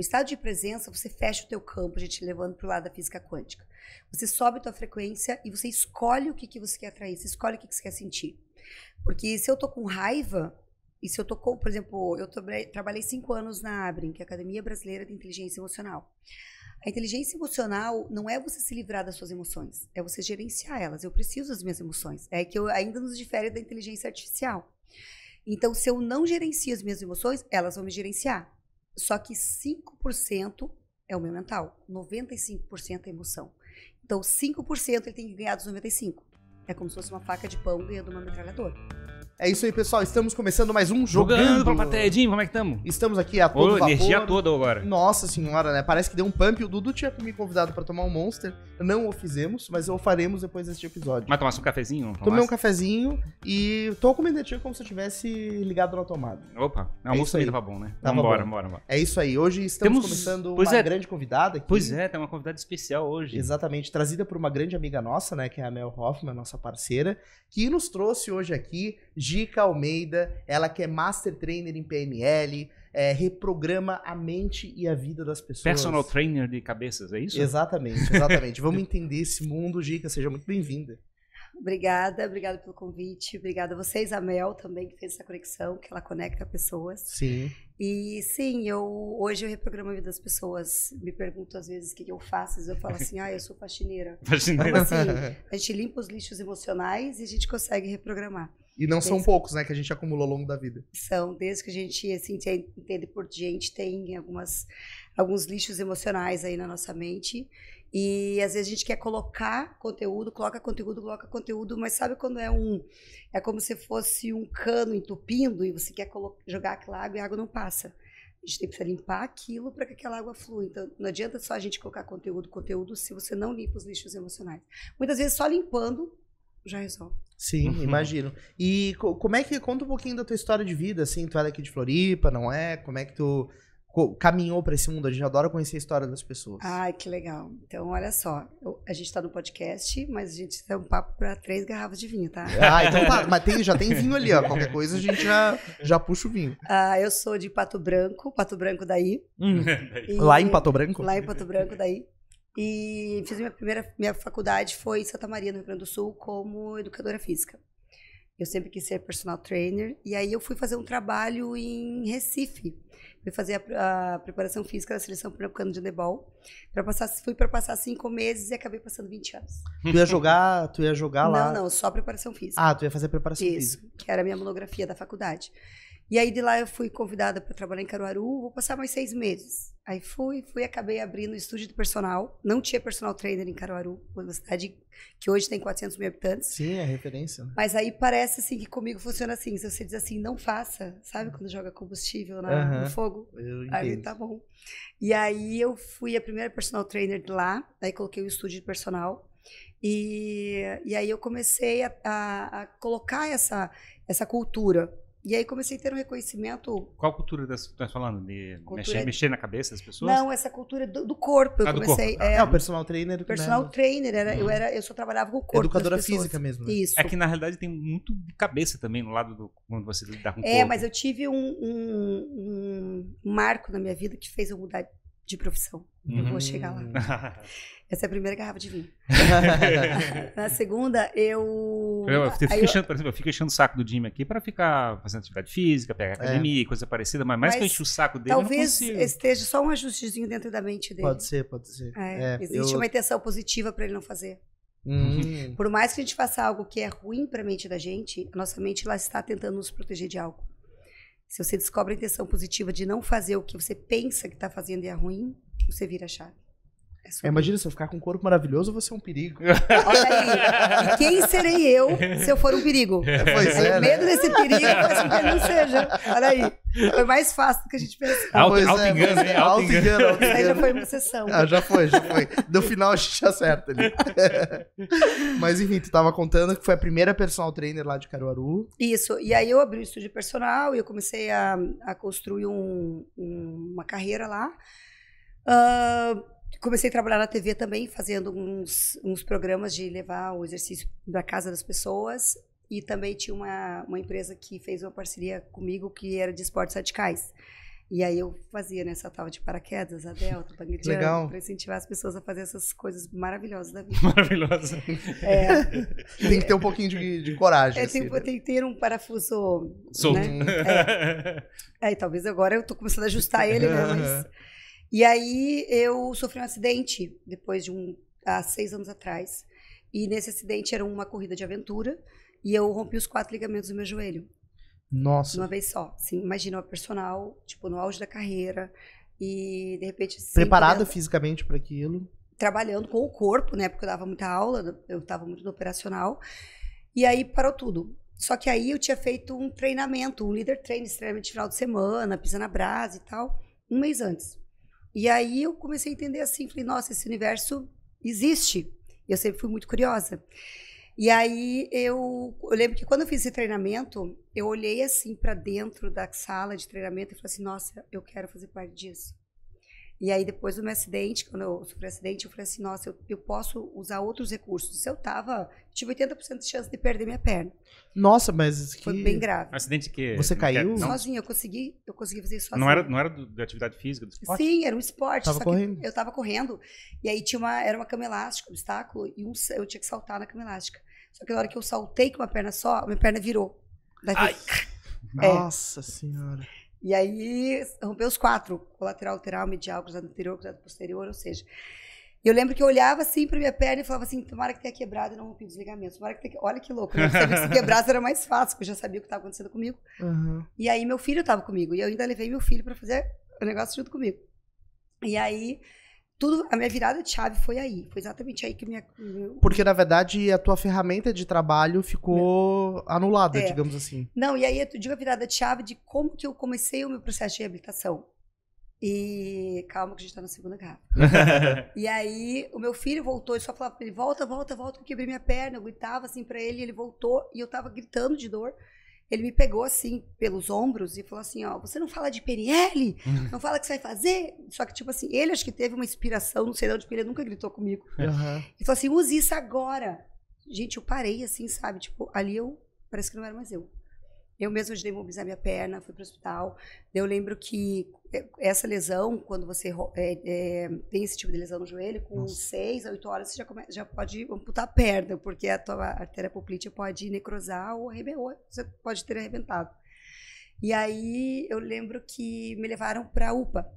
O estado de presença, você fecha o teu campo, a gente levando para o lado da física quântica. Você sobe a tua frequência e você escolhe o que, que você quer atrair, você escolhe o que, que você quer sentir. Porque se eu tô com raiva, e se eu tô com, por exemplo, eu trabalhei cinco anos na Abrin, que é a Academia Brasileira de Inteligência Emocional. A inteligência emocional não é você se livrar das suas emoções, é você gerenciar elas. Eu preciso das minhas emoções. É que eu ainda nos difere da inteligência artificial. Então, se eu não gerencio as minhas emoções, elas vão me gerenciar. Só que 5% é o meu mental, 95% é emoção. Então, 5% ele tem que ganhar dos 95%. É como se fosse uma faca de pão ganhando uma metralhadora. É isso aí, pessoal. Estamos começando mais um Jogando. Jogando pra plateia. como é que estamos? Estamos aqui a todo Ô, vapor. energia toda agora. Nossa senhora, né? Parece que deu um pump. O Dudu tinha me convidado pra tomar um Monster. Não o fizemos, mas o faremos depois deste episódio. Mas tomasse um cafezinho? Tomei um cafezinho e tô com energia como se eu tivesse ligado na tomada. Opa, o almoço também tava bom, né? Tava bora, bora, bora. É isso aí. Hoje estamos Temos... começando pois uma é. grande convidada aqui. Pois é, tem uma convidada especial hoje. Exatamente. Trazida por uma grande amiga nossa, né? Que é a Mel Hoffman, nossa parceira, que nos trouxe hoje aqui... Dica Almeida, ela que é Master Trainer em PNL, é, reprograma a mente e a vida das pessoas. Personal Trainer de cabeças, é isso? Exatamente, exatamente. Vamos entender esse mundo, Dica, seja muito bem-vinda. Obrigada, obrigada pelo convite. Obrigada a vocês, a Mel também, que fez essa conexão, que ela conecta pessoas. Sim. E sim, eu hoje eu reprogramo a vida das pessoas. Me pergunto às vezes o que, que eu faço, eu falo assim, ah, eu sou faxineira. Faxineira. Então, assim, a gente limpa os lixos emocionais e a gente consegue reprogramar. E não são poucos, né, que a gente acumula ao longo da vida. São, desde que a gente assim, entende por gente, tem algumas, alguns lixos emocionais aí na nossa mente. E às vezes a gente quer colocar conteúdo, coloca conteúdo, coloca conteúdo, mas sabe quando é um. É como se fosse um cano entupindo e você quer jogar aquela água e a água não passa. A gente tem que limpar aquilo para que aquela água flua. Então, não adianta só a gente colocar conteúdo, conteúdo, se você não limpa os lixos emocionais. Muitas vezes, só limpando já resolve. É Sim, uhum. imagino. E como é que conta um pouquinho da tua história de vida, assim, tu é daqui de Floripa, não é? Como é que tu caminhou para esse mundo? A gente adora conhecer a história das pessoas. Ai, que legal. Então, olha só, eu, a gente está no podcast, mas a gente tem um papo para três garrafas de vinho, tá? Ah, então tá, mas tem, já tem vinho ali, ó. Qualquer coisa a gente já, já puxa o vinho. Ah, eu sou de Pato Branco, Pato Branco daí. Hum. E, lá em Pato Branco? Lá em Pato Branco daí. E fiz minha primeira minha faculdade foi em Santa Maria, no Rio Grande do Sul, como educadora física. Eu sempre quis ser personal trainer. E aí eu fui fazer um trabalho em Recife. Fui fazer a, a preparação física da seleção pernambucana de handebol. Pra passar, fui para passar cinco meses e acabei passando 20 anos. Tu ia jogar, tu ia jogar lá? Não, não, só preparação física. Ah, tu ia fazer preparação Isso, física. Isso, que era a minha monografia da faculdade. E aí de lá eu fui convidada para trabalhar em Caruaru, vou passar mais seis meses. Aí fui, fui, acabei abrindo estúdio de personal. Não tinha personal trainer em Caruaru, uma cidade que hoje tem 400 mil habitantes. Sim, é referência. Né? Mas aí parece assim que comigo funciona assim, se você diz assim, não faça, sabe hum. quando joga combustível na, uhum, no fogo? Eu entendo. Aí tá bom. E aí eu fui a primeira personal trainer de lá, aí coloquei o estúdio de personal. E, e aí eu comecei a, a, a colocar essa, essa cultura e aí comecei a ter um reconhecimento. Qual cultura você está falando? De mexer, mexer, na cabeça das pessoas? Não, essa cultura do, do corpo. Eu ah, comecei. Corpo. Tá. É, é, o personal trainer. Né? Personal trainer, era, eu, uhum. era, eu só trabalhava com o corpo. Educadora física mesmo. Né? Isso. É que na realidade tem muito de cabeça também no lado do quando você lidar com o é, corpo. É, mas eu tive um, um, um marco na minha vida que fez eu mudar de profissão. Eu vou chegar lá. Hum. Essa é a primeira garrafa de vinho. Na segunda, eu. Eu ah, fico, enchendo, eu... eu fico enchendo o saco do Jimmy aqui para ficar fazendo atividade física, pegar é. academia, é. coisa parecida, mas mais mas que eu encho o saco dele. Talvez esteja só um ajustezinho dentro da mente dele. Pode ser, pode ser. É, é, existe eu... uma intenção positiva para ele não fazer. Hum. Por mais que a gente faça algo que é ruim para a mente da gente, a nossa mente ela está tentando nos proteger de algo. Se você descobre a intenção positiva de não fazer o que você pensa que está fazendo e é ruim, você vira a chave. É é, imagina, se eu ficar com um corpo maravilhoso, você é um perigo. Olha aí. E quem serei eu se eu for um perigo? É, pois é, né? medo né? desse perigo faz com que não seja. Olha aí. Foi mais fácil do que a gente pensava. Pois é, alto, é, engano, é, alto engano, alto engano. Aí já foi uma sessão. Ah, já foi, já foi. No final a gente acerta ali. Mas enfim, tu tava contando que foi a primeira personal trainer lá de Caruaru. Isso, e aí eu abri o um estúdio personal e eu comecei a, a construir um, um, uma carreira lá. Uh, comecei a trabalhar na TV também, fazendo uns, uns programas de levar o exercício da casa das pessoas. E também tinha uma, uma empresa que fez uma parceria comigo que era de esportes radicais. E aí eu fazia, né, tava de paraquedas, a Delta, Legal. para incentivar as pessoas a fazer essas coisas maravilhosas da vida. Maravilhosa. É, tem que ter um pouquinho de, de coragem. É, assim, tem, né? tem, que ter um parafuso. Solto. Né? É. é, talvez agora eu estou começando a ajustar ele, né? Mas... E aí eu sofri um acidente depois de um. há seis anos atrás. E nesse acidente era uma corrida de aventura. E eu rompi os quatro ligamentos do meu joelho. Nossa. Uma vez só. imagina uma personal, tipo, no auge da carreira. E de repente. Preparada fisicamente para aquilo. Trabalhando com o corpo, né? Porque eu dava muita aula, eu estava muito no operacional. E aí parou tudo. Só que aí eu tinha feito um treinamento, um líder treino, treinamento de final de semana, pisando na brasa e tal, um mês antes. E aí eu comecei a entender assim, falei, nossa, esse universo existe. E eu sempre fui muito curiosa. E aí eu, eu lembro que quando eu fiz esse treinamento, eu olhei assim para dentro da sala de treinamento e falei assim: nossa, eu quero fazer parte disso. E aí depois do meu acidente, quando eu sofri acidente, eu falei assim: nossa, eu, eu posso usar outros recursos. Se eu tava, tive 80% de chance de perder minha perna. Nossa, mas que... foi bem grave. Acidente que você caiu? Sozinha, eu consegui, eu consegui fazer isso Não era, não era da atividade física, do esporte? Sim, era um esporte. Tava correndo. Eu tava correndo e aí tinha uma, era uma cama elástica, um obstáculo e um, eu tinha que saltar na cama elástica. Só que na hora que eu saltei com uma perna só, minha perna virou. Ai, é. nossa é. senhora. E aí rompeu os quatro: colateral, lateral, medial, cruzado anterior, cruzado posterior, ou seja. Eu lembro que eu olhava assim para minha perna e falava assim: tomara que tenha quebrado e não rompi os ligamentos. Tomara que tenha... Olha que louco. Né? Eu sabia que se quebrasse era mais fácil, porque eu já sabia o que estava acontecendo comigo. Uhum. E aí meu filho estava comigo. E eu ainda levei meu filho para fazer o negócio junto comigo. E aí tudo, a minha virada de chave foi aí. Foi exatamente aí que minha. Porque, na verdade, a tua ferramenta de trabalho ficou anulada, é. digamos assim. Não, e aí eu digo a virada de chave de como que eu comecei o meu processo de reabilitação. E calma que a gente tá na segunda garrafa. e aí o meu filho voltou e só falava pra ele, volta, volta, volta, que eu quebrei minha perna, eu gritava assim pra ele, ele voltou e eu tava gritando de dor. Ele me pegou assim pelos ombros e falou assim: Ó, você não fala de PNL? Uhum. Não fala que você vai fazer? Só que, tipo assim, ele acho que teve uma inspiração, não sei de onde, porque ele nunca gritou comigo. Uhum. É. E falou assim: use isso agora. Gente, eu parei assim, sabe? Tipo, ali eu. Parece que não era mais eu. Eu mesma ajudei a mobilizar minha perna, fui para o hospital. Eu lembro que é, essa lesão, quando você é, é, tem esse tipo de lesão no joelho, com Nossa. 6 a oito horas você já, come, já, pode amputar a perna, porque a tua artéria poplítea pode necrosar ou arrebentar, você pode ter arrebentado. E aí eu lembro que me levaram para a UPA.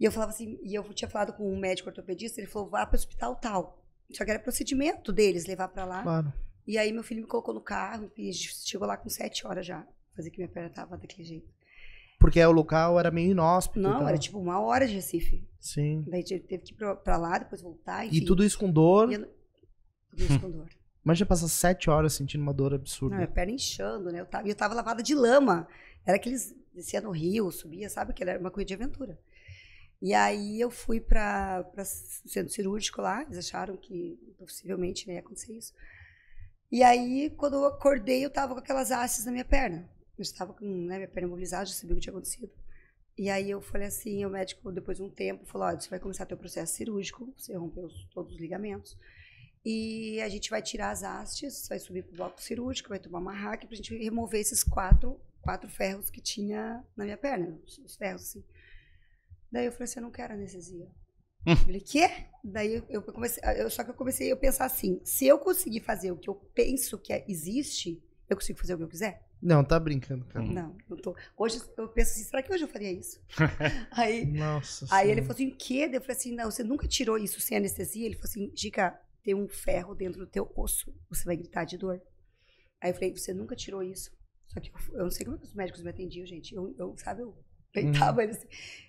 E eu falava assim, e eu tinha falado com um médico ortopedista, ele falou: "Vá para o hospital tal". Só que era procedimento deles levar para lá. Claro. E aí meu filho me colocou no carro e chegou lá com sete horas já. Fazer que minha perna tava daquele jeito. Porque o local era meio inóspito. Não, então. era tipo uma hora de Recife. Sim. Daí teve que ir pra, pra lá, depois voltar. Enfim. E tudo isso com dor. Eu... Tudo isso com dor. Mas já passa sete horas sentindo uma dor absurda. Não, minha perna inchando, né? Eu tava, eu tava lavada de lama. Era aqueles. Descia no rio, subia, sabe? Que era uma coisa de aventura. E aí eu fui para o centro cirúrgico lá, eles acharam que possivelmente né, ia acontecer isso. E aí, quando eu acordei, eu tava com aquelas hastes na minha perna. Eu estava com né, minha perna mobilizada, já sabia o que tinha acontecido. E aí eu falei assim, o médico, depois de um tempo, falou, olha, você vai começar teu processo cirúrgico, você rompeu todos os ligamentos, e a gente vai tirar as hastes, vai subir pro bloco cirúrgico, vai tomar uma hack pra gente remover esses quatro, quatro ferros que tinha na minha perna, os ferros assim. Daí eu falei assim, eu não quero anestesia. Hum. Falei, quê? Daí eu, comecei, ah, eu, só que eu comecei a pensar assim: se eu conseguir fazer o que eu penso que é, existe, eu consigo fazer o que eu quiser? Não, tá brincando, cara. Não, não tô. Hoje eu penso assim, será que hoje eu faria isso? aí, Nossa aí ele falou assim, o quê? Eu falei assim, não, você nunca tirou isso sem anestesia? Ele falou assim, Dica, tem um ferro dentro do teu osso, você vai gritar de dor. Aí eu falei, você nunca tirou isso? Só que eu, eu não sei como é que os médicos me atendiam, gente. Eu, eu sabe, eu peitava hum. ele assim.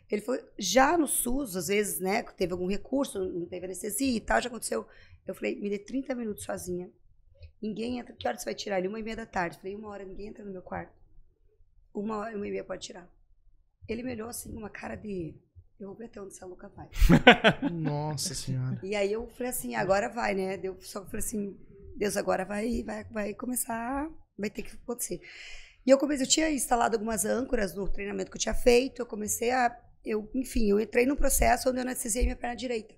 Ele foi já no SUS, às vezes, né, teve algum recurso, não teve anestesia e tal, já aconteceu. Eu falei, me dê 30 minutos sozinha. Ninguém entra. Que hora você vai tirar? Ele, uma e meia da tarde. falei, uma hora, ninguém entra no meu quarto. Uma hora, uma e meia pode tirar. Ele me olhou assim, uma cara de. Eu vou ver até onde essa louca vai. Nossa Senhora. E aí eu falei assim, agora vai, né? Eu só falei assim, Deus, agora vai, vai, vai começar, vai ter que acontecer. E eu comecei, eu tinha instalado algumas âncoras no treinamento que eu tinha feito, eu comecei a. Eu, enfim, eu entrei num processo onde eu anestesiei minha perna direita.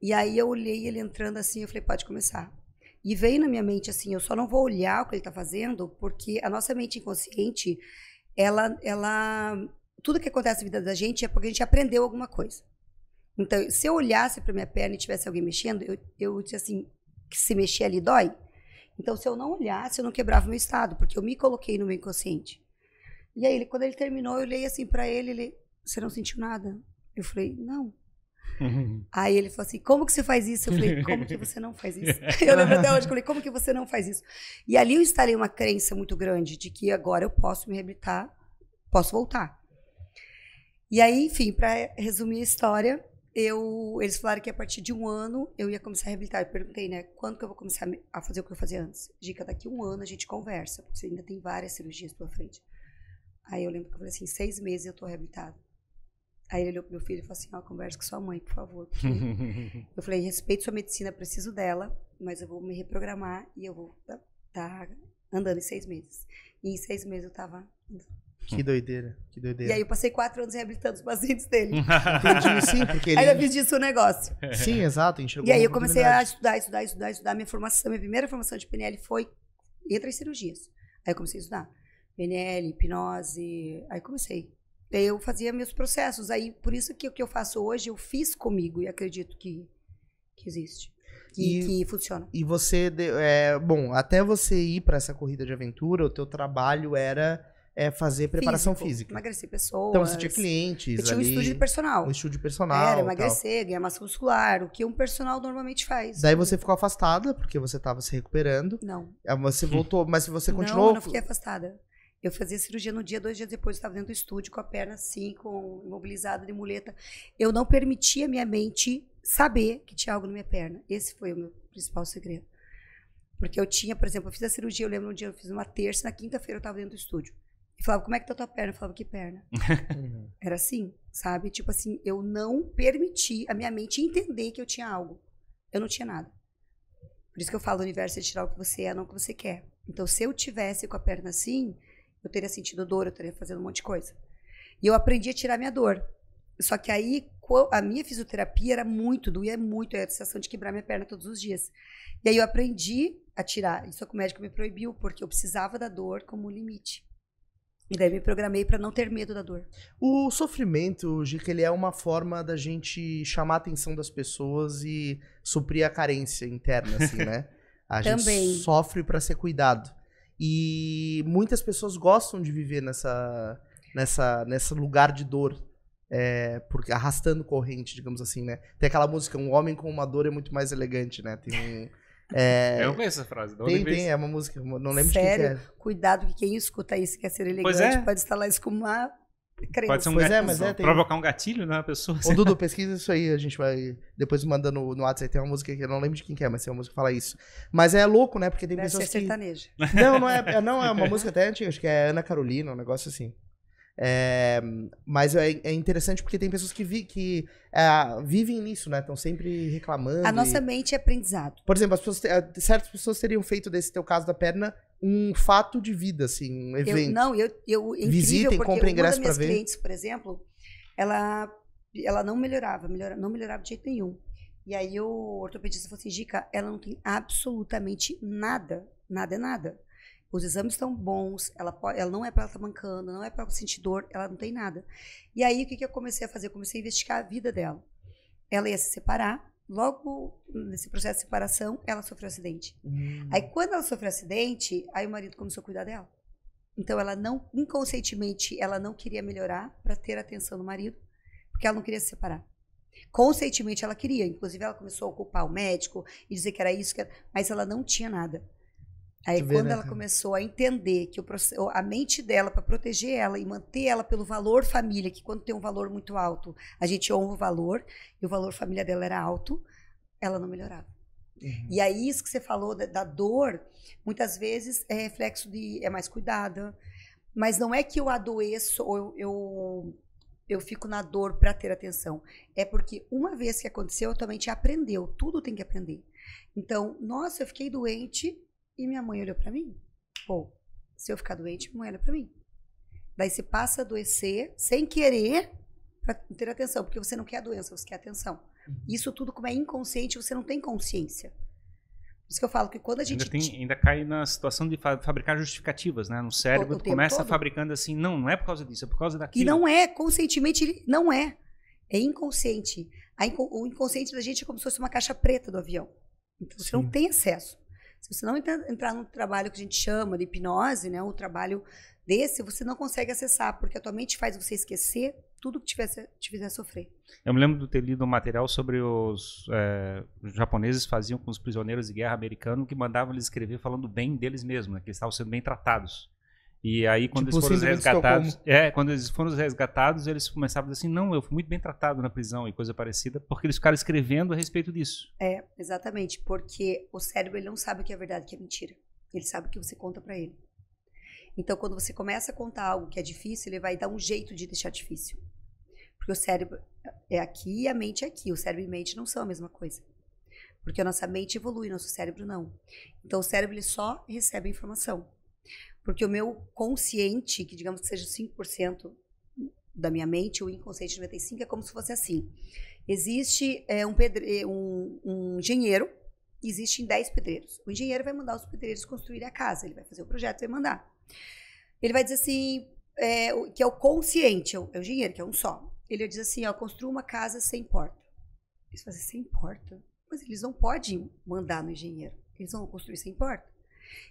E aí eu olhei ele entrando assim, eu falei, pode começar. E veio na minha mente assim, eu só não vou olhar o que ele está fazendo, porque a nossa mente inconsciente, ela, ela, tudo que acontece na vida da gente é porque a gente aprendeu alguma coisa. Então, se eu olhasse para minha perna e tivesse alguém mexendo, eu, eu disse assim, que se mexer ali dói. Então, se eu não olhasse, eu não quebrava meu estado, porque eu me coloquei no meu inconsciente. E aí, ele, quando ele terminou, eu olhei assim para ele, ele, você não sentiu nada? Eu falei, não. Uhum. Aí ele falou assim, como que você faz isso? Eu falei, como que você não faz isso? eu lembro até hoje, eu falei, como que você não faz isso? E ali eu instalei uma crença muito grande de que agora eu posso me reabilitar, posso voltar. E aí, enfim, para resumir a história, eu, eles falaram que a partir de um ano eu ia começar a reabilitar. Eu perguntei, né, quando que eu vou começar a fazer o que eu fazia antes? Dica, daqui um ano a gente conversa, porque você ainda tem várias cirurgias pela frente. Aí eu lembro que eu falei assim, seis meses eu tô reabilitada. Aí ele olhou pro meu filho e falou assim, ó, oh, conversa com sua mãe, por favor. eu falei, respeito sua medicina, preciso dela, mas eu vou me reprogramar e eu vou estar tá, tá andando em seis meses. E em seis meses eu tava andando. Que doideira, que doideira. E aí eu passei quatro anos reabilitando os pacientes dele. Entendi, sim, porque ele... Aí eu fiz disso um negócio. Sim, exato, enxergou E aí eu comecei a estudar, estudar, estudar, estudar. Minha formação, minha primeira formação de PNL foi entre as cirurgias. Aí eu comecei a estudar PNL, hipnose, aí comecei. Aí eu fazia meus processos. Aí por isso que o que eu faço hoje, eu fiz comigo e acredito que, que existe. Que, e, que funciona. E você, é, bom, até você ir para essa corrida de aventura, o teu trabalho era é fazer preparação Físico, física. Emagrecer pessoas. Então você tinha clientes. Eu tinha um ali, estúdio de personal. Um estúdio de personal. Era emagrecer, tal. ganhar massa muscular, o que um personal normalmente faz. Daí você ficou afastada, porque você estava se recuperando. Não. É, você hum. voltou, mas você continuou. Não, eu não fiquei afastada. Eu fazia cirurgia no dia, dois dias depois, eu estava dentro do estúdio com a perna assim, com imobilizada de muleta. Eu não permitia a minha mente saber que tinha algo na minha perna. Esse foi o meu principal segredo. Porque eu tinha, por exemplo, eu fiz a cirurgia, eu lembro um dia, eu fiz uma terça, na quinta-feira eu estava dentro do estúdio. E falava, como é que tá tua perna? Eu falava, que perna? Uhum. Era assim, sabe? Tipo assim, eu não permiti a minha mente entender que eu tinha algo. Eu não tinha nada. Por isso que eu falo, o universo é tirar o que você é, não o que você quer. Então, se eu tivesse com a perna assim, eu teria sentido dor, eu teria fazendo um monte de coisa. E eu aprendi a tirar minha dor. Só que aí, a minha fisioterapia era muito, doía muito, era a sensação de quebrar minha perna todos os dias. E aí eu aprendi a tirar. Isso é que o médico me proibiu, porque eu precisava da dor como limite. E daí me programei para não ter medo da dor. O sofrimento, que ele é uma forma da gente chamar a atenção das pessoas e suprir a carência interna, assim, né? A gente Também. sofre para ser cuidado. E muitas pessoas gostam de viver nessa, nessa, nesse lugar de dor, é, porque arrastando corrente, digamos assim, né? Tem aquela música, um homem com uma dor é muito mais elegante, né? Tem um... É, eu conheço essa frase. Tem, tem, é uma música, não lembro Sério? de quem que é. Cuidado que quem escuta isso quer é ser elegante pois é. pode instalar isso como uma crença. Pode ser um pois é, gatilho, é, mas é, tem... provocar um gatilho na né, pessoa. Ô Dudu, pesquisa isso aí, a gente vai depois manda no, no WhatsApp, tem uma música que eu não lembro de quem que é, mas tem uma música que fala isso. Mas é louco, né, porque tem Deve pessoas ser que... sertaneja. Não, não é, é, não, é uma música até antiga, acho que é Ana Carolina, um negócio assim. É, mas é, é, interessante porque tem pessoas que, vi, que é, vivem nisso, né? Estão sempre reclamando. A nossa mente é aprendizado. Por exemplo, as pessoas, é, certas pessoas teriam feito desse teu caso da perna um fato de vida, assim, um evento. Eu, não, eu, eu é visitem, comprem ingresso para ver. Minhas clientes, por exemplo, ela, ela não melhorava, melhorava, não melhorava de jeito nenhum. E aí o ortopedista falou assim, Gica, ela não tem absolutamente nada, nada é nada os exames estão bons, ela, pode, ela não é para ela estar tá mancando, não é para sentir dor, ela não tem nada. E aí, o que, que eu comecei a fazer? Eu comecei a investigar a vida dela. Ela ia se separar, logo nesse processo de separação, ela sofreu um acidente. Hum. Aí, quando ela sofreu um acidente, aí o marido começou a cuidar dela. Então, ela não, inconscientemente, ela não queria melhorar para ter atenção do marido, porque ela não queria se separar. Conscientemente, ela queria. Inclusive, ela começou a ocupar o médico e dizer que era isso, que era... mas ela não tinha nada. Aí quando né, ela começou a entender que o, a mente dela para proteger ela e manter ela pelo valor família, que quando tem um valor muito alto, a gente honra o valor, e o valor família dela era alto, ela não melhorava. Uhum. E aí isso que você falou da, da dor, muitas vezes é reflexo de é mais cuidada, mas não é que eu adoeço ou eu, eu, eu fico na dor para ter atenção. É porque uma vez que aconteceu, eu também te aprendeu, tudo tem que aprender. Então, nossa, eu fiquei doente, e minha mãe olhou para mim. Pô, se eu ficar doente, minha mãe olha para mim. Daí você passa a adoecer sem querer para ter atenção, porque você não quer a doença, você quer atenção. Uhum. Isso tudo, como é inconsciente, você não tem consciência. Por isso que eu falo que quando a gente. Ainda, tem, ainda cai na situação de fabricar justificativas, né? No cérebro, tu começa todo. fabricando assim, não, não é por causa disso, é por causa daquilo. E não é, conscientemente não é. É inconsciente. o inconsciente da gente é como se fosse uma caixa preta do avião. Então você Sim. não tem acesso. Se você não entrar no trabalho que a gente chama de hipnose, né, o trabalho desse, você não consegue acessar, porque a tua mente faz você esquecer tudo que tivesse, te fizer sofrer. Eu me lembro de ter lido um material sobre os, é, os japoneses faziam com os prisioneiros de guerra americanos que mandavam eles escrever falando bem deles mesmos, né, que eles estavam sendo bem tratados. E aí, quando tipo, eles foram resgatados. É, quando eles foram resgatados, eles começavam a dizer assim: não, eu fui muito bem tratado na prisão e coisa parecida, porque eles ficaram escrevendo a respeito disso. É, exatamente. Porque o cérebro ele não sabe o que é verdade e o que é mentira. Ele sabe o que você conta para ele. Então, quando você começa a contar algo que é difícil, ele vai dar um jeito de deixar difícil. Porque o cérebro é aqui e a mente é aqui. O cérebro e a mente não são a mesma coisa. Porque a nossa mente evolui, nosso cérebro não. Então, o cérebro ele só recebe informação. Porque o meu consciente, que digamos que seja 5% da minha mente, o inconsciente 95% é como se fosse assim. Existe é, um, pedre, é, um, um engenheiro, existem 10 pedreiros. O engenheiro vai mandar os pedreiros construir a casa, ele vai fazer o projeto e vai mandar. Ele vai dizer assim, é, que é o consciente, é o, é o engenheiro, que é um só. Ele diz assim, ó, construa uma casa sem porta. Eles fazem sem porta? Mas eles não podem mandar no engenheiro. Eles vão construir sem porta.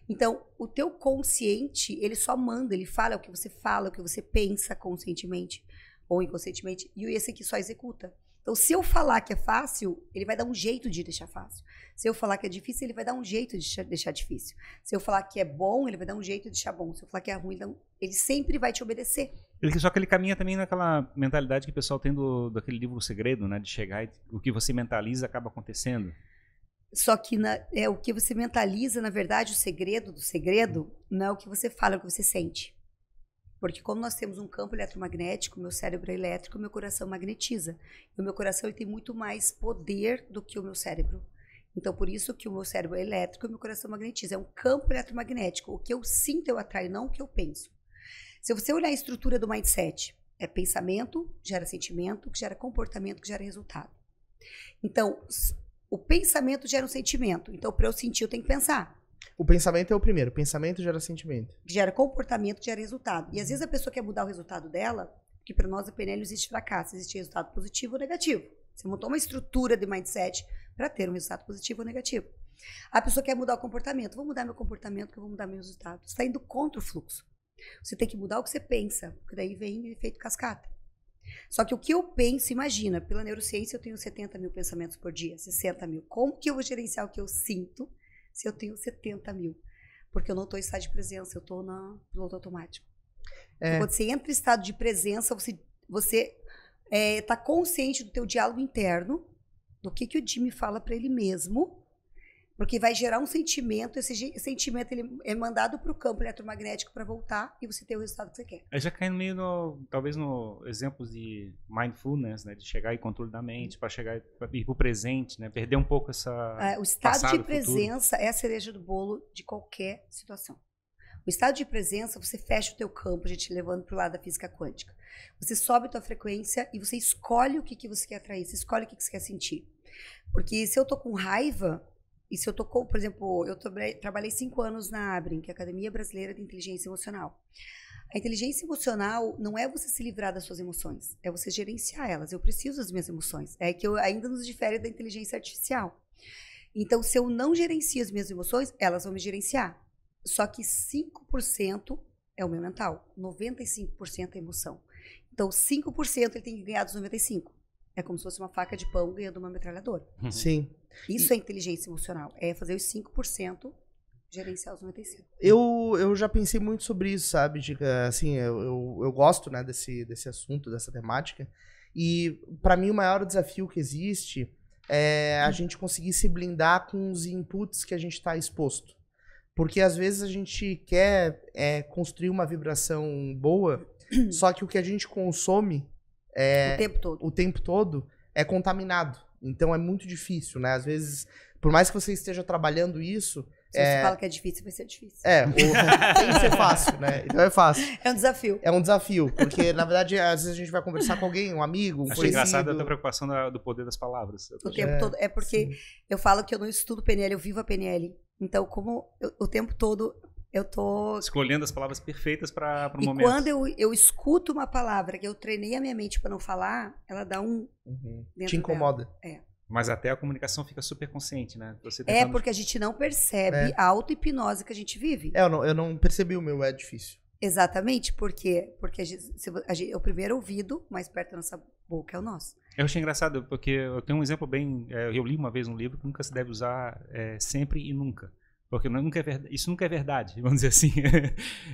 Então, o teu consciente, ele só manda, ele fala o que você fala, o que você pensa conscientemente ou inconscientemente, e esse aqui só executa. Então, se eu falar que é fácil, ele vai dar um jeito de deixar fácil. Se eu falar que é difícil, ele vai dar um jeito de deixar difícil. Se eu falar que é bom, ele vai dar um jeito de deixar bom. Se eu falar que é ruim, ele sempre vai te obedecer. Só que ele caminha também naquela mentalidade que o pessoal tem do, daquele livro O Segredo, né? De chegar e o que você mentaliza acaba acontecendo. Só que na, é o que você mentaliza, na verdade, o segredo do segredo não é o que você fala, é o que você sente. Porque como nós temos um campo eletromagnético, meu cérebro é elétrico, meu coração magnetiza. E o meu coração ele tem muito mais poder do que o meu cérebro. Então, por isso que o meu cérebro é elétrico e o meu coração magnetiza. É um campo eletromagnético. O que eu sinto, eu atraio, não o que eu penso. Se você olhar a estrutura do mindset, é pensamento, gera sentimento, que gera comportamento, que gera resultado. Então, o pensamento gera um sentimento. Então, para eu sentir, eu tenho que pensar. O pensamento é o primeiro. O pensamento gera sentimento. Gera comportamento, gera resultado. E às vezes a pessoa quer mudar o resultado dela, que para nós a PNL não existe fracasso, existe resultado positivo ou negativo. Você montou uma estrutura de mindset para ter um resultado positivo ou negativo. A pessoa quer mudar o comportamento. Vou mudar meu comportamento que eu vou mudar meu resultado. Você está indo contra o fluxo. Você tem que mudar o que você pensa, porque daí vem o efeito cascata. Só que o que eu penso, imagina, pela neurociência eu tenho 70 mil pensamentos por dia, 60 mil. Como que eu vou gerenciar o que eu sinto se eu tenho 70 mil? Porque eu não estou em estado de presença, eu estou no piloto automático. É. Quando tipo, você entra em estado de presença, você você está eh, é, consciente do teu diálogo interno, do que, que o Jimmy fala para ele mesmo, porque vai gerar um sentimento, esse sentimento ele é mandado para o campo eletromagnético para voltar e você tem o resultado que você quer. É já caindo meio no, talvez no exemplos de mindfulness, né, de chegar em controle da mente, uhum. para chegar e ir para o presente, né, perder um pouco essa. É, o estado passado, de presença futuro. é a cereja do bolo de qualquer situação. O estado de presença, você fecha o teu campo, a gente levando para o lado da física quântica. Você sobe a tua frequência e você escolhe o que, que você quer atrair, você escolhe o que, que você quer sentir. Porque se eu tô com raiva, e se eu tocou, por exemplo, eu trabalhei cinco anos na Abrin, que é a Academia Brasileira de Inteligência Emocional. A inteligência emocional não é você se livrar das suas emoções, é você gerenciar elas. Eu preciso das minhas emoções. É que eu ainda nos difere da inteligência artificial. Então, se eu não gerencio as minhas emoções, elas vão me gerenciar. Só que 5% é o meu mental, 95% é emoção. Então, 5% ele tem que ganhar dos 95%. É como se fosse uma faca de pão ganhando uma metralhadora. Uhum. Sim. Isso e... é inteligência emocional. É fazer os 5% gerenciar os 95. Eu, eu já pensei muito sobre isso, sabe? De, assim, eu, eu, eu gosto né, desse, desse assunto, dessa temática. E para mim o maior desafio que existe é a hum. gente conseguir se blindar com os inputs que a gente está exposto. Porque às vezes a gente quer é, construir uma vibração boa, hum. só que o que a gente consome é, o, tempo todo. o tempo todo é contaminado. Então é muito difícil, né? Às vezes, por mais que você esteja trabalhando isso. Se é... você fala que é difícil, vai ser difícil. É, tem que ser fácil, né? Então é fácil. É um desafio. É um desafio, porque na verdade, às vezes a gente vai conversar com alguém, um amigo, um Achei conhecido. engraçado a tua preocupação do poder das palavras. O tempo é, é, todo. É porque sim. eu falo que eu não estudo PNL, eu vivo a PNL. Então, como eu, o tempo todo eu tô escolhendo as palavras perfeitas para o momento. E Quando eu, eu escuto uma palavra que eu treinei a minha mente para não falar, ela dá um uhum. te incomoda. É. Mas até a comunicação fica super consciente, né? É tentando... É porque a gente não percebe é. a auto-hipnose que a gente vive. É, eu não, eu não percebi o meu, é difícil. Exatamente, porque porque a gente, a gente, o primeiro ouvido, mais perto da nossa boca é o nosso. Eu achei engraçado, porque eu tenho um exemplo bem. É, eu li uma vez um livro que nunca se deve usar é, sempre e nunca. Porque nunca é verdade, isso nunca é verdade, vamos dizer assim.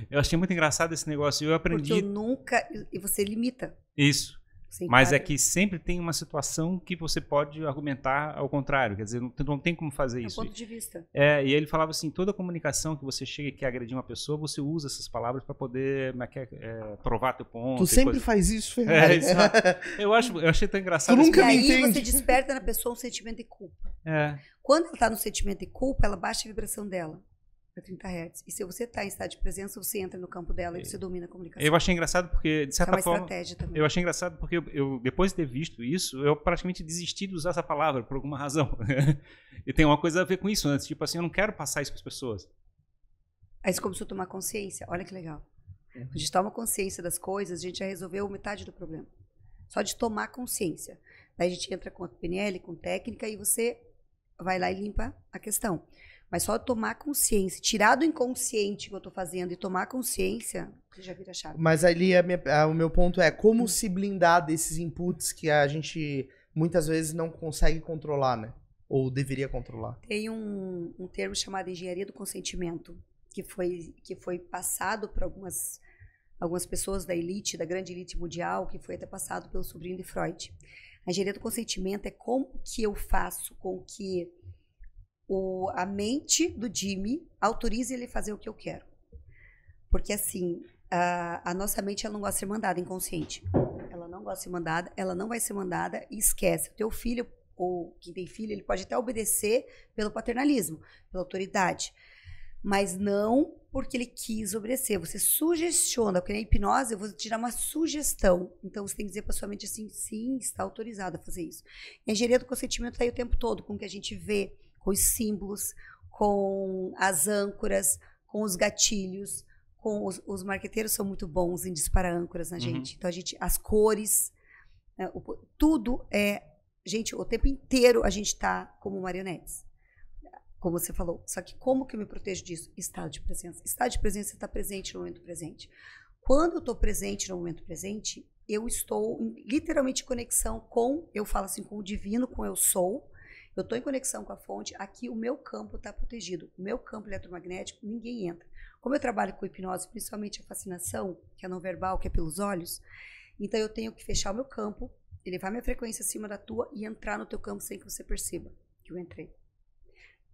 eu achei muito engraçado esse negócio. Eu aprendi. Porque eu nunca. E você limita. Isso. Mas é que sempre tem uma situação que você pode argumentar ao contrário. Quer dizer, não, não tem como fazer é isso. ponto de vista. É, e ele falava assim: toda comunicação que você chega e quer agredir uma pessoa, você usa essas palavras para poder é, é, é, provar teu ponto. Tu sempre coisa. faz isso, É, isso, eu, acho, eu achei tão engraçado. Tu nunca me aí entende. você desperta na pessoa um sentimento de culpa. É. Quando ela está no sentimento de culpa, ela baixa a vibração dela para 30 Hz. E se você está em estado de presença, você entra no campo dela e é. você domina a comunicação. Eu achei engraçado porque, de certa é uma forma. Estratégia também. Eu achei engraçado porque eu, eu, depois de ter visto isso, eu praticamente desisti de usar essa palavra por alguma razão. e tem uma coisa a ver com isso, né? Tipo assim, eu não quero passar isso para as pessoas. Aí você começou a tomar consciência. Olha que legal. É. a gente toma consciência das coisas, a gente já resolveu metade do problema. Só de tomar consciência. Daí a gente entra com a PNL, com técnica, e você vai lá e limpa a questão. Mas só tomar consciência, tirar do inconsciente que eu estou fazendo e tomar consciência, já vira chave. Mas ali a minha, a, o meu ponto é como hum. se blindar desses inputs que a gente muitas vezes não consegue controlar, né? Ou deveria controlar. Tem um, um termo chamado engenharia do consentimento, que foi, que foi passado para algumas, algumas pessoas da elite, da grande elite mundial, que foi até passado pelo sobrinho de Freud a engenharia do consentimento é como que eu faço com que o, a mente do Jimmy autorize ele a fazer o que eu quero. Porque assim, a, a nossa mente ela não gosta de ser mandada inconsciente. Ela não gosta de ser mandada, ela não vai ser mandada e esquece. O teu filho, ou quem tem filho, ele pode até obedecer pelo paternalismo, pela autoridade mas não porque ele quis obedecer. Você sugestiona, porque na hipnose eu vou tirar uma sugestão. Então você tem que dizer para sua mente assim, sim, está autorizada a fazer isso. E a engenharia do consentimento está aí o tempo todo, com o que a gente vê, com os símbolos, com as âncoras, com os gatilhos, com os, os marqueteiros são muito bons em disparar âncoras na uhum. gente. Uhum. Então a gente, as cores, né, o, tudo é, gente, o tempo inteiro a gente está como marionetes como você falou. Só que como que eu me protejo disso? Estado de presença. Estado de presença está presente no momento presente. Quando eu estou presente no momento presente, eu estou em, literalmente em conexão com, eu falo assim, com o divino, com eu sou. Eu estou em conexão com a fonte. Aqui o meu campo está protegido. O meu campo eletromagnético, ninguém entra. Como eu trabalho com hipnose, principalmente a fascinação, que é não verbal, que é pelos olhos, então eu tenho que fechar o meu campo, elevar minha frequência acima da tua e entrar no teu campo sem que você perceba que eu entrei.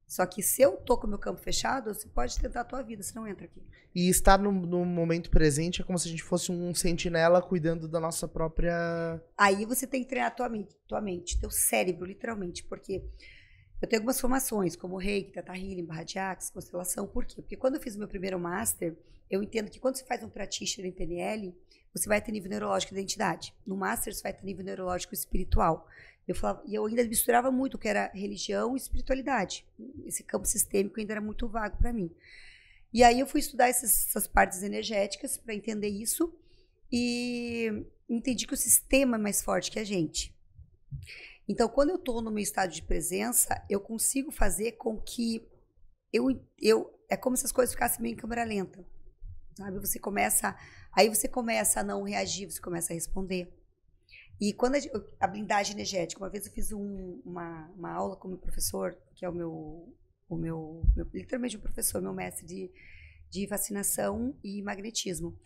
Só que se eu tô com o meu campo fechado, você pode tentar a tua vida, você não entra aqui. E estar no, no, momento presente é como se a gente fosse um sentinela cuidando da nossa própria. Aí você tem que treinar tua mente, tua mente, teu cérebro, literalmente, porque eu tenho algumas formações, como Reiki, Tata Healing, Barra de Axis, Constelação. Por quê? Porque quando eu fiz o meu primeiro Master, eu entendo que quando você faz um practitioner em PNL, você vai ter nível neurológico de identidade. No Master, você vai ter nível neurológico espiritual. Eu falava, e eu ainda misturava muito o que era religião e espiritualidade. Esse campo sistêmico ainda era muito vago para mim. E aí eu fui estudar essas, essas partes energéticas para entender isso e entendi que o sistema é mais forte que a gente. Então, quando eu estou no meu estado de presença, eu consigo fazer com que eu, eu é como se as coisas ficassem meio em câmera lenta, sabe? Você começa, aí você começa a não reagir, você começa a responder. E quando a, a, blindagem energética, uma vez eu fiz um, uma, uma aula com o meu professor, que é o meu, o meu, meu literalmente um professor, meu mestre de, de vacinação e magnetismo.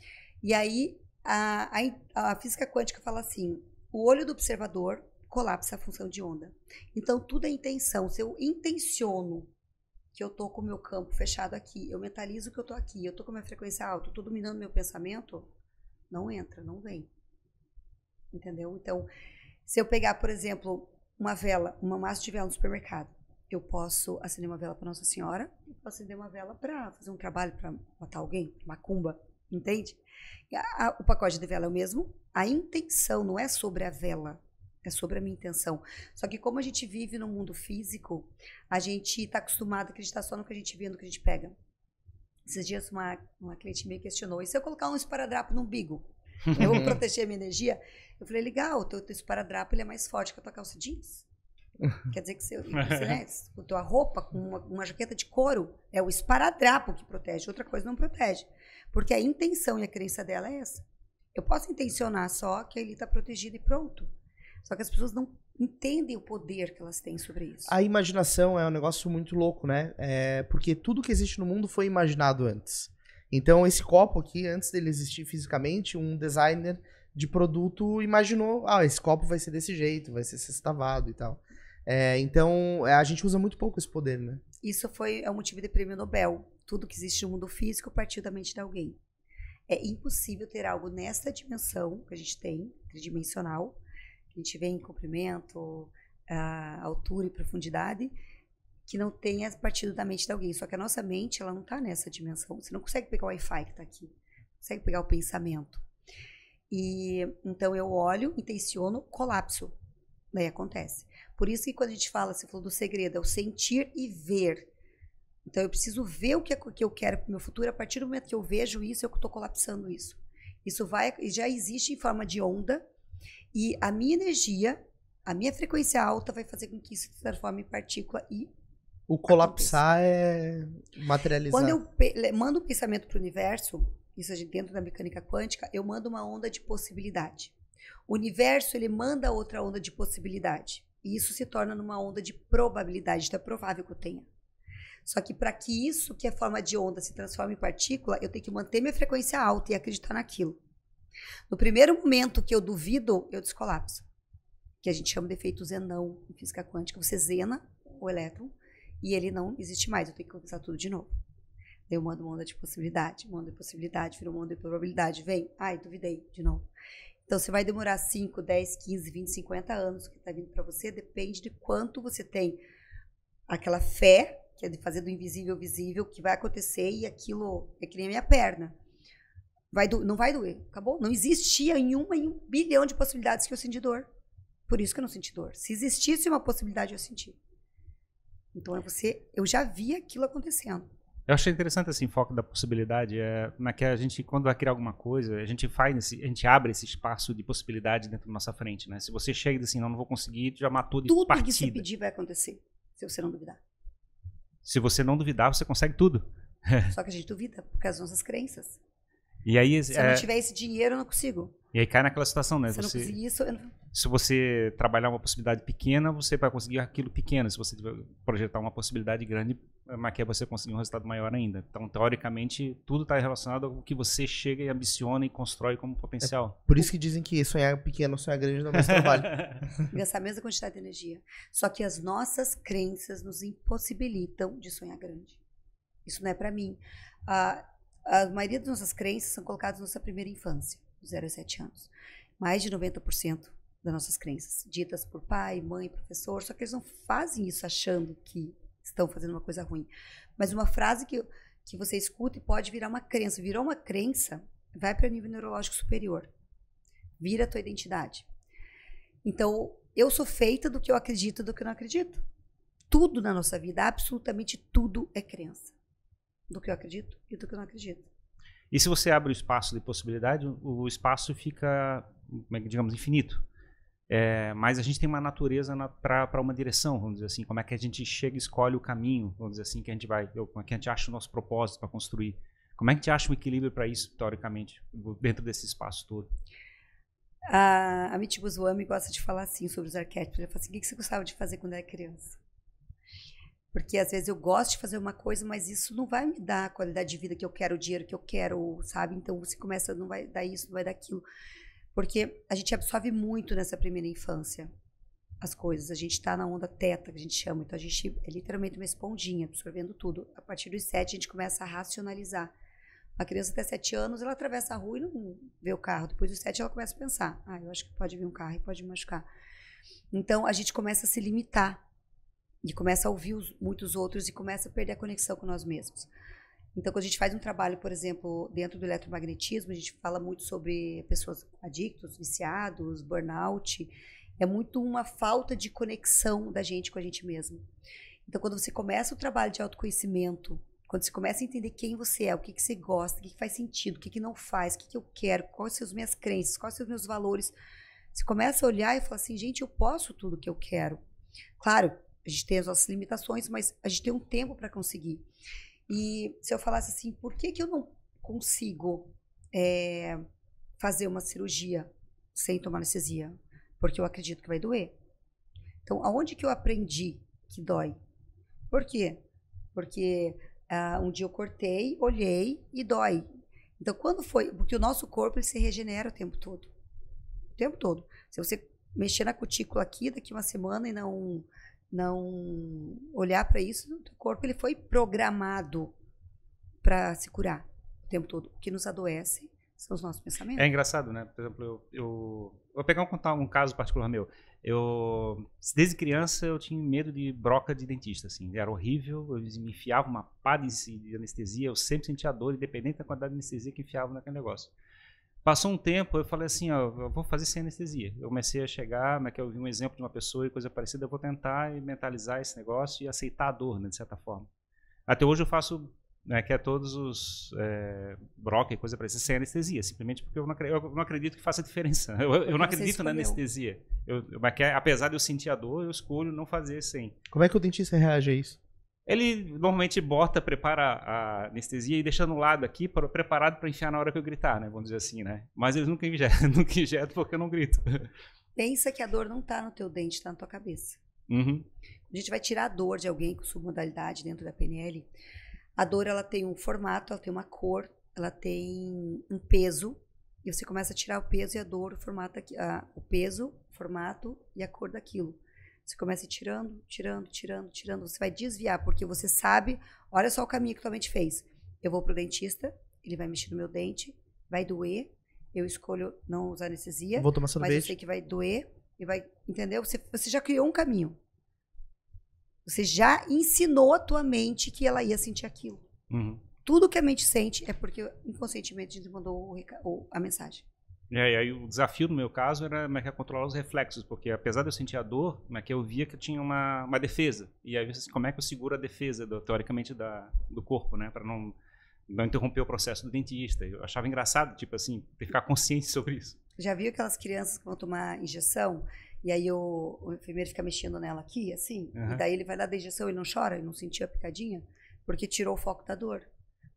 E aí a, a, a física quântica fala assim: o olho do observador colapsa a função de onda. Então tudo é intenção. Se eu intenciono que eu tô com o meu campo fechado aqui, eu mentalizo que eu tô aqui, eu tô com a minha frequência alta, eu tô dominando meu pensamento, não entra, não vem entendeu? Então, se eu pegar, por exemplo, uma vela, uma massa de vela no supermercado, eu posso acender uma vela para Nossa Senhora, eu posso acender uma vela para fazer um trabalho para matar alguém, macumba, entende? A, a, o pacote de vela é o mesmo. A intenção não é sobre a vela, é sobre a minha intenção. Só que como a gente vive no mundo físico, a gente está acostumado a acreditar só no que a gente vê, no que a gente pega. Esses dias uma, uma cliente me questionou, e se eu colocar um esparadrapo no umbigo? Eu vou uhum. proteger a minha energia. Eu falei, legal, o teu, teu esparadrapo ele é mais forte que a tua calça jeans. Quer dizer que você, você né, a tua roupa com uma, uma, jaqueta de couro é o esparadrapo que protege, outra coisa não protege. Porque a intenção e a crença dela é essa. Eu posso intencionar só que ele está protegido e pronto. Só que as pessoas não entendem o poder que elas têm sobre isso. A imaginação é um negócio muito louco, né? É, porque tudo que existe no mundo foi imaginado antes. Então, esse copo aqui, antes dele existir fisicamente, um designer de produto imaginou: ah, esse copo vai ser desse jeito, vai ser sextavado e tal. É, então, é, a gente usa muito pouco esse poder, né? Isso foi é o motivo do prêmio Nobel. Tudo que existe no mundo físico partiu da mente de alguém. É impossível ter algo nessa dimensão que a gente tem, tridimensional, que a gente vê em comprimento, ah, altura e profundidade, que não tenha partido da mente de alguém. Só que a nossa mente, ela não está nessa dimensão. Você não consegue pegar o Wi-Fi que está aqui. Não consegue pegar o pensamento. E então eu olho, intenciono, colapso. Daí acontece. Por isso que quando a gente fala, você falou do segredo, é o sentir e ver. Então eu preciso ver o que, é que eu quero para o meu futuro. A partir do momento que eu vejo isso, eu estou colapsando isso. Isso vai, já existe em forma de onda. E a minha energia, a minha frequência alta vai fazer com que isso se transforme em partícula e o colapsar é materializar. Quando eu mando um pensamento para o universo, isso dentro da mecânica quântica, eu mando uma onda de possibilidade. O universo ele manda outra onda de possibilidade. E isso se torna numa onda de probabilidade. Então é provável que eu tenha. Só que para que isso, que é forma de onda, se transforme em partícula, eu tenho que manter minha frequência alta e acreditar naquilo. No primeiro momento que eu duvido, eu descolapso. Que a gente chama de efeito zenão em física quântica. Você zena o elétron e ele não existe mais, eu tenho que começar tudo de novo. Daí eu mando um onda de possibilidade, uma onda de possibilidade, vira uma onda de probabilidade, vem, ai, duvidei, de novo. Então, você vai demorar 5, 10, 15, 20, 50 anos que está vindo para você, depende de quanto você tem aquela fé, que é de fazer do invisível visível, que vai acontecer e aquilo é que nem a minha perna. Vai do, não vai doer, acabou? Não existia em uma em um bilhão de possibilidades que eu senti dor. Por isso que eu não senti dor. Se existisse uma possibilidade, eu senti. Então é você, eu já vi aquilo acontecendo. Eu achei interessante esse assim, enfoque da possibilidade, é, na é que a gente, quando vai criar alguma coisa, a gente faz, esse, a gente abre esse espaço de possibilidade dentro da nossa frente, né? Se você chega e diz assim, não, não vou conseguir, já matou de tudo partida. Tudo que você pedir vai acontecer, se você não duvidar. Se você não duvidar, você consegue tudo. Só que a gente duvida, porque as nossas crenças. E aí, se é... eu não é, tiver esse dinheiro, eu não consigo. E aí cai naquela situação, né? Se você... eu não conseguir isso, eu não se você trabalhar uma possibilidade pequena, você vai conseguir aquilo pequeno. Se você projetar uma possibilidade grande, eh, maquia você conseguir um resultado maior ainda. Então, teoricamente, tudo está relacionado ao que você chega e ambiciona e constrói como potencial. É por isso que dizem que sonhar pequeno, sonhar grande não é mais trabalho. Gastar a mesma quantidade de energia. Só que as nossas crenças nos impossibilitam de sonhar grande. Isso não é para mim. A, a maioria das nossas crenças são colocadas na nossa primeira infância, 0 a 7 anos. Mais de 90% das nossas crenças, ditas por pai, mãe, professor, só que eles não fazem isso achando que estão fazendo uma coisa ruim. Mas uma frase que, que você escuta e pode virar uma crença. Virou uma crença, vai para o nível neurológico superior. Vira a tua identidade. Então, eu sou feita do que eu acredito do que eu não acredito. Tudo na nossa vida, absolutamente tudo é crença. Do que eu acredito e do que eu não acredito. E se você abre o espaço de possibilidade, o espaço fica, digamos, infinito. É, mas a gente tem uma natureza na, para uma direção, vamos dizer assim. Como é que a gente chega e escolhe o caminho, vamos dizer assim, que a gente vai, como é que a gente acha o nosso propósito para construir. Como é que a gente acha um equilíbrio para isso, teoricamente, dentro desse espaço todo? A, a Miti gosta de falar assim sobre os arquétipos. Ela fala assim: o que você gostava de fazer quando era criança? Porque às vezes eu gosto de fazer uma coisa, mas isso não vai me dar a qualidade de vida que eu quero, o dinheiro que eu quero, sabe? Então você começa, não vai dar isso, não vai dar aquilo. Porque a gente absorve muito nessa primeira infância as coisas. A gente está na onda teta, que a gente chama. Então, a gente é literalmente uma esponjinha, absorvendo tudo. A partir dos sete, a gente começa a racionalizar. Uma criança até sete anos, ela atravessa a rua e não vê o carro. Depois dos sete, ela começa a pensar. Ah, eu acho que pode vir um carro e pode me machucar. Então, a gente começa a se limitar. E começa a ouvir os, muitos outros e começa a perder a conexão com nós mesmos. Então, quando a gente faz um trabalho, por exemplo, dentro do eletromagnetismo, a gente fala muito sobre pessoas adictos, viciados, burnout. É muito uma falta de conexão da gente com a gente mesmo. Então, quando você começa o trabalho de autoconhecimento, quando você começa a entender quem você é, o que, que você gosta, o que, que faz sentido, o que, que não faz, o que, que eu quero, quais são as minhas crenças, quais são os meus valores, você começa a olhar e falar assim, gente, eu posso tudo o que eu quero. Claro, a gente tem as nossas limitações, mas a gente tem um tempo para conseguir. E se eu falasse assim, por que, que eu não consigo é, fazer uma cirurgia sem tomar anestesia? Porque eu acredito que vai doer. Então, aonde que eu aprendi que dói? Por quê? Porque ah, um dia eu cortei, olhei e dói. Então, quando foi? Porque o nosso corpo ele se regenera o tempo todo. O tempo todo. Se você mexer na cutícula aqui, daqui uma semana e não não olhar para isso, o corpo ele foi programado para se curar o tempo todo. O que nos adoece são os nossos pensamentos. É engraçado, né? Por exemplo, eu, eu vou pegar um, contar um caso particular meu. Eu, desde criança, eu tinha medo de broca de dentista, assim, era horrível, eu me enfiava uma pá de anestesia, eu sempre sentia dor, independente da quantidade de anestesia que enfiava naquele negócio. Passou um tempo, eu falei assim, ó, eu vou fazer sem anestesia. Eu comecei a chegar, né, que eu vi um exemplo de uma pessoa e coisa parecida, eu vou tentar mentalizar esse negócio e aceitar a dor, né, de certa forma. Até hoje eu faço, né, que é todos os é, broca e coisa parecida sem anestesia, simplesmente porque eu não, eu não acredito que faça diferença. Eu, eu então não acredito na anestesia. Eu, eu, é, apesar de eu sentir a dor, eu escolho não fazer sem. Como é que o dentista reage a isso? Ele normalmente bota, prepara a anestesia e deixa no lado aqui, pra, preparado para enfiar na hora que eu gritar, né? Vamos dizer assim, né? Mas eles nunca injetam, nunca injetam porque eu não grito. Pensa que a dor não está no teu dente, está na tua cabeça. Uhum. A gente vai tirar a dor de alguém com submodalidade dentro da PNL. A dor ela tem um formato, ela tem uma cor, ela tem um peso. E você começa a tirar o peso e a dor, o formato, a, o peso, o formato e a cor daquilo. Você começa tirando, tirando, tirando, tirando. Você vai desviar, porque você sabe, olha só o caminho que tua mente fez. Eu vou pro dentista, ele vai mexer no meu dente, vai doer. Eu escolho não usar anestesia. Vou tomar sorvete. Mas eu sei que vai doer e vai. Entendeu? Você, você já criou um caminho. Você já ensinou a tua mente que ela ia sentir aquilo. Uhum. Tudo que a mente sente é porque inconscientemente a gente mandou a mensagem e aí o desafio no meu caso era como é que é controlar os reflexos, porque apesar de eu sentir a dor, como é né, que eu via que eu tinha uma, uma defesa. E aí assim, como é que eu seguro a defesa, do, teoricamente, da, do corpo, né? Para não, não interromper o processo do dentista. Eu achava engraçado, tipo assim, ter ficar consciente sobre isso. Já viu aquelas crianças que vão tomar injeção e aí o, o enfermeiro fica mexendo nela aqui, assim? Uhum. E daí ele vai dar a injeção e não chora, e não sentiu a picadinha? Porque tirou o foco da dor.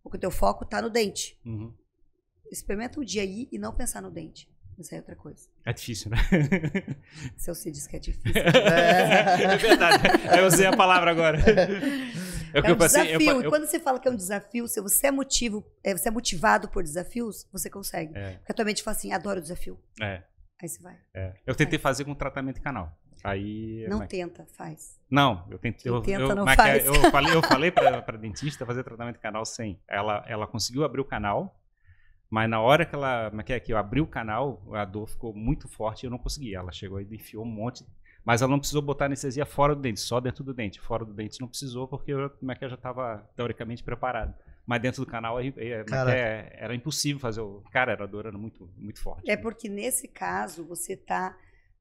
Porque o teu foco está no dente. Uhum. Experimenta um dia aí e não pensar no dente. Isso aí é outra coisa. É difícil, né? Seu se diz que é difícil. é verdade. Eu usei a palavra agora. É, é um assim, eu passei, desafio. Eu, eu... Quando você fala que é um desafio, se você é motivo, é, você é motivado por desafios, você consegue. É. Porque a tua mente fala assim, adoro desafio. É. Aí você vai. É. Eu tentei vai. fazer com tratamento canal. Aí, não mas... tenta, faz. Não, eu tentei. Eu, tenta, eu, não faz. eu falei, eu falei para dentista fazer tratamento canal sem. Ela, ela conseguiu abrir o canal, mas na hora que ela, é é, que eu abri o canal, a dor ficou muito forte e eu não consegui. Ela chegou e enfiou um monte. Mas ela não precisou botar anestesia fora do dente, só dentro do dente. Fora do dente não precisou, porque eu, como é já estava teoricamente preparado. Mas dentro do canal é, era impossível fazer o. Cara, era a dor era muito, muito forte. É porque nesse caso você está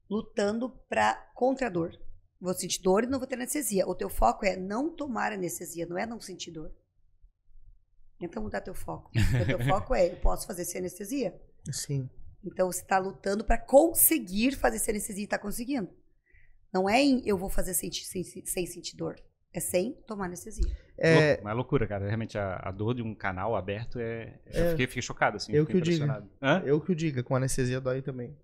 lutando pra, contra a dor. Vou sentir dor e não vou ter anestesia. O teu foco é não tomar anestesia, não é não sentir dor. Então mudar teu foco. Porque teu foco é, eu posso fazer sem anestesia? Sim. Então você está lutando para conseguir fazer sem anestesia e está conseguindo. Não é em eu vou fazer sem, sem, sem sentir dor. É sem tomar anestesia. É uma é loucura, cara. Realmente, a, a dor de um canal aberto é. é... Eu é. fiquei, fiquei chocado, assim. Eu que o diga. Hã? Eu que o diga. Com anestesia dói também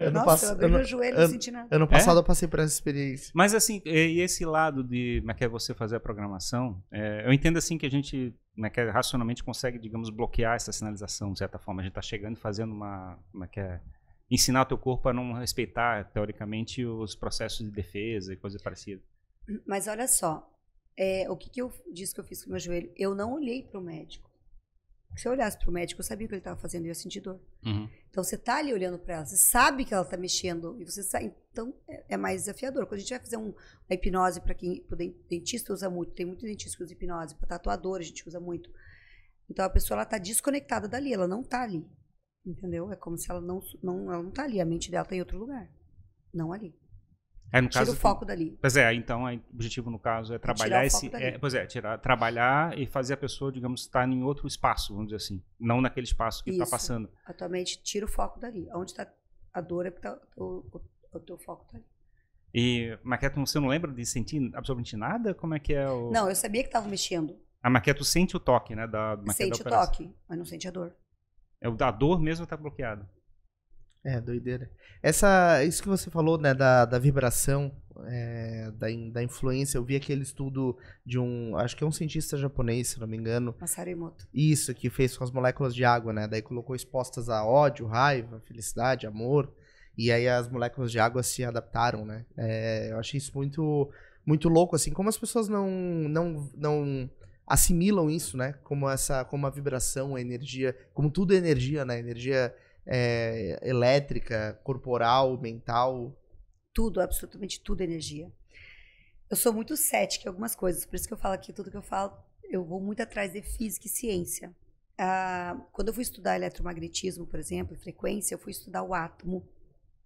ano Nossa, pass... eu ano... joelho ano... senti nada. Ano passado é? eu passei por essa experiência. Mas assim, e esse lado de é que é você fazer a programação, é, eu entendo assim que a gente né, que é racionalmente consegue, digamos, bloquear essa sinalização, de certa forma. A gente está chegando e fazendo uma. Como né, que é? Ensinar o teu corpo a não respeitar, teoricamente, os processos de defesa e coisas parecidas. Mas olha só, é, o que, que eu disse que eu fiz com o meu joelho? Eu não olhei para o médico. Se eu olhasse para o médico, eu sabia o que ele estava fazendo, eu ia sentir dor. Uhum. Então você está ali olhando para ela, você sabe que ela está mexendo, e você sabe, então é, é, mais desafiador. Quando a gente vai fazer um, uma hipnose, para quem o dentista usa muito, tem muitos dentistas que usam hipnose, para tatuador a gente usa muito. Então a pessoa está desconectada dali, ela não está ali. Entendeu? É como se ela não, não, ela não tá ali, a mente dela está em outro lugar, não ali. É, no Tira o foco dali. Pois é, então o objetivo no caso é trabalhar esse. É, pois é, tirar, trabalhar e fazer a pessoa, digamos, estar em outro espaço, vamos dizer assim. Não naquele espaço que está passando. Atualmente, tira o foco dali. Onde está a dor é porque tá, o, o, o, teu foco está ali. E Maqueto, você não lembra de sentir absolutamente nada? Como é que é o. Não, eu sabia que estava mexendo. A Maqueto sente o toque, né? Da, da sente o toque, mas não sente a dor. É, a dor mesmo está bloqueada. É, doideira. Essa, isso que você falou, né, da, da vibração, é, da, da influência, eu vi aquele estudo de um, acho que é um cientista japonês, se não me engano. Masarimoto. Isso, que fez com as moléculas de água, né, daí colocou expostas a ódio, raiva, felicidade, amor, e aí as moléculas de água se adaptaram, né. É, eu achei isso muito, muito louco, assim, como as pessoas não, não, não assimilam isso, né, como essa, como a vibração, a energia, como tudo é energia, né, energia é, elétrica, corporal, mental? Tudo, absolutamente tudo é energia. Eu sou muito cética em algumas coisas, por isso que eu falo aqui tudo que eu falo, eu vou muito atrás de física e ciência. Ah, quando eu fui estudar eletromagnetismo, por exemplo, frequência, eu fui estudar o átomo.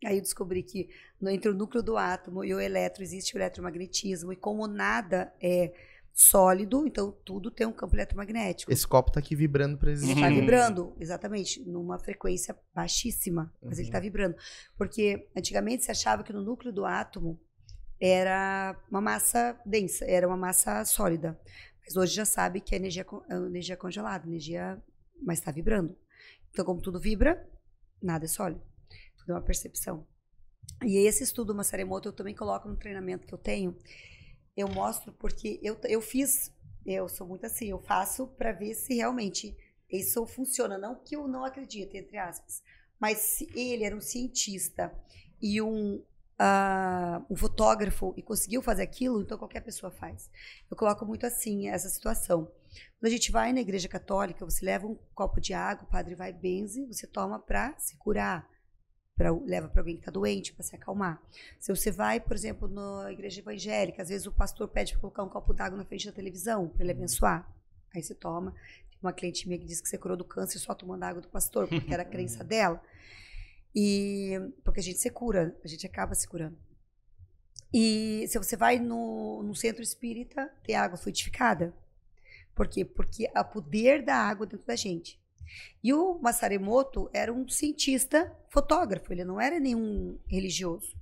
Aí eu descobri que entre o núcleo do átomo e o elétron existe o eletromagnetismo, e como nada é sólido, então tudo tem um campo eletromagnético. Esse copo está aqui vibrando para existir. Está uhum. vibrando, exatamente, numa frequência baixíssima, mas tá uhum. ele está vibrando. Porque antigamente se achava que no núcleo do átomo era uma massa densa, era uma massa sólida. Mas hoje já sabe que é energia, é energia congelada, energia, mas está vibrando. Então, como tudo vibra, nada é sólido. Tudo é uma percepção. E esse estudo Massaremoto eu também coloco no treinamento que eu tenho, eu mostro porque eu, eu fiz, eu sou muito assim, eu faço para ver se realmente isso funciona. Não que eu não acredite, entre aspas, mas se ele era um cientista e um, uh, um fotógrafo e conseguiu fazer aquilo, então qualquer pessoa faz. Eu coloco muito assim essa situação. Quando a gente vai na igreja católica, você leva um copo de água, o padre vai benze, você toma para se curar. Pra, leva para alguém que está doente para se acalmar. Se você vai, por exemplo, na igreja evangélica, às vezes o pastor pede para colocar um copo d'água na frente da televisão para ele uhum. abençoar. Aí você toma. Tem uma cliente minha que disse que você curou do câncer só tomando água do pastor, porque era a crença dela. E porque a gente se cura, a gente acaba se curando. E se você vai no, no centro espírita, tem água fluidificada. Por quê? Porque há poder da água dentro da gente. E o Massaremoto era um cientista fotógrafo, ele não era nenhum religioso.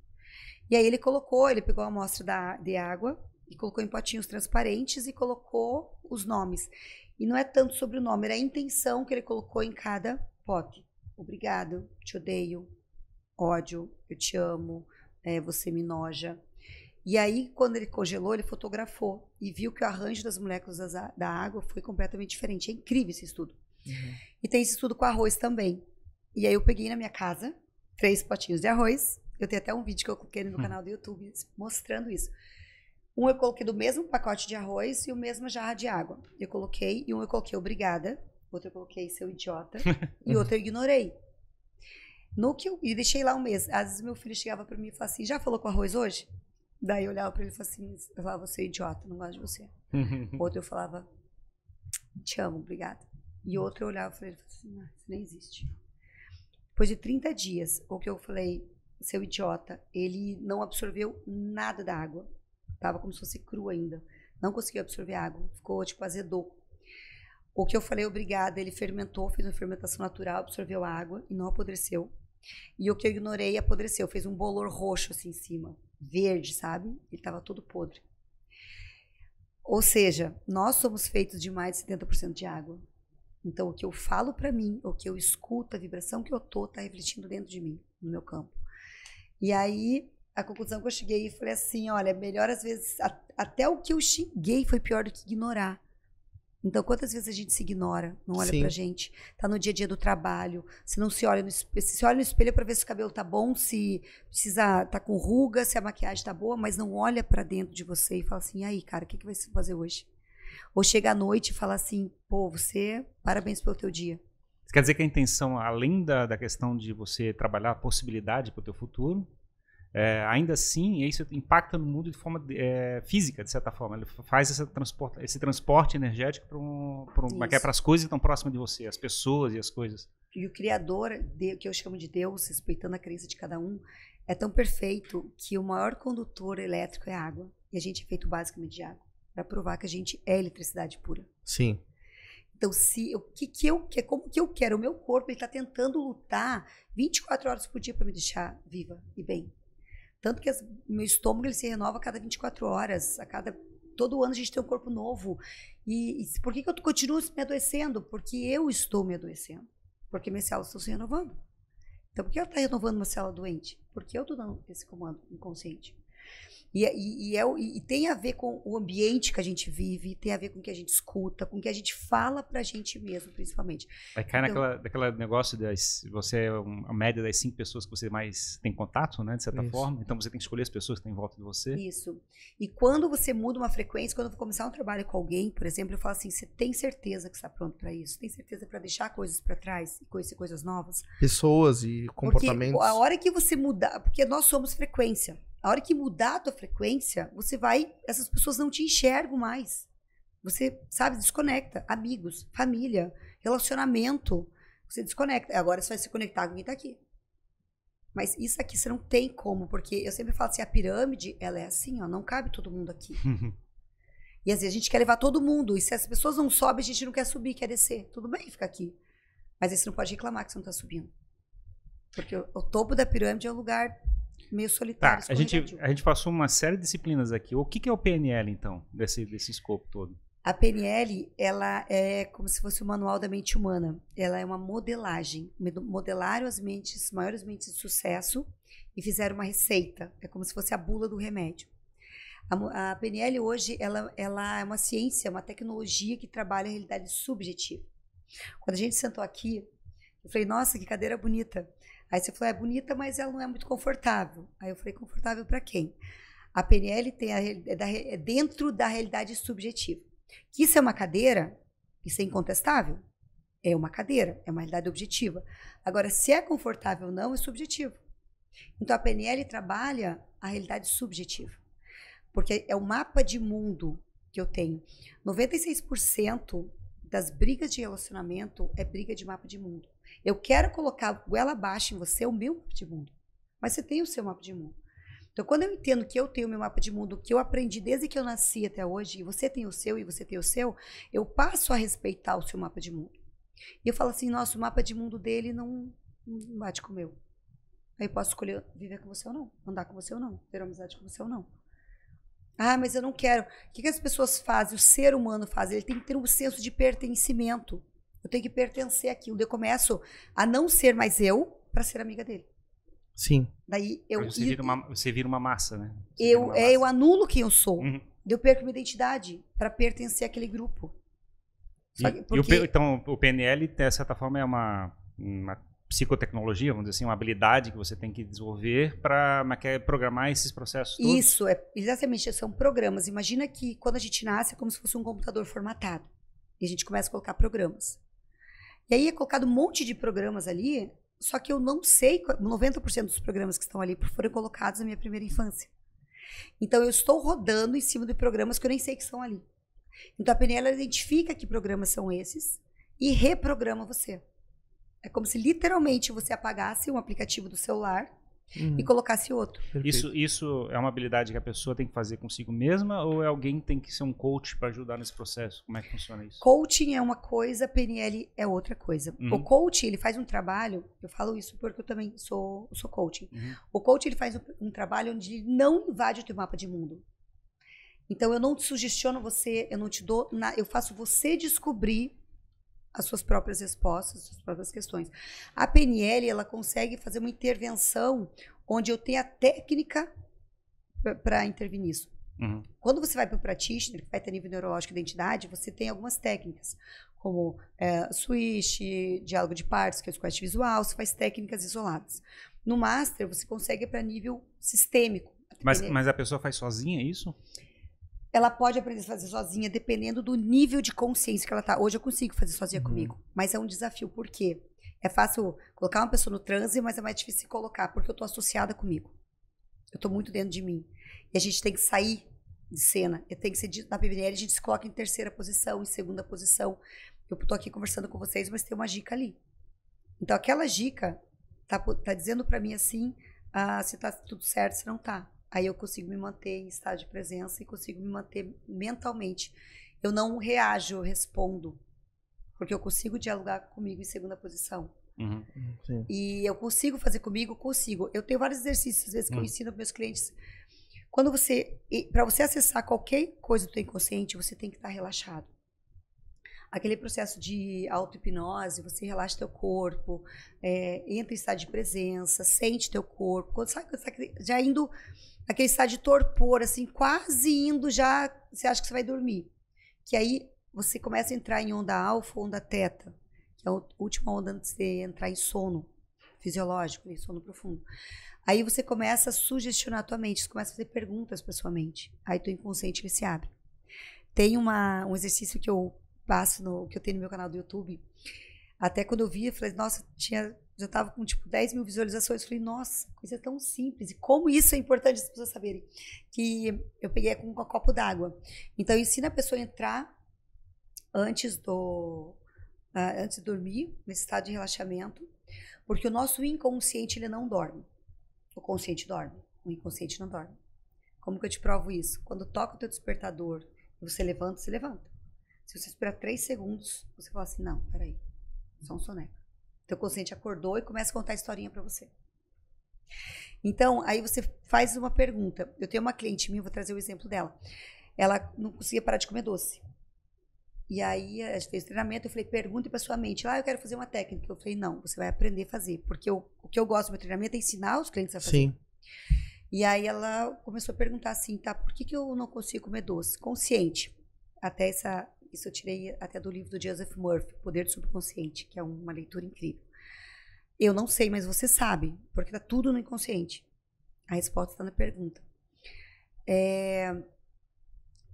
E aí ele colocou, ele pegou a amostra da, de água e colocou em potinhos transparentes e colocou os nomes. E não é tanto sobre o nome, era a intenção que ele colocou em cada pote. Obrigado, te odeio, ódio, eu te amo, é, você me noja. E aí, quando ele congelou, ele fotografou e viu que o arranjo das moléculas da água foi completamente diferente. É incrível esse estudo. Uhum. E tem isso tudo com arroz também. E aí eu peguei na minha casa três potinhos de arroz. Eu tenho até um vídeo que eu coloquei no meu hum. canal do YouTube mostrando isso. Um eu coloquei do mesmo pacote de arroz e o mesmo jarra de água. Eu coloquei, e um eu coloquei obrigada, outro eu coloquei seu idiota, e outro eu ignorei. No que eu, e deixei lá um mês. Às vezes meu filho chegava para mim e falava assim: já falou com arroz hoje? Daí eu olhava para ele e falava assim: eu falava, você é idiota, não gosto de você. Uhum. outro eu falava: te amo, obrigada. E uhum. outro eu olhava e falei assim, ah, isso nem existe. Depois de 30 dias, o que eu falei, seu idiota, ele não absorveu nada da água. Tava como se fosse cru ainda. Não conseguiu absorver água. Ficou, tipo, azedou. O que eu falei, obrigada, ele fermentou, fez uma fermentação natural, absorveu a água e não apodreceu. E o que eu ignorei apodreceu, fez um bolor roxo assim em cima, verde, sabe? Ele tava todo podre. Ou seja, nós somos feitos de mais de 70% de água. Então, o que eu falo para mim, o que eu escuto, a vibração que eu tô, tá refletindo dentro de mim, no meu campo. E aí, a conclusão que eu cheguei foi assim: olha, é melhor às vezes, a, até o que eu xinguei foi pior do que ignorar. Então, quantas vezes a gente se ignora, não olha Sim. pra gente? Tá no dia a dia do trabalho, se não se olha no espelho, se olha no espelho para ver se o cabelo tá bom, se precisa tá com ruga, se a maquiagem tá boa, mas não olha para dentro de você e fala assim: "E aí, cara, o que que vai se fazer hoje?" Ou chega à noite e fala assim, pô, você, parabéns pelo teu dia. Isso quer dizer que a intenção, além da, da questão de você trabalhar a possibilidade para o teu futuro, é, ainda assim, isso impacta no mundo de forma é, física, de certa forma. Ele faz esse transporte, esse transporte energético para um, um, é as coisas que estão próximas de você, as pessoas e as coisas. E o Criador, que eu chamo de Deus, respeitando a crença de cada um, é tão perfeito que o maior condutor elétrico é a água. E a gente é feito basicamente de água para provar que a gente é eletricidade pura. Sim. Então, se o que, que eu quero, como que eu quero, o meu corpo está tentando lutar 24 horas por dia para me deixar viva e bem. Tanto que o meu estômago ele se renova a cada 24 horas, a cada todo ano a gente tem um corpo novo. E, e por que, que eu continuo me adoecendo? Porque eu estou me adoecendo. Porque minhas células estão se renovando. Então, por que ela está renovando uma célula doente? Porque eu estou dando esse comando inconsciente. E, é, e, e, é, e, tem a ver com o ambiente que a gente vive, tem a ver com o que a gente escuta, com o que a gente fala pra gente mesmo, principalmente. Vai cair então, naquela, negócio das. Você é a média das cinco pessoas que você mais tem contato, né? De certa isso. forma. Então você tem que escolher as pessoas que estão em volta de você. Isso. E quando você muda uma frequência, quando eu vou começar um trabalho com alguém, por exemplo, eu falo assim: você tem certeza que está pronto para isso? Tem certeza para deixar coisas para trás e conhecer coisas novas? Pessoas e comportamentos. Porque a hora que você mudar. Porque nós somos frequência. A hora que mudar a tua frequência, você vai. Essas pessoas não te enxergam mais. Você, sabe, desconecta. Amigos, família, relacionamento. Você desconecta. Agora você vai se conectar com quem tá aqui. Mas isso aqui você não tem como, porque eu sempre falo assim, a pirâmide, ela é assim, ó, não cabe todo mundo aqui. e às vezes a gente quer levar todo mundo, e se as pessoas não sobem, a gente não quer subir, quer descer. Tudo bem, fica aqui. Mas aí você não pode reclamar que você não tá subindo. Porque o, o topo da pirâmide é o lugar Meio solitários. Tá, a gente, a gente passou uma série de disciplinas aqui. O que, que é o PNL, então, desse, desse escopo todo? A PNL, ela é como se fosse o manual da mente humana. Ela é uma modelagem. Modelaram as mentes, maiores mentes de sucesso e fizeram uma receita. É como se fosse a bula do remédio. A, a PNL hoje, ela, ela é uma ciência, uma tecnologia que trabalha a realidade subjetiva. Quando a gente sentou aqui, eu falei, nossa, que cadeira bonita. Aí você falou, é bonita, mas ela não é muito confortável. Aí eu falei, confortável para quem? A PNL tem a, é, da, é dentro da realidade subjetiva. Que isso é uma cadeira, isso é incontestável. É uma cadeira, é uma realidade objetiva. Agora, se é confortável ou não, é subjetivo. Então, a PNL trabalha a realidade subjetiva. Porque é o mapa de mundo que eu tenho. 96% das brigas de relacionamento é briga de mapa de mundo. Eu quero colocar goela abaixo em você é o meu mapa de mundo. Mas você tem o seu mapa de mundo. Então, quando eu entendo que eu tenho o meu mapa de mundo, que eu aprendi desde que eu nasci até hoje, e você tem o seu e você tem o seu, eu passo a respeitar o seu mapa de mundo. E eu falo assim, nossa, o mapa de mundo dele não, não bate com o meu. Aí eu posso escolher viver com você ou não, andar com você ou não, ter amizade com você ou não. Ah, mas eu não quero. O que, que as pessoas fazem? O ser humano faz? Ele tem que ter um senso de pertencimento. Eu tenho que pertencer àquilo. Eu começo a não ser mais eu para ser amiga dele. Sim. Daí eu você vira, uma, você vira uma massa, né? Você eu é, massa. É, eu anulo quem eu sou. Uhum. Eu perco minha identidade para pertencer àquele grupo. E, porque... o, então o PNL de certa forma é uma, uma psicotecnologia, vamos dizer assim, uma habilidade que você tem que desenvolver para programar esses processos todos? Isso, é, exatamente, são programas. Imagina que quando a gente nasce é como se fosse um computador formatado. E a gente começa a colocar programas. E aí é colocado um monte de programas ali, só que eu não sei, 90% dos programas que estão ali foram colocados na minha primeira infância. Então eu estou rodando em cima de programas que eu nem sei que estão ali. Então a PNL identifica que programas são esses e reprograma você. É como se literalmente você apagasse um aplicativo do celular uhum. e colocasse outro. Isso, isso é uma habilidade que a pessoa tem que fazer consigo mesma ou é alguém que tem que ser um coach para ajudar nesse processo? Como é que funciona isso? Coaching é uma coisa, PNL é outra coisa. Uhum. O coach ele faz um trabalho, eu falo isso porque eu também sou, sou coaching. Uhum. O coach ele faz um, um trabalho onde ele não invade o teu mapa de mundo. Então eu não te sugestiono você, eu não te dou, nada, eu faço você descobrir as suas próprias respostas, as suas próprias questões. A PNL, ela consegue fazer uma intervenção onde eu tenho a técnica para intervir nisso. Uhum. Quando você vai para o practitioner, que vai ter nível neurológico e identidade, você tem algumas técnicas, como é, switch, diálogo de partes, que é o squash visual, você faz técnicas isoladas. No master, você consegue para nível sistêmico. Mas, mas a pessoa faz sozinha isso? ela pode aprender a fazer sozinha, dependendo do nível de consciência que ela tá. Hoje eu consigo fazer sozinha uhum. comigo, mas é um desafio. Por quê? É fácil colocar uma pessoa no transe, mas é mais difícil colocar, porque eu tô associada comigo. Eu tô muito dentro de mim. E a gente tem que sair de cena. E tem que ser dito na PBL, a gente se coloca em terceira posição, em segunda posição. Eu tô aqui conversando com vocês, mas tem uma dica ali. Então aquela dica tá, tá dizendo para mim assim, ah, se tá tudo certo, se não tá. Aí eu consigo me manter em estado de presença e consigo me manter mentalmente. Eu não reajo, eu respondo. Porque eu consigo dialogar comigo em segunda posição. Uhum, e eu consigo fazer comigo, consigo. Eu tenho vários exercícios, às vezes, que uhum. eu ensino para meus clientes. Quando você. Para você acessar qualquer coisa do teu inconsciente, você tem que estar tá relaxado aquele processo de auto-hipnose, você relaxa teu corpo, é, entra em estado de presença, sente teu corpo, quando sai já indo naquele estado de torpor, assim, quase indo já, você acha que você vai dormir. Que aí você começa a entrar em onda alfa, onda teta, que é a última onda antes de entrar em sono fisiológico, em sono profundo. Aí você começa a sugestionar a tua mente, você começa a fazer perguntas para sua mente. Aí teu inconsciente ele se abre. Tem uma, um exercício que eu passo no que eu tenho no meu canal do YouTube. Até quando eu via, falei, nossa, tinha, já tava com tipo 10 mil visualizações. Eu falei, nossa, coisa tão simples. E como isso é importante as pessoas saberem. Que eu peguei com um copo d'água. Então, ensina a pessoa a entrar antes do. Uh, antes de dormir, nesse estado de relaxamento. Porque o nosso inconsciente ele não dorme. O consciente dorme, o inconsciente não dorme. Como que eu te provo isso? Quando toca o teu despertador, você levanta, você levanta. Se você esperar três segundos, você fala assim: não, peraí, só um soneca. Teu consciente acordou e começa a contar a historinha para você. Então, aí você faz uma pergunta. Eu tenho uma cliente minha, vou trazer o exemplo dela. Ela não conseguia parar de comer doce. E aí, a gente fez treinamento, eu falei, pergunte para sua mente. Ah, eu quero fazer uma técnica. Eu falei, não, você vai aprender a fazer. Porque eu, o que eu gosto do meu treinamento é ensinar os clientes a fazer. Sim. E aí, ela começou a perguntar assim, tá, por que, que eu não consigo comer doce? Consciente. Até essa, isso eu tirei até do livro do Joseph Murphy, Poder do Subconsciente, que é uma leitura incrível. Eu não sei, mas você sabe, porque está tudo no inconsciente. A resposta está na pergunta. É,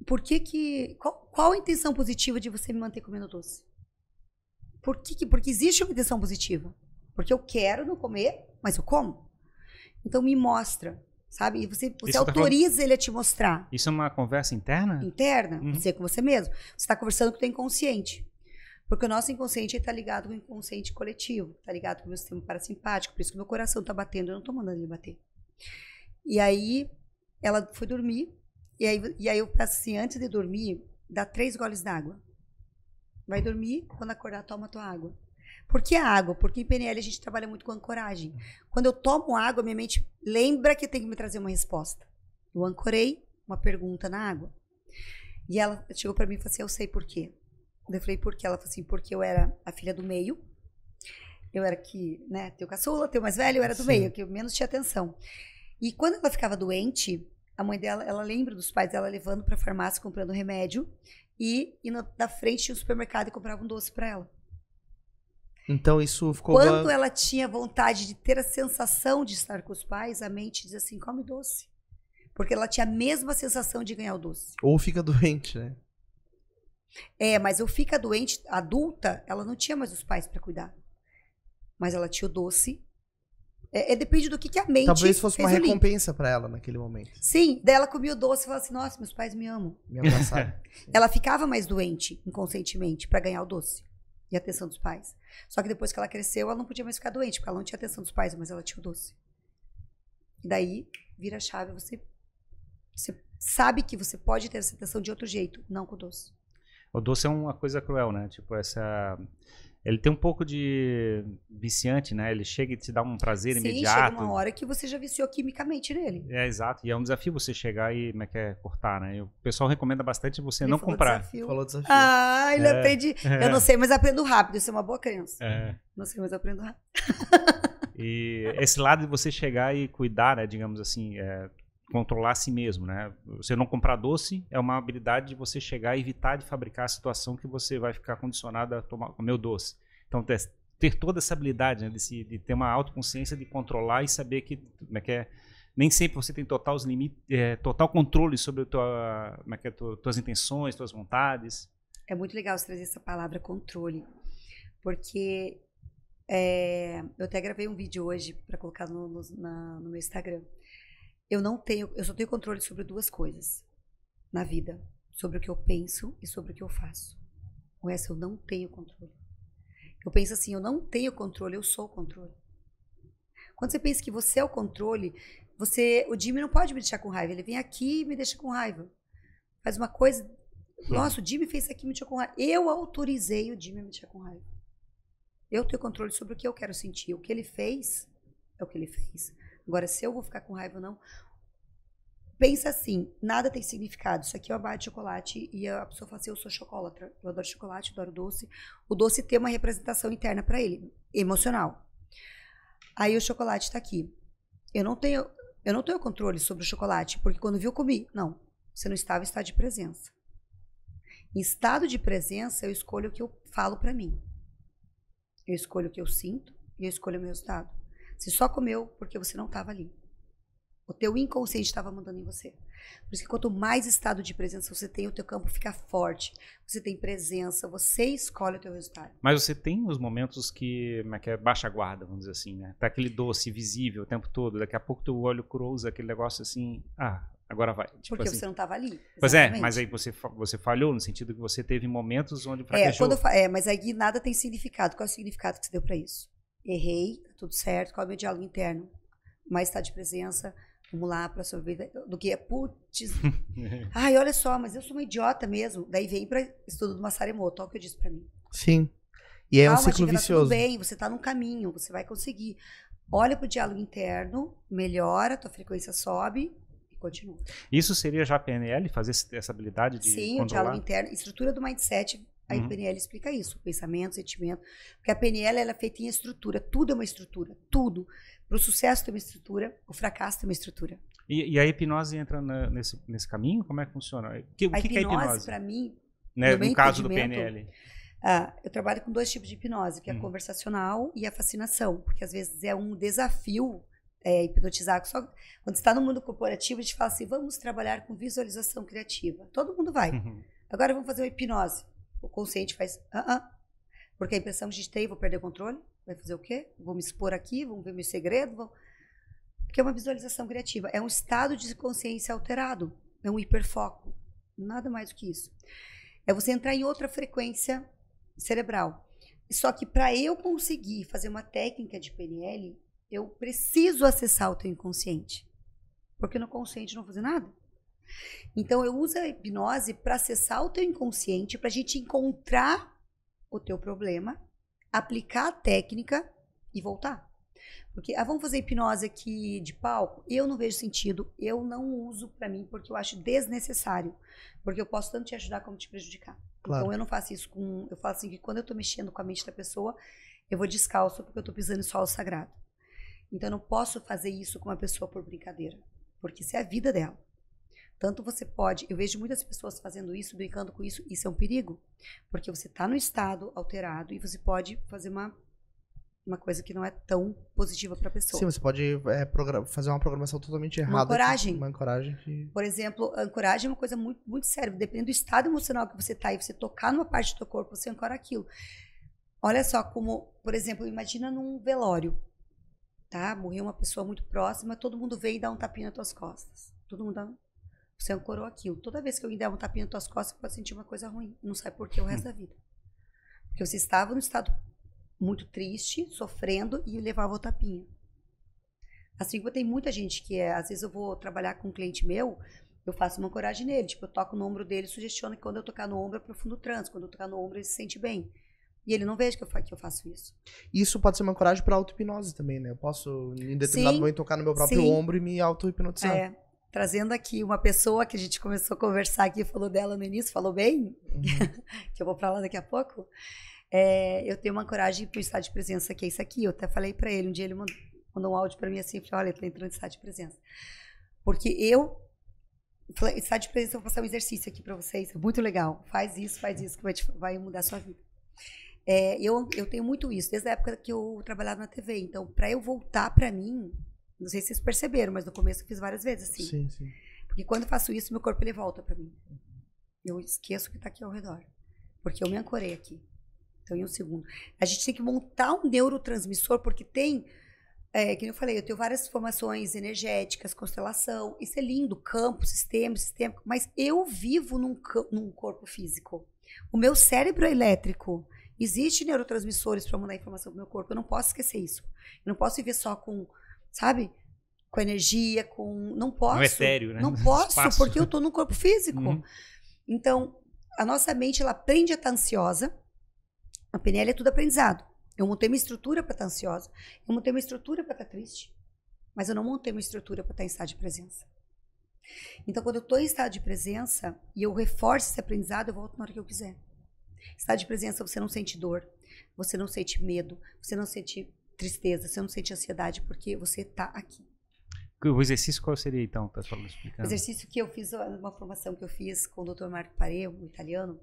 por que que... Qual, qual, a intenção positiva de você me manter comendo doce? Por que, que porque existe uma intenção positiva. Porque eu quero não comer, mas eu como. Então me mostra sabe? E você, você tá autoriza tá ele a te mostrar. Isso é uma conversa interna? Interna, uhum. você com você mesmo. Você está conversando com o teu inconsciente. Porque o nosso inconsciente está ligado com o inconsciente coletivo, está ligado com o meu sistema parasimpático, por isso que meu coração está batendo, eu não estou mandando ele bater. E aí, ela foi dormir, e aí, e aí eu peço assim, antes de dormir, dá três goles d'água. Vai dormir, quando acordar, toma tua água. Por que água? Porque em PNL a gente trabalha muito com ancoragem. Quando eu tomo água, minha mente lembra que tem que me trazer uma resposta. Eu ancorei uma pergunta na água. E ela chegou para mim e falou assim: Eu sei por quê. Eu falei: Por quê? Ela falou assim: Porque eu era a filha do meio. Eu era que, né, teu caçula, teu mais velho, eu era do Sim. meio, que eu menos tinha atenção. E quando ela ficava doente, a mãe dela, ela lembra dos pais dela levando para farmácia comprando remédio e, e na, da frente tinha um supermercado e comprava um doce para ela. Então isso ficou. Quando uma... ela tinha vontade de ter a sensação de estar com os pais, a mente diz assim: come doce. Porque ela tinha a mesma sensação de ganhar o doce. Ou fica doente, né? É, mas eu fica doente, adulta, ela não tinha mais os pais para cuidar. Mas ela tinha o doce. É, é depende do que, que a mente. Talvez fosse uma recompensa para ela naquele momento. Sim, daí ela comia o doce e falava assim: nossa, meus pais me amam. Me abraçaram. ela ficava mais doente inconscientemente para ganhar o doce e atenção dos pais. Só que depois que ela cresceu, ela não podia mais ficar doente, porque ela não tinha atenção dos pais, mas ela tinha o doce. E daí vira a chave, você, você sabe que você pode ter essa atenção de outro jeito, não com o doce. O doce é uma coisa cruel, né? Tipo, essa ele tem um pouco de viciante, né? Ele chega e te dá um prazer Sim, imediato. Chega uma hora que você já viciou quimicamente nele. É, exato. E é um desafio você chegar e como é quer é, cortar, né? E o pessoal recomenda bastante você ele não falou comprar. Desafio. Falou desafio. Ah, ele é. aprende. É. Eu não sei, mas aprendo rápido. Isso é uma boa crença. É. Não sei, mas aprendo rápido. e esse lado de você chegar e cuidar, né? Digamos assim, é, controlar a si mesmo, né? Você não comprar doce é uma habilidade de você chegar e evitar de fabricar a situação que você vai ficar condicionado a tomar comer meu doce. Então ter toda essa habilidade né, de, de ter uma autoconsciência de controlar e saber que como é que é nem sempre você tem total, é, total controle sobre tua, como é que é, tua, tuas intenções, tuas vontades. É muito legal você trazer essa palavra controle, porque é, eu até gravei um vídeo hoje para colocar no, no, na, no meu Instagram eu não tenho, eu só tenho controle sobre duas coisas na vida, sobre o que eu penso e sobre o que eu faço. Com essa eu não tenho controle. Eu penso assim, eu não tenho controle, eu sou o controle. Quando você pensa que você é o controle, você, o Jimmy não pode me deixar com raiva. Ele vem aqui e me deixa com raiva. Faz uma coisa, nossa, o Jimmy fez isso aqui me deixou com raiva. Eu autorizei o Jimmy a me deixar com raiva. Eu tenho controle sobre o que eu quero sentir. O que ele fez é o que ele fez. Agora, se eu vou ficar com raiva ou não, pensa assim, nada tem significado. Isso aqui é uma barra de chocolate e a pessoa fala assim, eu sou chocolatra, eu adoro chocolate, eu adoro doce. O doce tem uma representação interna para ele, emocional. Aí o chocolate está aqui. Eu não tenho, eu não tenho controle sobre o chocolate, porque quando viu, comi. Não, você não estava em estado de presença. Em estado de presença, eu escolho o que eu falo para mim. Eu escolho o que eu sinto e eu escolho o meu estado você só comeu porque você não estava ali. O teu inconsciente estava mandando em você. Por isso que quanto mais estado de presença você tem, o teu campo fica forte. Você tem presença, você escolhe o teu resultado. Mas você tem os momentos que, é que é baixa guarda, vamos dizer assim, né? Tá aquele doce visível o tempo todo. Daqui a pouco teu olho cruza aquele negócio assim, ah, agora vai. Tipo Porque assim. você não estava ali. Exatamente. Pois é, mas aí você, você falhou no sentido que você teve momentos onde para É, quando eu, é, mas aí nada tem significado. Qual é o significado que você deu para isso? Errei, tudo certo, qual é o meu diálogo interno? Mais estar de presença, vamos lá para sua vida, do que é, putz, ai, olha só, mas eu sou uma idiota mesmo. Daí vem para estudo do Massaremoto, olha o que eu disse para mim. Sim. E é Calma, um ciclo tá vicioso. tudo bem, você está num caminho, você vai conseguir. Olha para o diálogo interno, melhora, tua frequência sobe e continua. Isso seria já PNL, fazer essa habilidade de Sim, controlar? o diálogo interno, estrutura do mindset a uhum. PNL explica isso, pensamento, sentimento. Porque a PNL ela é feita em estrutura, tudo é uma estrutura, tudo. Para o sucesso tem uma estrutura, o fracasso tem uma estrutura. E, e a hipnose entra na, nesse, nesse caminho? Como é que funciona? Que, o a que, hipnose, que é hipnose? para mim, né, no, no caso do PNL. Ah, eu trabalho com dois tipos de hipnose, que é a uhum. conversacional e a fascinação, porque às vezes é um desafio é, hipnotizar. Só quando está no mundo corporativo, a gente fala assim: vamos trabalhar com visualização criativa. Todo mundo vai. Uhum. Agora vamos fazer uma hipnose. O consciente faz. Ah, ah. Porque a impressão que a gente tem, vou perder o controle, vai fazer o quê? Vou me expor aqui, vou ver meu segredo. Vou... Porque é uma visualização criativa, é um estado de consciência alterado, é um hiperfoco, nada mais do que isso. É você entrar em outra frequência cerebral. Só que para eu conseguir fazer uma técnica de PNL, eu preciso acessar o teu inconsciente. Porque no consciente não fazer nada. Então eu uso a hipnose para acessar o teu inconsciente, para a gente encontrar o teu problema, aplicar a técnica e voltar. Porque ah, vamos fazer hipnose aqui de palco? Eu não vejo sentido, eu não uso para mim porque eu acho desnecessário, porque eu posso tanto te ajudar como te prejudicar. Claro. Então eu não faço isso com, eu faço assim que quando eu tô mexendo com a mente da pessoa, eu vou descalço porque eu tô pisando em solo sagrado. Então eu não posso fazer isso com uma pessoa por brincadeira, porque isso é a vida dela. Tanto você pode, eu vejo muitas pessoas fazendo isso, brincando com isso, isso é um perigo, porque você está no estado alterado e você pode fazer uma uma coisa que não é tão positiva para a pessoa. Sim, você pode é, fazer uma programação totalmente errada. Uma coragem. Uma ancoragem. Que... Por exemplo, ancoragem é uma coisa muito, muito séria. Dependendo do estado emocional que você está e você tocar numa parte do seu corpo, você ancora aquilo. Olha só como, por exemplo, imagina num velório, tá? Morreu uma pessoa muito próxima, todo mundo veio e dá um tapinha nas tuas costas. Todo mundo dá um você ancorou aquilo. Toda vez que alguém der um tapinha nas tuas costas, você pode sentir uma coisa ruim. Não sabe por o resto hum. da vida. Porque você estava num estado muito triste, sofrendo, e levava o tapinha. Assim como tem muita gente que é. Às vezes eu vou trabalhar com um cliente meu, eu faço uma coragem nele. Tipo, eu toco no ombro dele, sugestiono que quando eu tocar no ombro, eu é profundo o trânsito. Quando eu tocar no ombro, ele se sente bem. E ele não vê que eu, que eu faço isso. Isso pode ser uma coragem para auto-hipnose também, né? Eu posso, em determinado sim, momento, tocar no meu próprio sim. ombro e me auto-hipnotizar. É trazendo aqui uma pessoa que a gente começou a conversar aqui, falou dela no início, falou bem, uhum. que eu vou para lá daqui a pouco. É, eu tenho uma coragem para o estado de presença, que é isso aqui. Eu até falei para ele, um dia ele mandou, mandou um áudio para mim assim, falei, olha, eu tô entrando em estado de presença. Porque eu, estado de presença, eu vou passar um exercício aqui para vocês, é muito legal. Faz isso, faz isso, que vai, te, vai mudar a sua vida. É, eu, eu tenho muito isso, desde a época que eu trabalhava na TV. Então, para eu voltar para mim, não sei se vocês perceberam, mas no começo eu fiz várias vezes assim. Sim, sim. Porque quando eu faço isso, meu corpo ele volta para mim. Eu esqueço que está aqui ao redor. Porque eu me ancorei aqui. Então, em um segundo. A gente tem que montar um neurotransmissor, porque tem. É, que eu falei, eu tenho várias formações energéticas, constelação. Isso é lindo, campo, sistema, sistema. Mas eu vivo num, num corpo físico. O meu cérebro é elétrico. Existem neurotransmissores para mandar informação para o meu corpo. Eu não posso esquecer isso. Eu não posso viver só com sabe? Com energia, com. Não posso. Não é sério, né? Não é posso, Espaço. porque eu estou no corpo físico. Uhum. Então, a nossa mente, ela aprende a estar tá ansiosa. A PNL é tudo aprendizado. Eu montei uma estrutura para estar tá ansiosa. Eu montei uma estrutura para estar tá triste. Mas eu não montei uma estrutura para estar em estado de presença. Então, quando eu estou em estado de presença e eu reforço esse aprendizado, eu volto na hora que eu quiser. Estado de presença, você não sente dor, você não sente medo, você não sente tristeza, você não sente ansiedade porque você está aqui. O exercício qual seria então, pessoal, explicando? O exercício que eu fiz, uma formação que eu fiz com o Dr. Marco Pare, um italiano,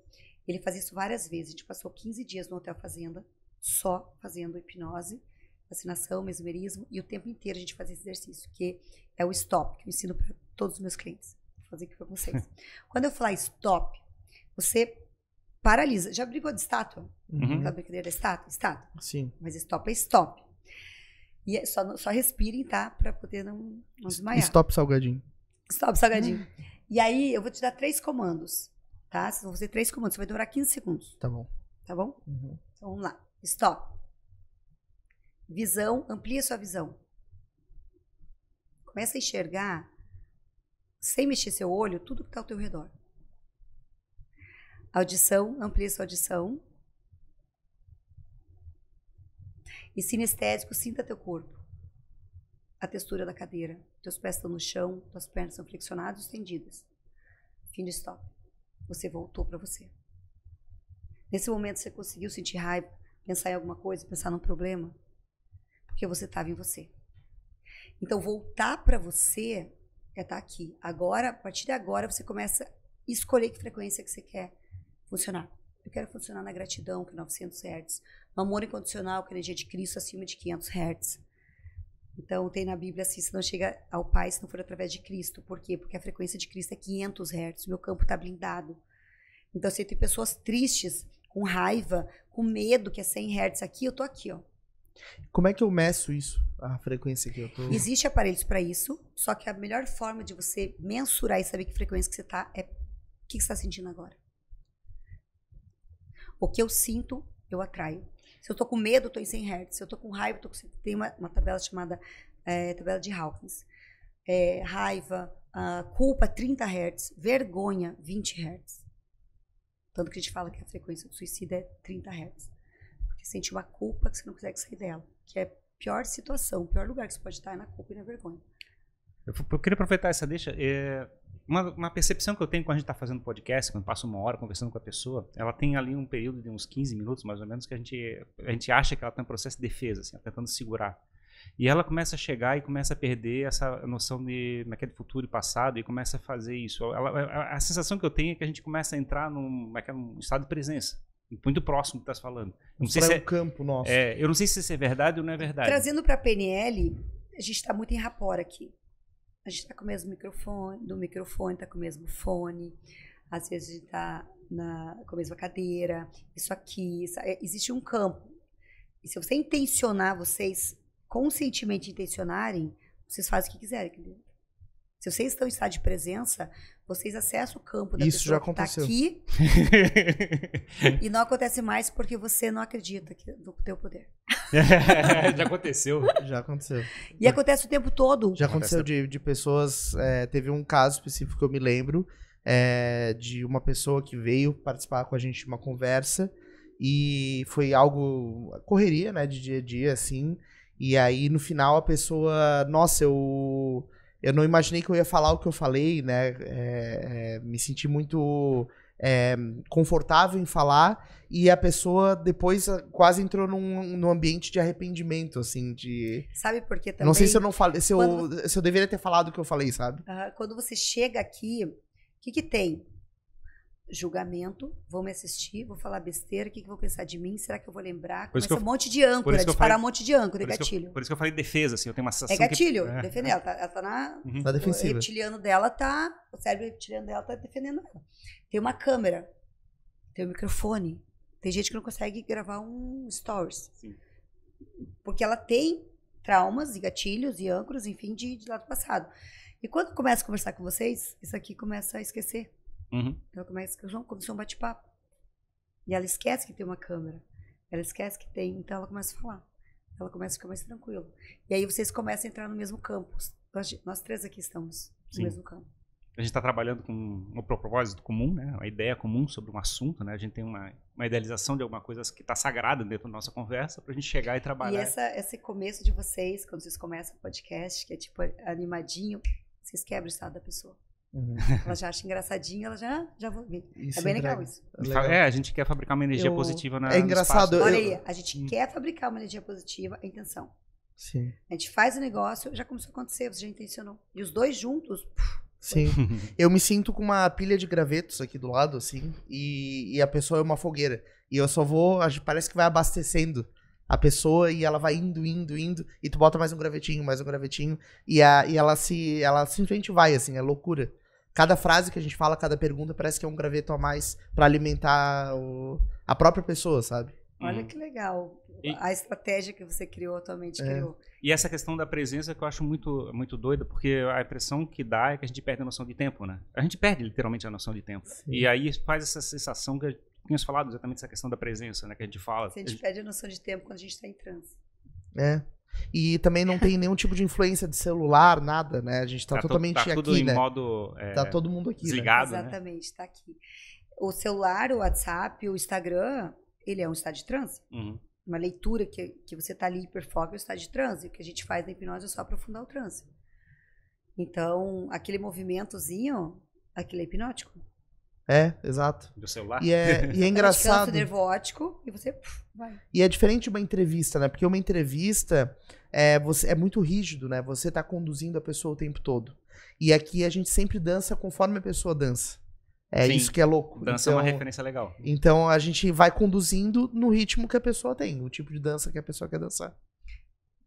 ele fazia isso várias vezes. A gente passou 15 dias no Hotel Fazenda, só fazendo hipnose, vacinação, mesmerismo, e o tempo inteiro a gente fazia esse exercício, que é o stop, que eu ensino para todos os meus clientes. Vou fazer aqui para vocês. Quando eu falar stop, você paralisa. Já brigou de estátua? Uhum. Aquela brincadeira da estátua? Estátua. Sim. Mas stop é stop. E é, só, só respirem, tá? Pra poder não, não desmaiar. Stop salgadinho. Stop salgadinho. E aí, eu vou te dar três comandos, tá? Vocês vão fazer três comandos. Você vai durar 15 segundos. Tá bom. Tá bom? Uhum. Então, vamos lá. Stop. Visão. Amplia sua visão. Começa a enxergar, sem mexer seu olho, tudo que está ao teu redor. Audição. Amplia sua audição. E sinestésico, sinta teu corpo. A textura da cadeira. Teus pés estão no chão, tuas pernas são flexionadas, estendidas. Fim de stop. Você voltou para você. Nesse momento você conseguiu sentir raiva, pensar em alguma coisa, pensar num problema, porque você estava em você. Então voltar para você é estar tá aqui. Agora, a partir de agora, você começa a escolher que frequência que você quer funcionar. Eu quero funcionar na gratidão, que é 900 Hz. Um amor incondicional que a energia de Cristo acima de 500 hertz. Então, tem na Bíblia assim: se não chega ao Pai, se não for através de Cristo. Por quê? Porque a frequência de Cristo é 500 hertz. Meu campo está blindado. Então, se tem pessoas tristes, com raiva, com medo, que é 100 hertz aqui, eu tô aqui, ó. Como é que eu meço isso? A frequência que eu tô. Existem aparelhos para isso, só que a melhor forma de você mensurar e saber que frequência que você tá é o que, que você tá sentindo agora. O que eu sinto, eu atraio. Se eu tô com medo, eu tô em 100 Hz. Se eu tô com raiva, eu tô com... Tem uma, uma tabela chamada é, tabela de Hawkins. É, raiva, culpa, 30 Hz. Vergonha, 20 Hz. Tanto que a gente fala que a frequência do suicídio é 30 Hz. Porque sente uma culpa que você não consegue sair dela. Que é a pior situação, o pior lugar que você pode estar é na culpa e na vergonha. Eu, eu queria aproveitar essa deixa. É uma, uma, percepção que eu tenho quando a gente está fazendo podcast, quando passa uma hora conversando com a pessoa, ela tem ali um período de uns 15 minutos, mais ou menos, que a gente, a gente acha que ela está em processo de defesa, assim, tentando segurar. E ela começa a chegar e começa a perder essa noção de naquele futuro e passado e começa a fazer isso. Ela, a, a, sensação que eu tenho é que a gente começa a entrar num, é é, num estado de presença muito próximo que estás falando. Não sei é se é, campo nosso. É, eu não sei se isso é verdade ou não é verdade. Trazendo para a PNL, a gente está muito em rapor aqui a gente está com o mesmo microfone, no microfone está com o mesmo fone, às vezes a gente está na, com a mesma cadeira, isso aqui, isso, é, existe um campo. E se você intencionar, vocês conscientemente intencionarem, vocês fazem o que quiserem aqui dentro. Se vocês estão em estado de presença, vocês acessam o campo da Isso pessoa já tá aconteceu. que está aqui e não acontece mais porque você não acredita no teu poder. já aconteceu. Já aconteceu. E acontece o tempo todo. Já aconteceu de, de pessoas... É, teve um caso específico que eu me lembro é, de uma pessoa que veio participar com a gente de uma conversa e foi algo... Correria, né? De dia a dia, assim... E aí, no final, a pessoa... Nossa, eu eu não imaginei que eu ia falar o que eu falei, né? É, é, me senti muito é, confortável em falar e a pessoa depois ah, quase entrou num, num ambiente de arrependimento, assim, de... Sabe por quê também? Não sei se eu não falei, se, quando... eu, se eu deveria ter falado o que eu falei, sabe? Uhum. Quando você chega aqui, o que que tem? julgamento, vou me assistir, vou falar besteira, o que, que vão pensar de mim, será que eu vou lembrar? Começa eu, um monte de âncora, disparar falei, um monte de âncora, por é gatilho. Eu, por isso que eu falei defesa, assim, eu tenho uma sensação É gatilho, que... É. defender, ela tá, ela tá na... Uhum. Tá defensiva. O reptiliano dela tá, o cérebro reptiliano dela tá defendendo ela. Tem uma câmera, tem um microfone, tem gente que não consegue gravar um stories. Sim. Porque ela tem traumas e gatilhos e âncoras, enfim, de, de lado passado. E quando começa a conversar com vocês, isso aqui começa a esquecer. Uhum. Então, ela começa a começou um bate-papo. E ela esquece que tem uma câmera. Ela esquece que tem. Então ela começa a falar. Ela começa a ficar mais tranquila. E aí vocês começam a entrar no mesmo campo. Nós, nós três aqui estamos no Sim. mesmo campo. A gente está trabalhando com um propósito comum, né? uma ideia comum sobre um assunto. Né? A gente tem uma, uma idealização de alguma coisa que está sagrada dentro da nossa conversa para a gente chegar e trabalhar. E essa, esse começo de vocês, quando vocês começam o podcast, que é tipo animadinho, vocês quebram o estado da pessoa. Uhum. Ela já acha engraçadinho ela já, ah, já vou ver. Isso é bem é legal isso. É legal. É, a gente quer fabricar uma energia eu... positiva na É engraçado. Olha aí, a gente hum. quer fabricar uma energia positiva, a intenção. Sim. A gente faz o negócio, já começou a acontecer, você já intencionou. E os dois juntos. Puf, Sim. eu me sinto com uma pilha de gravetos aqui do lado, assim, e, e a pessoa é uma fogueira. E eu só vou, parece que vai abastecendo a pessoa e ela vai indo, indo, indo, e tu bota mais um gravetinho, mais um gravetinho, e, a, e ela se ela simplesmente vai, assim, é loucura. Cada frase que a gente fala, cada pergunta, parece que é um graveto a mais para alimentar o, a própria pessoa, sabe? Olha uhum. que legal. A estratégia que você criou, atualmente é. criou. E essa questão da presença que eu acho muito, muito doida, porque a impressão que dá é que a gente perde a noção de tempo, né? A gente perde literalmente a noção de tempo. Sim. E aí faz essa sensação que tinhas falado exatamente essa questão da presença, né? Que a gente fala. Se a gente, a perde a noção de tempo quando a gente está em transe. É. E também não tem nenhum tipo de influência de celular, nada, né? A gente está tá, tá totalmente tá tudo em né? modo. É, tá todo mundo aqui. Né? Desligado. Né? Exatamente, está aqui. O celular, o WhatsApp, o Instagram, ele é um estado de transe. Uhum. Uma leitura que, que você está ali hiperfoca é o estado de transe. O que a gente faz na hipnose é só aprofundar o transe. Então, aquele movimentozinho, aquilo é hipnótico. É, exato. Do celular. E é, e é engraçado. nervo e você vai. E é diferente de uma entrevista, né? Porque uma entrevista é, você, é muito rígido, né? Você tá conduzindo a pessoa o tempo todo. E aqui a gente sempre dança conforme a pessoa dança. É Sim, isso que é louco. Dança então, é uma então, referência legal. Então a gente vai conduzindo no ritmo que a pessoa tem, o tipo de dança que a pessoa quer dançar.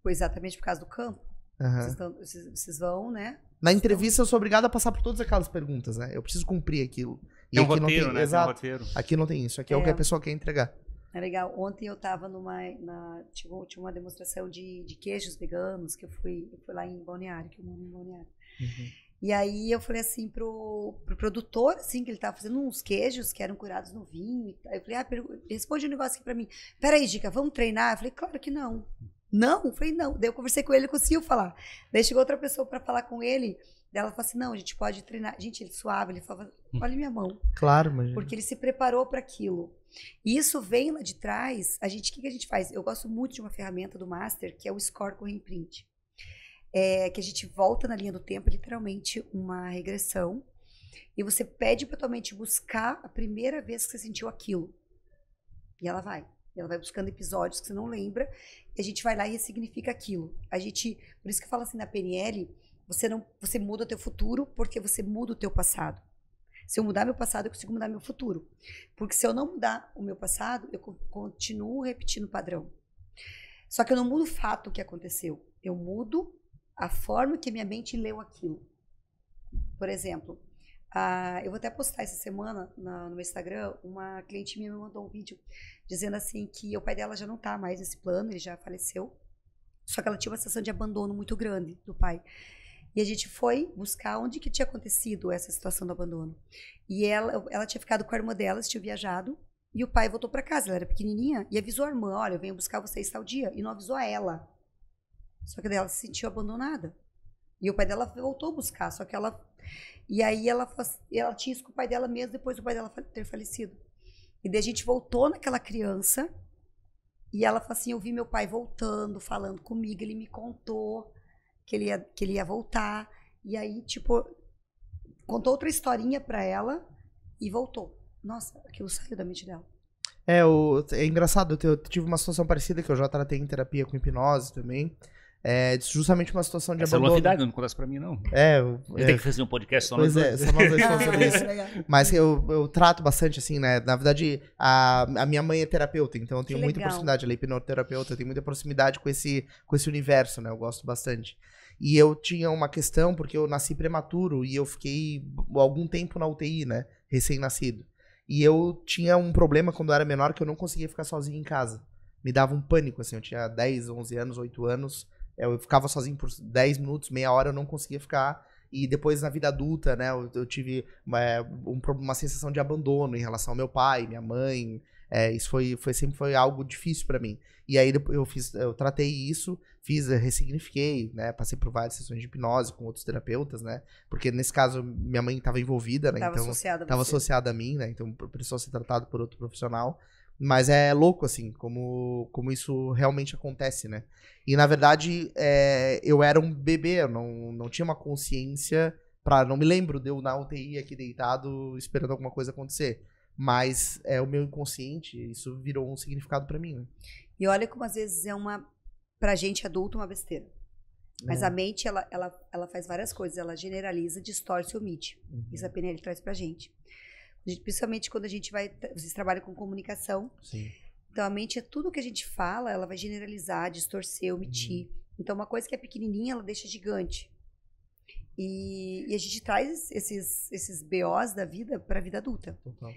Pois exatamente por causa do campo. Uhum. Vocês, tão, vocês, vocês vão, né? Na entrevista, eu sou obrigado a passar por todas aquelas perguntas, né? Eu preciso cumprir aquilo. E é um roteiro, tem, né? Exato. um aqui não tem isso. Aqui é. é o que a é. pessoa quer entregar. É legal. Ontem eu estava numa. Na, tipo, tinha uma demonstração de, de queijos veganos que eu fui, eu fui lá em Balneário, que eu moro em Balneário. Uhum. E aí eu falei assim pro, pro produtor, assim, que ele estava fazendo uns queijos que eram curados no vinho. Aí eu falei, ah, responde um negócio aqui para mim. Peraí, Dica, vamos treinar? Eu falei, claro que não. Não? Eu falei, não. Daí eu conversei com ele, ele conseguiu falar. Daí chegou outra pessoa para falar com ele. Dela falou assim: não, a gente pode treinar. Gente, ele suava, ele falava: hum. olha minha mão. Claro, mas. Porque ele se preparou para aquilo. E isso vem lá de trás. A gente, o que, que, a gente faz? Eu gosto muito de uma ferramenta do Master, que é o Score com Reprint. É, que a gente volta na linha do tempo, literalmente uma regressão. E você pede para tua mente buscar a primeira vez que você sentiu aquilo. E ela vai. Ela vai buscando episódios que você não lembra. E a gente vai lá e ressignifica aquilo. A gente. Por isso que eu falo assim na PNL você não, você muda o teu futuro porque você muda o teu passado. Se eu mudar meu passado, eu consigo mudar meu futuro. Porque se eu não mudar o meu passado, eu continuo repetindo o padrão. Só que eu não mudo o fato que aconteceu. Eu mudo a forma que minha mente leu aquilo. Por exemplo, ah, eu vou até postar essa semana na, no meu Instagram, uma cliente minha me mandou um vídeo dizendo assim que o pai dela já não está mais nesse plano, ele já faleceu. Só que ela tinha uma sensação de abandono muito grande do pai. E a gente foi buscar onde que tinha acontecido essa situação do abandono. E ela, ela tinha ficado com a irmã dela, tinha viajado, e o pai voltou para casa, ela era pequenininha, e avisou a irmã, olha, eu venho buscar vocês tal dia, e não avisou a ela. Só que daí ela se sentiu abandonada. E o pai dela voltou buscar, só que ela... E aí ela, ela tinha isso com o pai dela mesmo, depois do pai dela ter falecido. E daí a gente voltou naquela criança, e ela falou assim: Eu vi meu pai voltando, falando comigo, ele me contou que ele ia, que ele ia voltar. E aí, tipo, contou outra historinha pra ela e voltou. Nossa, aquilo saiu da mente dela. É, o, é engraçado, eu, eu tive uma situação parecida que eu já tratei em terapia com hipnose também. É justamente uma situação de Essa é abandono. É novidade, não acontece pra mim, não. É, eu, eu é, tenho que fazer um podcast só Pois é, só nós dois isso. É, é. Mas eu, eu trato bastante, assim, né? Na verdade, a, a minha mãe é terapeuta, então eu tenho que muita legal. proximidade. Ela é hipnoterapeuta, eu tenho muita proximidade com esse, com esse universo, né? Eu gosto bastante. E eu tinha uma questão, porque eu nasci prematuro e eu fiquei algum tempo na UTI, né? Recém-nascido. E eu tinha um problema quando eu era menor que eu não conseguia ficar sozinho em casa. Me dava um pânico, assim. Eu tinha 10, 11 anos, 8 anos. É, eu ficava sozinho por 10 minutos, meia hora, eu não conseguia ficar. E depois, na vida adulta, né? Eu, eu tive é, uma, uma sensação de abandono em relação ao meu pai, minha mãe, é, isso foi, foi sempre foi algo difícil para mim. E aí eu fiz, eu tratei isso, fiz, eh, ressignifiquei, né? Passei por várias sessões de hipnose com outros terapeutas, né? Porque nesse caso minha mãe estava envolvida, né? Tava então associada associada a mim, né? Então precisou ser tratado por outro profissional. Mas é louco, assim, como, como isso realmente acontece, né? E, na verdade, é, eu era um bebê, eu não, não tinha uma consciência para Não me lembro de eu na UTI aqui deitado esperando alguma coisa acontecer. Mas é o meu inconsciente, isso virou um significado para mim. Né? E olha como às vezes é uma, pra gente adulto, uma besteira. Mas é. a mente, ela, ela, ela faz várias coisas. Ela generaliza, distorce e omite. Uhum. Isso a PNL traz pra gente. Principalmente quando a gente vai... Vocês trabalham com comunicação. Sim. Então, a mente é tudo que a gente fala, ela vai generalizar, distorcer, omitir. Uhum. Então, uma coisa que é pequenininha, ela deixa gigante. E, e a gente traz esses, esses BOs da vida para a vida adulta. Total.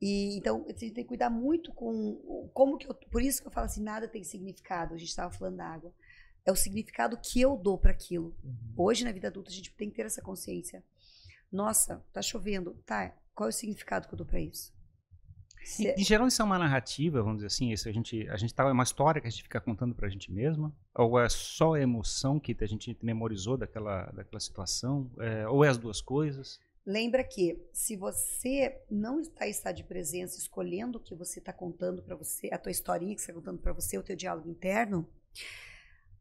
E, então, a gente tem que cuidar muito com como que eu, Por isso que eu falo assim, nada tem significado. A gente estava falando da água. É o significado que eu dou para aquilo. Uhum. Hoje, na vida adulta, a gente tem que ter essa consciência. Nossa, tá chovendo. Tá, qual é o significado que eu dou para isso? Se... Em, em geral, isso é uma narrativa, vamos dizer assim. Isso a gente, a gente tá, é uma história que a gente fica contando para a gente mesma? Ou é só a emoção que a gente memorizou daquela, daquela situação? É, ou é as duas coisas? Lembra que se você não está está de presença, escolhendo o que você está contando para você, a tua historinha que você está contando para você, o teu diálogo interno,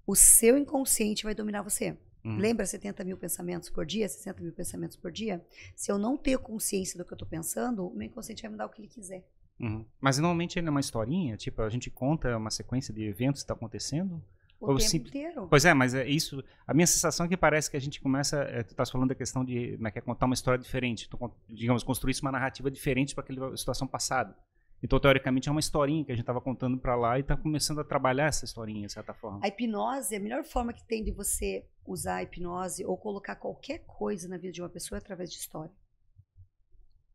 o seu inconsciente vai dominar você. Hum. Lembra 70 mil pensamentos por dia, 60 mil pensamentos por dia? Se eu não tenho consciência do que eu estou pensando, o meu inconsciente vai me dar o que ele quiser. Uhum. Mas normalmente ele é uma historinha, tipo, a gente conta uma sequência de eventos que está acontecendo o tempo inteiro. Pois é, mas é isso. A minha sensação é que parece que a gente começa. É, tu estás falando da questão de né, quer contar uma história diferente, tu, então digamos, construir uma narrativa diferente para aquela situação passada. Então, teoricamente, é uma historinha que a gente estava contando para lá e está começando a trabalhar essa historinha, de certa forma. A hipnose, a melhor forma que tem de você usar a hipnose ou colocar qualquer coisa na vida de uma pessoa é através de história.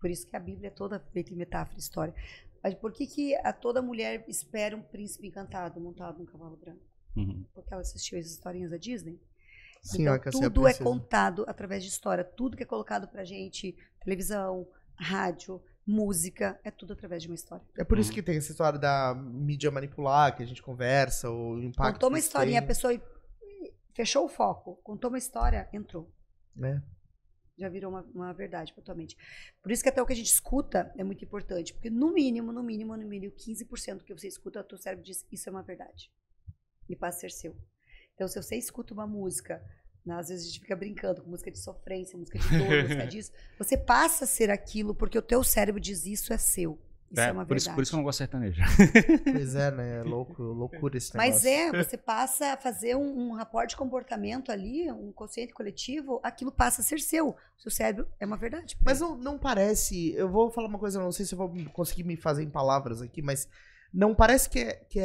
Por isso que a Bíblia é toda feita em metáfora e história. Mas por que, que a toda mulher espera um príncipe encantado montado num cavalo branco? Uhum. Porque ela assistiu as historinhas da Disney. Sim, então, assim, tudo é contado através de história. Tudo que é colocado pra gente, televisão, rádio, música, é tudo através de uma história. É por isso uhum. que tem essa história da mídia manipular, que a gente conversa, o impacto. Contou uma historinha, e a pessoa fechou o foco, contou uma história, entrou. É. Já virou uma, uma verdade totalmente. Por isso que até o que a gente escuta é muito importante, porque no mínimo, no mínimo, no mínimo, 15% do que você escuta, o teu cérebro diz, isso é uma verdade e passa a ser seu. Então, se você escuta uma música, né, às vezes a gente fica brincando com música de sofrência, música de dor, música disso, você passa a ser aquilo porque o teu cérebro diz isso é seu. Isso é, é uma por verdade. Isso, por isso que eu não gosto de sertanejo. Pois é, né? É louco, loucura esse negócio. Mas é, você passa a fazer um, um rapport de comportamento ali, um consciente coletivo, aquilo passa a ser seu. Seu cérebro é uma verdade. Mas não, não parece. Eu vou falar uma coisa, não sei se eu vou conseguir me fazer em palavras aqui, mas não parece que, é, que é,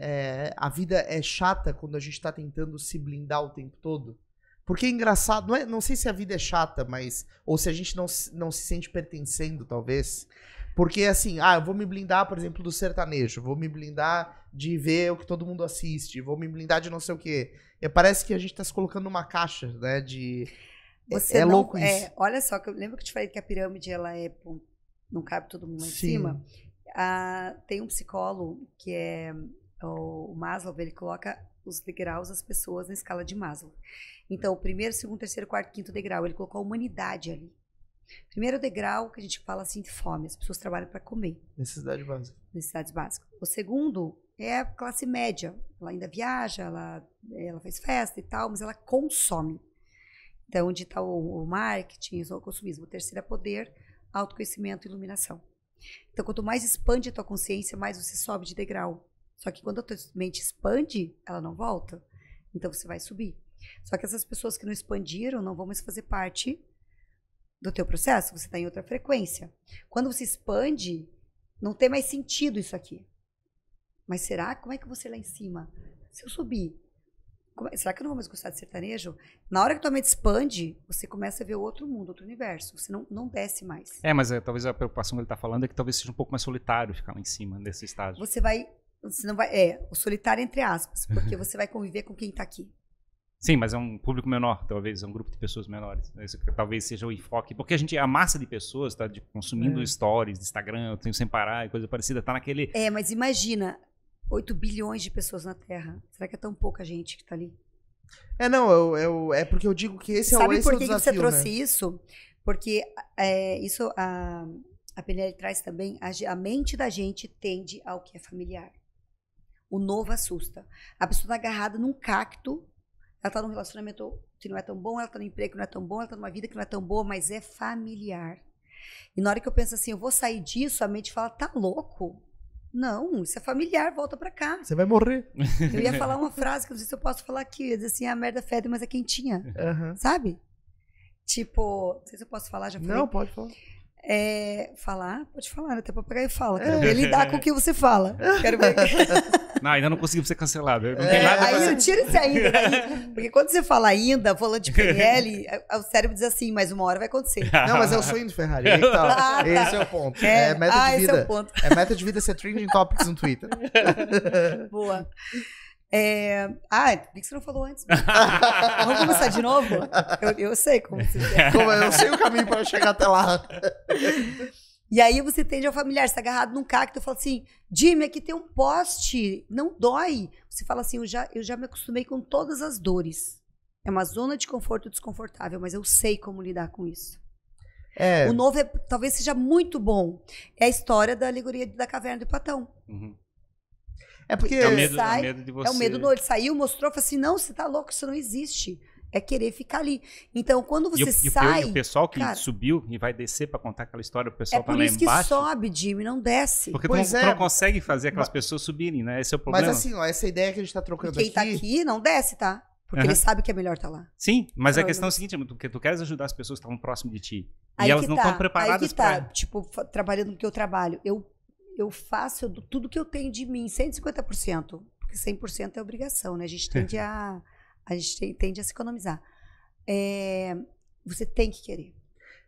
é, a vida é chata quando a gente está tentando se blindar o tempo todo? Porque é engraçado, não, é, não sei se a vida é chata, mas. Ou se a gente não, não se sente pertencendo, talvez. Porque assim, ah, eu vou me blindar, por exemplo, do sertanejo, vou me blindar de ver o que todo mundo assiste, vou me blindar de não sei o quê. E parece que a gente está se colocando numa caixa, né? De. É, Você é não, louco é, isso. É, olha só, lembra que eu te falei que a pirâmide ela é. Não cabe todo mundo lá em Sim. cima tem um psicólogo que é o Maslow, ele coloca os degraus das pessoas na escala de Maslow. Então, o primeiro, segundo, terceiro, quarto, quinto degrau, ele colocou a humanidade ali. Primeiro degrau que a gente fala assim de fome, as pessoas trabalham para comer. Necessidade básica. necessidade básica O segundo é a classe média, ela ainda viaja, ela, ela faz festa e tal, mas ela consome. Então, onde está o, o marketing, o consumismo. O terceiro é poder, autoconhecimento e iluminação. Então, quanto mais expande a tua consciência, mais você sobe de degrau. Só que quando a tua mente expande, ela não volta. Então, você vai subir. Só que essas pessoas que não expandiram não vão mais fazer parte do teu processo. Você está em outra frequência. Quando você expande, não tem mais sentido isso aqui. Mas será? Como é que você lá em cima? Se eu subir será que eu não vou mais gostar de sertanejo? Na hora que tua mente expande, você começa a ver outro mundo, outro universo. Você não, não desce mais. É, mas é, talvez a preocupação que ele está falando é que talvez seja um pouco mais solitário ficar lá em cima nesse estágio. Você vai. Você não vai. É, o solitário entre aspas, porque você vai conviver com quem está aqui. Sim, mas é um público menor, talvez, é um grupo de pessoas menores. Esse é talvez seja o enfoque. Porque a gente, a massa de pessoas está tipo, consumindo é. stories Instagram, eu tenho sem parar e coisa parecida, está naquele. É, mas imagina, 8 bilhões de pessoas na Terra. Será que é tão pouca gente que está ali? É, não, eu, eu, é porque eu digo que esse Sabe é o Sabe por é que, desafio, que você né? trouxe isso? Porque é, isso a, a PNL traz também, a, a mente da gente tende ao que é familiar. O novo assusta. A pessoa está agarrada num cacto, ela está num relacionamento que não é tão bom, ela está num emprego que não é tão bom, ela está numa vida que não é tão boa, mas é familiar. E na hora que eu penso assim, eu vou sair disso, a mente fala, tá louco? Não, isso é familiar, volta pra cá. Você vai morrer. Eu ia falar uma frase que eu não sei se eu posso falar aqui. Eu ia dizer assim, ah, a merda fede, mas é quentinha. Uhum. Sabe? Tipo, não sei se eu posso falar, já falei. Não, pode falar. É, falar, pode falar, né? até papagaio fala. É. Quero é. ver lidar com o que você fala. Quero ver. Não, ainda não conseguiu ser cancelado. Não é, tem nada aí eu tiro isso ainda. Né? porque quando você fala ainda, falando de PNL, é, o cérebro diz assim, mas uma hora vai acontecer. Não, mas é o sonho do Ferrari. É aí, ah, tá. Esse é o ponto. É, é meta ah, de vida. Esse é, o ponto. é meta de vida ser trending topics no Twitter. Boa. É... Ah, por que você não falou antes? Vamos começar de novo? Eu, eu sei como você quer. Como é, eu sei o caminho para chegar até lá. E aí você tende ao familiar, está agarrado num cacto, fala assim, Jimmy, aqui tem um poste, não dói. Você fala assim, eu já, eu já me acostumei com todas as dores. É uma zona de conforto desconfortável, mas eu sei como lidar com isso. É. O novo é, talvez seja muito bom. É a história da alegoria da caverna do Platão. Uhum. É porque é o medo, é sai, é o medo de você. É o medo olho. Saiu, mostrou, falou assim: não, você tá louco, isso não existe é querer ficar ali. Então, quando você e, sai. E o pessoal que cara, subiu e vai descer para contar aquela história, o pessoal é tá lá embaixo. É por isso que sobe, Jimmy, não desce. Porque pois tu não, é. não consegue fazer aquelas pessoas subirem, né? Esse é o problema. Mas assim, ó, essa ideia que a gente tá trocando quem aqui. Quem tá aqui não desce, tá? Porque uhum. ele sabe que é melhor estar tá lá. Sim, mas a questão é a seguinte, é porque tu queres ajudar as pessoas que estão próximo de ti. Aí e elas não estão tá, preparadas Aí que tá, tipo, trabalhando no que eu trabalho. Eu, eu faço eu tudo que eu tenho de mim, 150%. Porque 100% é obrigação, né? A gente tende a... A gente tende a se economizar. É, você tem que querer.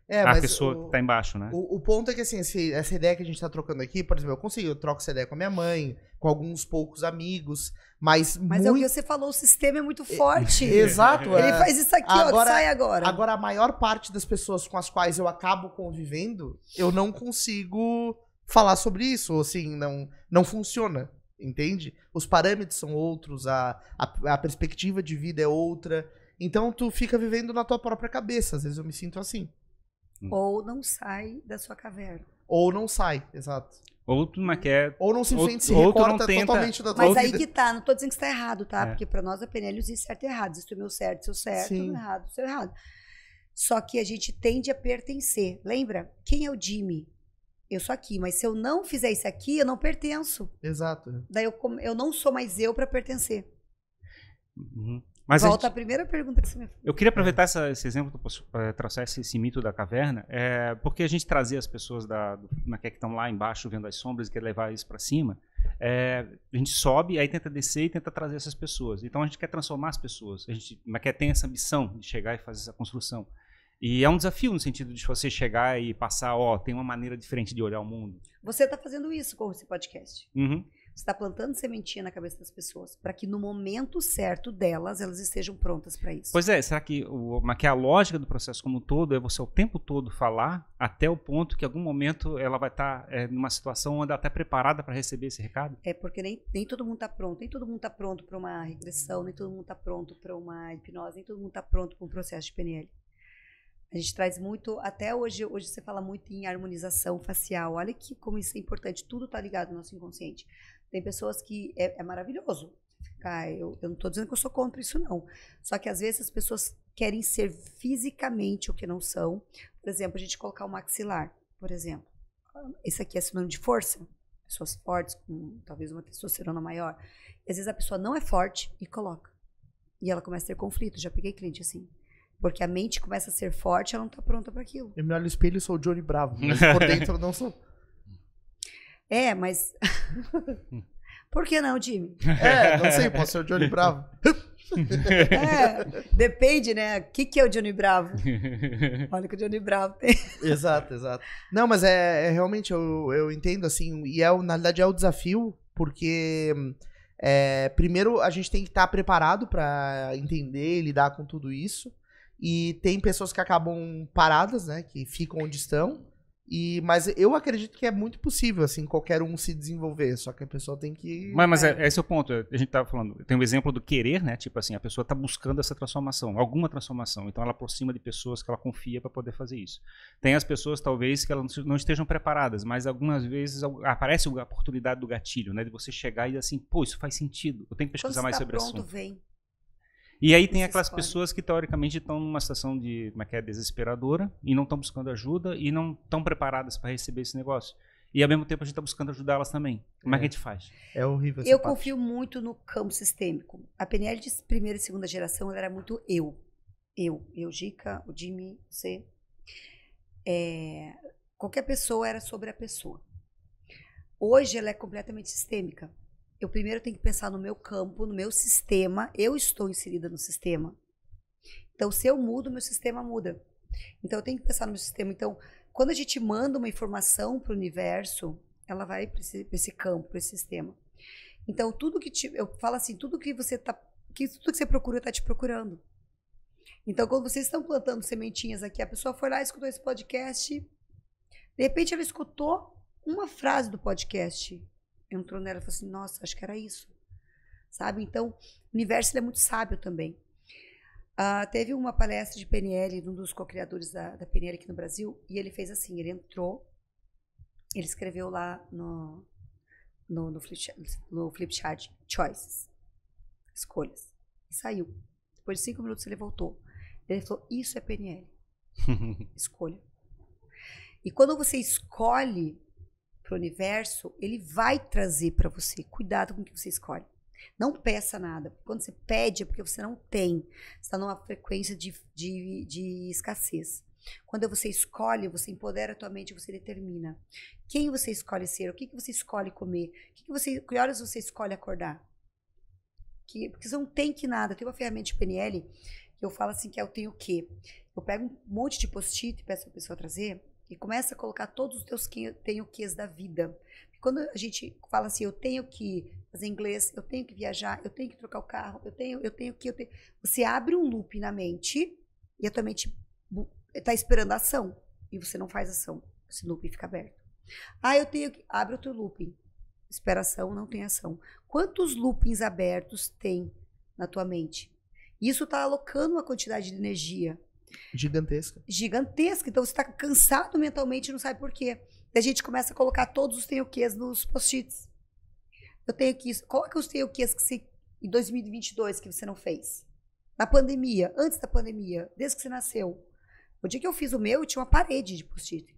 É, a pessoa o, que tá embaixo, né? O, o ponto é que, assim, essa ideia que a gente tá trocando aqui, por exemplo, eu consigo, eu troco essa ideia com a minha mãe, com alguns poucos amigos, mas. Mas muito... é o que você falou, o sistema é muito forte. É, exato. É. Ele faz isso aqui, agora, ó, sai agora. Agora, a maior parte das pessoas com as quais eu acabo convivendo, eu não consigo falar sobre isso, assim, não, não funciona entende? Os parâmetros são outros, a, a, a, perspectiva de vida é outra. Então tu fica vivendo na tua própria cabeça, às vezes eu me sinto assim. Hum. Ou não sai da sua caverna. Ou não sai, exato. Ou tu não quer. Ou não sente se recorta não tenta, totalmente da tua Mas aí que tá, não tô dizendo que está errado, tá? É. Porque para nós a PNL existe certo e errado. Existe o é meu certo, seu certo, Sim. errado, seu errado. Só que a gente tende a pertencer. Lembra? Quem é o Jimmy? eu sou aqui, mas se eu não fizer isso aqui, eu não pertenço. Exato. Daí eu, eu não sou mais eu para pertencer. Uhum. Mas Volta à gente... primeira pergunta que você me fez. Eu queria aproveitar essa, esse exemplo para eh, traçar esse, esse, mito da caverna, é, porque a gente trazia as pessoas da, do, na é que estão lá embaixo vendo as sombras e quer levar isso para cima. É, a gente sobe, aí tenta descer e tenta trazer essas pessoas. Então a gente quer transformar as pessoas. A gente quer tem essa missão de chegar e fazer essa construção. E é um desafio no sentido de você chegar e passar, ó, tem uma maneira diferente de olhar o mundo. Você está fazendo isso com esse podcast. Uhum. Você está plantando sementinha na cabeça das pessoas para que no momento certo delas elas estejam prontas para isso. Pois é, será que, o, que a lógica do processo como um todo é você o tempo todo falar até o ponto que em algum momento ela vai estar tá, é, numa situação onde ela está preparada para receber esse recado? É porque nem, nem todo mundo está pronto, nem todo mundo está pronto para uma regressão, nem todo mundo está pronto para uma hipnose, nem todo mundo está pronto para um processo de PNL. A gente traz muito, até hoje, hoje você fala muito em harmonização facial. Olha que como isso é importante, tudo está ligado no nosso inconsciente. Tem pessoas que é, é maravilhoso. eu, eu não estou dizendo que eu sou contra isso, não. Só que às vezes as pessoas querem ser fisicamente o que não são. Por exemplo, a gente colocar o maxilar, por exemplo. Esse aqui é sinônimo de força. Pessoas fortes, com talvez uma testosterona maior. E às vezes a pessoa não é forte e coloca. E ela começa a ter conflito. Já peguei cliente assim. Porque a mente começa a ser forte, ela não está pronta para aquilo. Eu me olho no espelho e sou o Johnny Bravo, mas por dentro eu não sou. É, mas. por que não, Jimmy? É, não sei, posso ser o Johnny Bravo. é, depende, né? O que, que é o Johnny Bravo? Olha que o Johnny Bravo tem. Exato, exato. Não, mas é, é realmente, eu, eu entendo assim, e é, na verdade é o desafio, porque é, primeiro a gente tem que estar tá preparado para entender e lidar com tudo isso. E tem pessoas que acabam paradas, né? Que ficam onde estão. E, mas eu acredito que é muito possível, assim, qualquer um se desenvolver, só que a pessoa tem que. Mas, mas né. é, é, esse é o ponto. A gente estava falando, tem o um exemplo do querer, né? Tipo assim, a pessoa está buscando essa transformação, alguma transformação. Então ela aproxima de pessoas que ela confia para poder fazer isso. Tem as pessoas, talvez, que elas não estejam preparadas, mas algumas vezes aparece a oportunidade do gatilho, né? De você chegar e dizer assim, pô, isso faz sentido. Eu tenho que pesquisar mais tá sobre pronto, assunto. Vem. E aí tem aquelas pessoas que teoricamente estão numa situação de, como é que é, desesperadora e não estão buscando ajuda e não estão preparadas para receber esse negócio. E ao mesmo tempo a gente está buscando ajudá-las também. Como é. é. que a gente faz? É horrível. Eu parte. confio muito no campo sistêmico. A PNL de primeira e segunda geração era muito eu. Eu, eu, Gica, o Jimmy, você. É, qualquer pessoa era sobre a pessoa. Hoje ela é completamente sistêmica eu primeiro tenho que pensar no meu campo, no meu sistema. Eu estou inserida no sistema. Então, se eu mudo, meu sistema muda. Então, eu tenho que pensar no meu sistema. Então, quando a gente manda uma informação para o universo, ela vai para esse, esse, campo, para esse sistema. Então, tudo que te, eu falo assim, tudo que você tá, que tudo que você procura está te procurando. Então, quando vocês estão plantando sementinhas aqui, a pessoa foi lá, e escutou esse podcast, de repente ela escutou uma frase do podcast entrou nela e falou assim: nossa, acho que era isso. Sabe? Então, o universo é muito sábio também. Uh, teve uma palestra de PNL, de um dos co-criadores da, da, PNL aqui no Brasil, e ele fez assim: ele entrou, ele escreveu lá no, no, no, flip, no Flipchart Choices, escolhas, e saiu. Depois de cinco minutos ele voltou. Ele falou: Isso é PNL. Escolha. E quando você escolhe, para o universo, ele vai trazer para você. Cuidado com o que você escolhe. Não peça nada. Quando você pede, é porque você não tem. Você está numa frequência de, de, de escassez. Quando você escolhe, você empodera a tua mente, você determina. Quem você escolhe ser, o que, que você escolhe comer, o que, que, você, que horas você escolhe acordar. Que, porque você não tem que nada. Tem uma ferramenta de PNL que eu falo assim, que eu é tenho o quê? Eu pego um monte de post-it e peço a pessoa trazer e começa a colocar todos os teus que, tenho quês da vida. Quando a gente fala assim, eu tenho que fazer inglês, eu tenho que viajar, eu tenho que trocar o carro, eu tenho, eu tenho que, eu tenho. Você abre um loop na mente e a tua mente está esperando a ação e você não faz ação. Esse loop fica aberto. Ah, eu tenho que. Abre outro looping. Espera ação, não tem ação. Quantos loopings abertos tem na tua mente? Isso está alocando uma quantidade de energia Gigantesca. Gigantesca. Então você está cansado mentalmente e não sabe por quê. E a gente começa a colocar todos os tenho quês nos post-its. Eu tenho que isso. Coloca os tenho quês que você, em 2022 que você não fez. Na pandemia, antes da pandemia, desde que você nasceu. O dia que eu fiz o meu, eu tinha uma parede de post-it.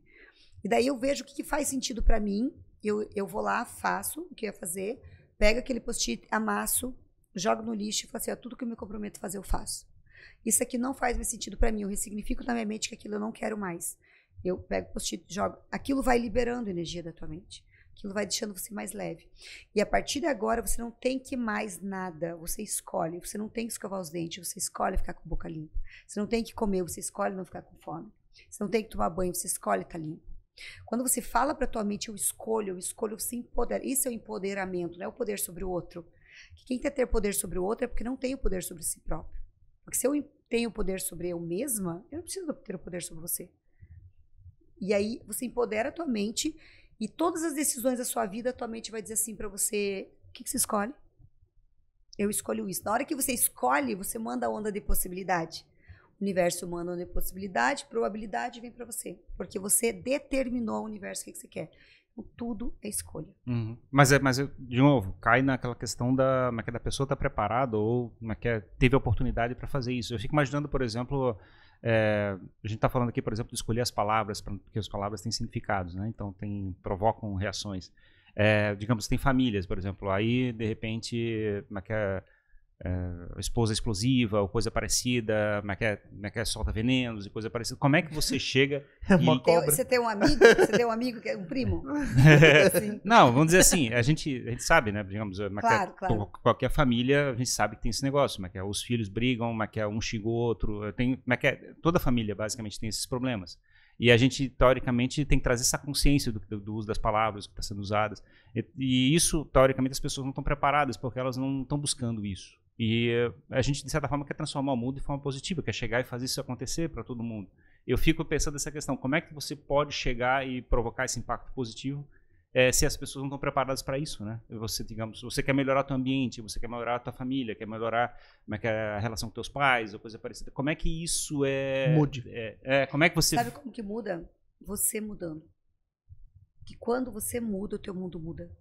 E daí eu vejo o que, que faz sentido para mim. Eu, eu vou lá, faço o que eu ia fazer, pego aquele post-it, amasso, jogo no lixo e falo assim: ó, tudo que eu me comprometo a fazer, eu faço. Isso aqui não faz mais sentido para mim. Eu ressignifico na minha mente que aquilo eu não quero mais. Eu pego o post-it jogo. Aquilo vai liberando energia da tua mente. Aquilo vai deixando você mais leve. E a partir de agora, você não tem que mais nada. Você escolhe. Você não tem que escovar os dentes. Você escolhe ficar com a boca limpa. Você não tem que comer. Você escolhe não ficar com fome. Você não tem que tomar banho. Você escolhe estar tá limpo. Quando você fala para tua mente, eu escolho, eu escolho se empoderar. Isso é o empoderamento, não é o poder sobre o outro. Que quem quer ter poder sobre o outro é porque não tem o poder sobre si próprio. Porque se eu tenho poder sobre eu mesma, eu não preciso ter o poder sobre você. E aí você empodera a tua mente e todas as decisões da sua vida, a tua mente vai dizer assim para você: o que, que você escolhe? Eu escolho isso. Na hora que você escolhe, você manda a onda de possibilidade. O universo manda a onda de possibilidade, probabilidade vem para você. Porque você determinou o universo o que, que você quer tudo é escolha. Uhum. Mas, é, mas, de novo, cai naquela questão da, como é que pessoa estar tá preparada ou como é que é, teve oportunidade para fazer isso. Eu fico imaginando, por exemplo, é, a gente está falando aqui, por exemplo, de escolher as palavras, porque as palavras têm significados, né? então tem, provocam reações. É, digamos, tem famílias, por exemplo, aí de repente como é que é, uh, esposa explosiva ou coisa parecida, é é, é que é, solta venenos e coisa parecida. Como é que você chega? É uma e... cobra. Você tem um amigo, você tem um amigo que é um primo. assim. Não, vamos dizer assim, a gente, a gente sabe, né? Digamos, claro, claro. qualquer família a gente sabe que tem esse negócio, maquete, os filhos brigam, maquete, um xingou o outro, tem maquete, toda família basicamente tem esses problemas. E a gente, teoricamente, tem que trazer essa consciência do, do, do uso das palavras que estão tá sendo usadas. E, e, isso, teoricamente, as pessoas não estão preparadas, porque elas não estão buscando isso. E eh, a gente, de certa forma, quer transformar o mundo de forma positiva, quer chegar e fazer isso acontecer para todo mundo. Eu fico pensando nessa questão: como é que você pode chegar e provocar esse impacto positivo é, se as pessoas não estão preparadas para isso, né? Você, digamos, você quer melhorar seu ambiente, você quer melhorar tua família, quer melhorar como é que é a relação com teus pais ou coisa parecida. Como é que isso é... Mude. É, é, como é que você... Sabe como que muda? Você mudando. Que quando você muda, o teu mundo muda.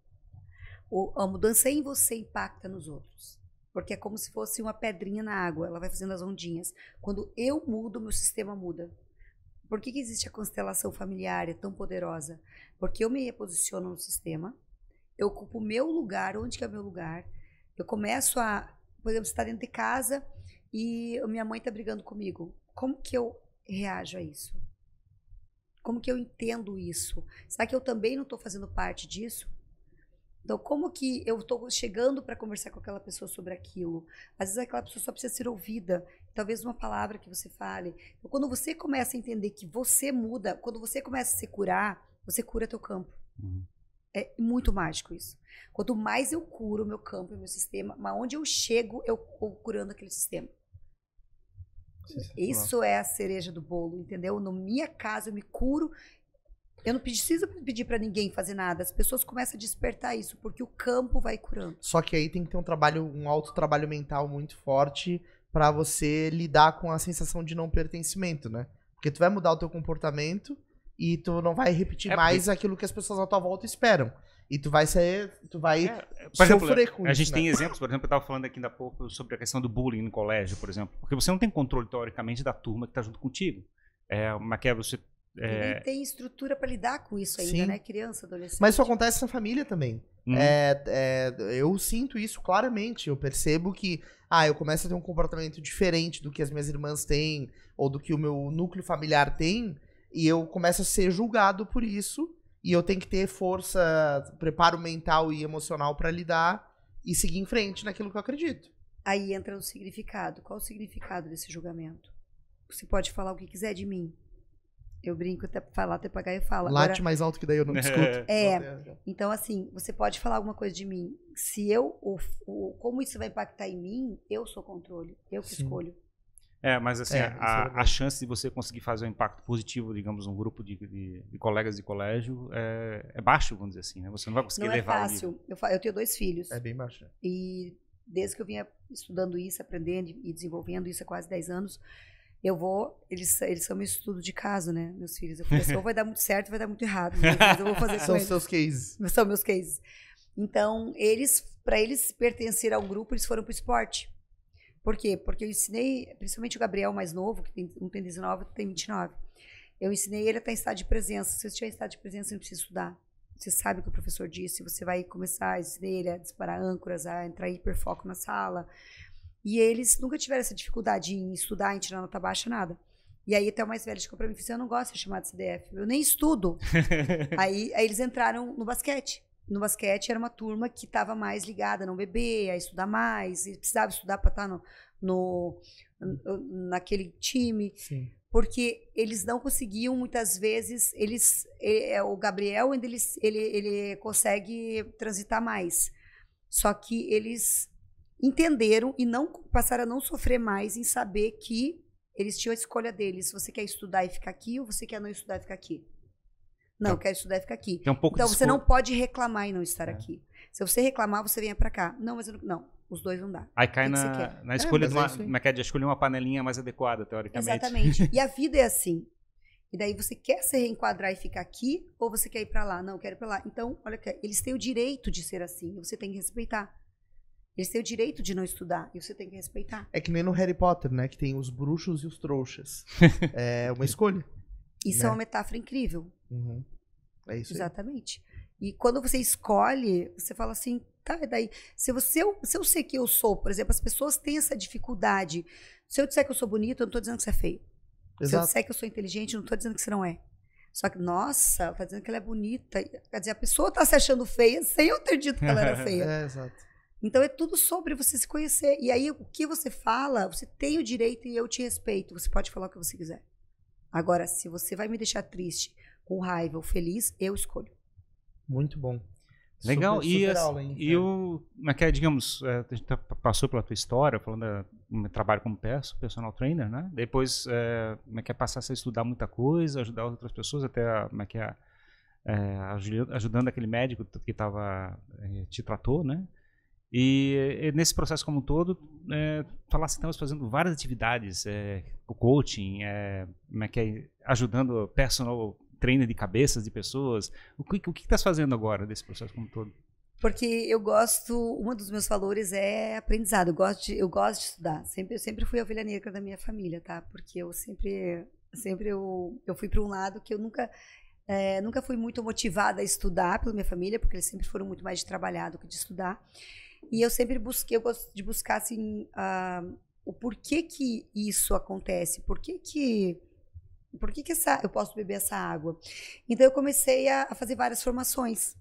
O, a mudança em você impacta nos outros. Porque é como se fosse uma pedrinha na água, ela vai fazendo as ondinhas. Quando eu mudo, meu sistema muda. Por que, que existe a constelação familiar é tão poderosa? Porque eu me reposiciono no sistema, eu ocupo o meu lugar, onde que é o meu lugar. Eu começo a, por exemplo, estar tá dentro de casa e minha mãe está brigando comigo. Como que eu reajo a isso? Como que eu entendo isso? Será que eu também não estou fazendo parte disso? Então, como que eu estou chegando para conversar com aquela pessoa sobre aquilo? Às vezes, aquela pessoa só precisa ser ouvida. Talvez uma palavra que você fale. Então, quando você começa a entender que você muda, quando você começa a se curar, você cura teu campo. Uhum. É muito mágico isso. Quanto mais eu curo meu campo e meu sistema, mas onde eu chego, eu vou curando aquele sistema. Isso é a cereja do bolo, entendeu? No minha casa, eu me curo eu não preciso pedir para ninguém fazer nada. As pessoas começam a despertar isso, porque o campo vai curando. Só que aí tem que ter um trabalho, um alto trabalho mental muito forte para você lidar com a sensação de não pertencimento, né? Porque tu vai mudar o teu comportamento e tu não vai repetir é mais porque... aquilo que as pessoas à tua volta esperam. E tu vai ser, tu vai é, é exemplo, com a isso. A né? gente né? tem exemplos, por exemplo, eu estava falando aqui ainda há pouco sobre a questão do bullying no colégio, por exemplo, porque você não tem controle teoricamente da turma que está junto contigo. É, Maquia, você é... tem estrutura para lidar com isso ainda, Sim. né? Criança, adolescente. Mas isso acontece na família também. Hum. É, é, eu sinto isso claramente. Eu percebo que, ah, eu começo a ter um comportamento diferente do que as minhas irmãs têm, ou do que o meu núcleo familiar tem, e eu começo a ser julgado por isso, e eu tenho que ter força, preparo mental e emocional para lidar e seguir em frente naquilo que eu acredito. Aí entra o significado. Qual o significado desse julgamento? Você pode falar o que quiser de mim, eu brinco até falar, até pagar, eu falo. Late Agora, mais alto que daí eu não me escuto. É. Então, assim, você pode falar alguma coisa de mim. Se eu, o, o, como isso vai impactar em mim, eu sou controle. Eu que Sim. escolho. É, mas assim, é, a, é a, chance de você conseguir fazer um impacto positivo, digamos, um grupo de, de, de colegas de colégio é, é, baixo, vamos dizer assim, né? Você não vai conseguir não levar. É fácil. Eu, eu, tenho dois filhos. É bem baixo. É. E desde que eu vinha estudando isso, aprendendo e desenvolvendo isso há quase 10 anos, eu vou. Eles, eles são meu estudo de caso, né? Meus filhos. Eu falei assim, ou vai dar muito certo, vai dar muito errado. Né, mas eu vou fazer São eles. seus cases. São meus cases. Então, eles, para eles pertencer a um grupo, eles foram para o esporte. Por quê? Porque eu ensinei, principalmente o Gabriel mais novo, que tem, um tem 19, outro tem 29. Eu ensinei ele a estar em estado de presença. Se você tiver em estado de presença, você não precisa estudar. Você sabe o que o professor disse, você vai começar a ensinar ele a disparar âncoras, a entrar hiperfoco na sala, e eles nunca tiveram essa dificuldade em estudar, em tirar nota baixa, nada. E aí até o mais velho chegou pra mim e disse, assim, eu não gosto de chamar de CDF, eu nem estudo. aí, aí eles entraram no basquete. No basquete era uma turma que estava mais ligada a não beber, a estudar mais, e precisava estudar para estar tá no, no, naquele time. Sim. Porque eles não conseguiam, muitas vezes, eles. Ele, eh, é, o Gabriel ele, ele, ele consegue transitar mais. Só que eles entenderam e não passaram a não sofrer mais em saber que eles tinham a escolha deles. você quer estudar e ficar aqui ou você quer não estudar e ficar aqui. Não, eu quero estudar e ficar aqui. um pouco então você não pode reclamar e não estar é. aqui. Se você reclamar, você venha para cá. Não, mas eu não, não, os dois não dá. Aí cai na, na, é, escolha é, de uma, é, é, é de escolher uma panelinha mais adequada, teoricamente. Exatamente. e a vida é assim. E daí você quer se reenquadrar e ficar aqui ou você quer ir para lá? Não, eu quero ir para lá. Então, olha, eles têm o direito de ser assim, você tem que respeitar. Eles têm o direito de não estudar e você tem que respeitar. É que nem no Harry Potter, né? Que tem os bruxos e os trouxas. é uma escolha. Isso né? é uma né? metáfora incrível. Uhum. É isso. Exatamente. Aí. E quando você escolhe, você fala assim, tá, e daí? Se, você, se eu, sei que eu sou, por exemplo, as pessoas têm essa dificuldade. Se eu disser que eu sou bonita, eu não tô dizendo que você é feio. Exato. Se eu disser que eu sou inteligente, eu não tô dizendo que você não é. Só que, nossa, ela tá dizendo que ela é bonita. Quer dizer, a pessoa tá se achando feia sem eu ter dito que ela era feia. é, exato. Então é tudo sobre você se conhecer. E aí o que você fala, você tem o direito e eu te respeito. Você pode falar o que você quiser. Agora, se você vai me deixar triste, com raiva ou feliz, eu escolho. Muito bom. Legal. Super, super e aula, hein, e o, é digamos, é, a gente tá, passou pela tua história, falando do é, meu trabalho como peço, personal trainer, né? Depois, é, como é que é passar a estudar muita coisa, ajudar outras pessoas, até como é que é, é ajudando aquele médico que estava é, te tratou, né? E, e eh, nesse processo como um todo, é, eh, nós assim, estamos fazendo várias atividades, é, o coaching, é, como é que é, ajudando personal treino de cabeças de pessoas. O que o que estás fazendo agora desse processo como um todo? Porque eu gosto, um dos meus valores é aprendizado. Eu gosto de, eu gosto de estudar. Sempre, eu sempre fui a ovelha negra da minha família, tá? Porque eu sempre, sempre eu, eu fui para um lado que eu nunca, é, nunca fui muito motivada a estudar pela minha família, porque eles sempre foram muito mais de trabalhar do que de estudar. E eu sempre busquei, eu gosto de buscar assim, uh, o porquê que isso acontece, por que que por que, que essa, eu posso beber essa água? Então eu comecei a, a fazer várias formações.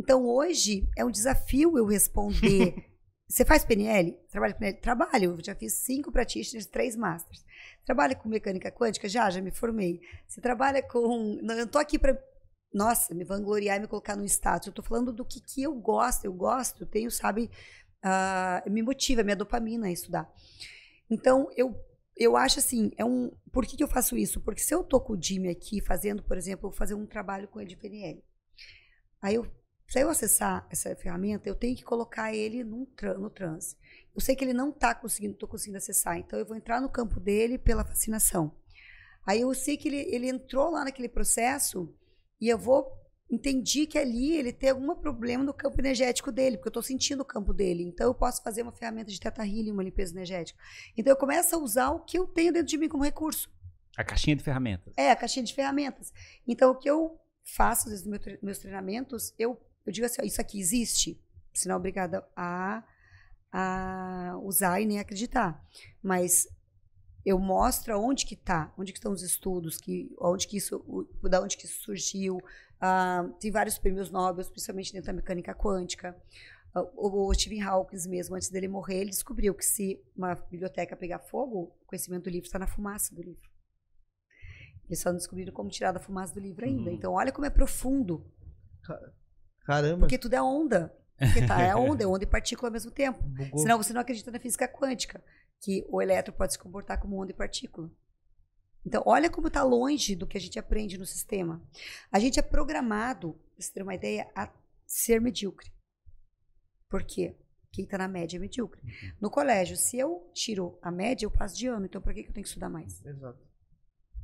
Então hoje é um desafio eu responder. Você faz PNL? Trabalha com PNL? Trabalho. Eu já fiz cinco practitioners, três masters. Trabalha com mecânica quântica? Já, já me formei. Você trabalha com. Não, eu não aqui para nossa, me vangloriar e me colocar no status. Eu estou falando do que, que eu gosto, eu gosto, eu tenho, sabe, uh, me motiva, minha dopamina a estudar. Então, eu, eu acho assim, é um. Por que, que eu faço isso? Porque se eu tô com o Jimmy aqui fazendo, por exemplo, eu vou fazer um trabalho com ele de PNL. Aí eu. Se eu acessar essa ferramenta, eu tenho que colocar ele num, no transe. Eu sei que ele não está conseguindo, estou conseguindo acessar, então eu vou entrar no campo dele pela fascinação. Aí eu sei que ele, ele entrou lá naquele processo, e eu vou entendi que ali ele tem algum problema no campo energético dele, porque eu estou sentindo o campo dele. Então eu posso fazer uma ferramenta de teta healing, uma limpeza energética. Então eu começo a usar o que eu tenho dentro de mim como recurso. A caixinha de ferramentas. É, a caixinha de ferramentas. Então o que eu faço nos meus treinamentos, eu, eu digo assim, ó, isso aqui existe, senão obrigada a, a usar e nem acreditar. Mas eu mostro onde que está, onde que estão os estudos, que, onde que isso, da onde que isso surgiu. Uh, tem vários prêmios nobel, principalmente dentro da mecânica quântica. Uh, o, o Stephen Hawking mesmo, antes dele morrer, ele descobriu que se uma biblioteca pegar fogo, o conhecimento do livro está na fumaça do livro. Eles só não descobriram como tirar da fumaça do livro ainda. Uhum. Então, olha como é profundo. Caramba. Porque tudo é onda. Porque tá, é onda, é onda e partícula ao mesmo tempo. Bugou. Senão você não acredita na física quântica que o elétron pode se comportar como onda e partícula. Então, olha como está longe do que a gente aprende no sistema. A gente é programado, para você ter uma ideia, a ser medíocre. Por quê? Quem está na média é medíocre. Uhum. No colégio, se eu tiro a média, eu passo de ano. Então, para que, que eu tenho que estudar mais? Exato.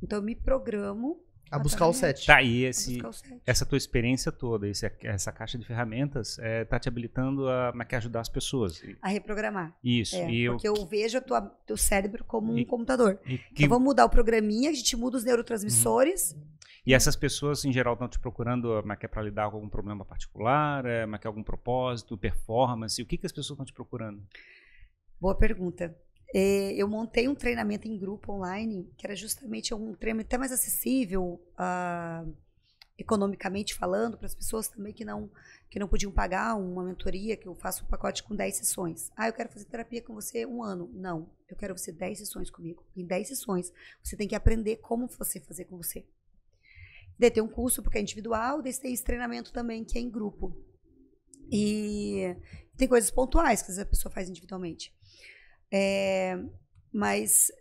Então, eu me programo a buscar o set. Tá, e esse, essa tua experiência toda, esse, essa caixa de ferramentas, é, tá te habilitando a, a ajudar as pessoas. A reprogramar. Isso. É, e porque eu, eu vejo o teu cérebro como e, um computador. E então, que, então vamos mudar o programinha, a gente muda os neurotransmissores. Uhum. E essas pessoas, em geral, estão te procurando ah, mas é para lidar com algum problema particular, é, mas é algum propósito, performance. O que, que as pessoas estão te procurando? Boa pergunta é, eu montei um treinamento em grupo online, que era justamente um treinamento até mais acessível, uh, economicamente falando, para as pessoas também que não, que não podiam pagar uma mentoria, que eu faço um pacote com 10 sessões. Ah, eu quero fazer terapia com você um ano. Não, eu quero você 10 sessões comigo. Em 10 sessões, você tem que aprender como você fazer com você. Daí tem um curso, porque é individual, daí tem esse treinamento também, que é em grupo. E tem coisas pontuais que a pessoa faz individualmente. É, mas,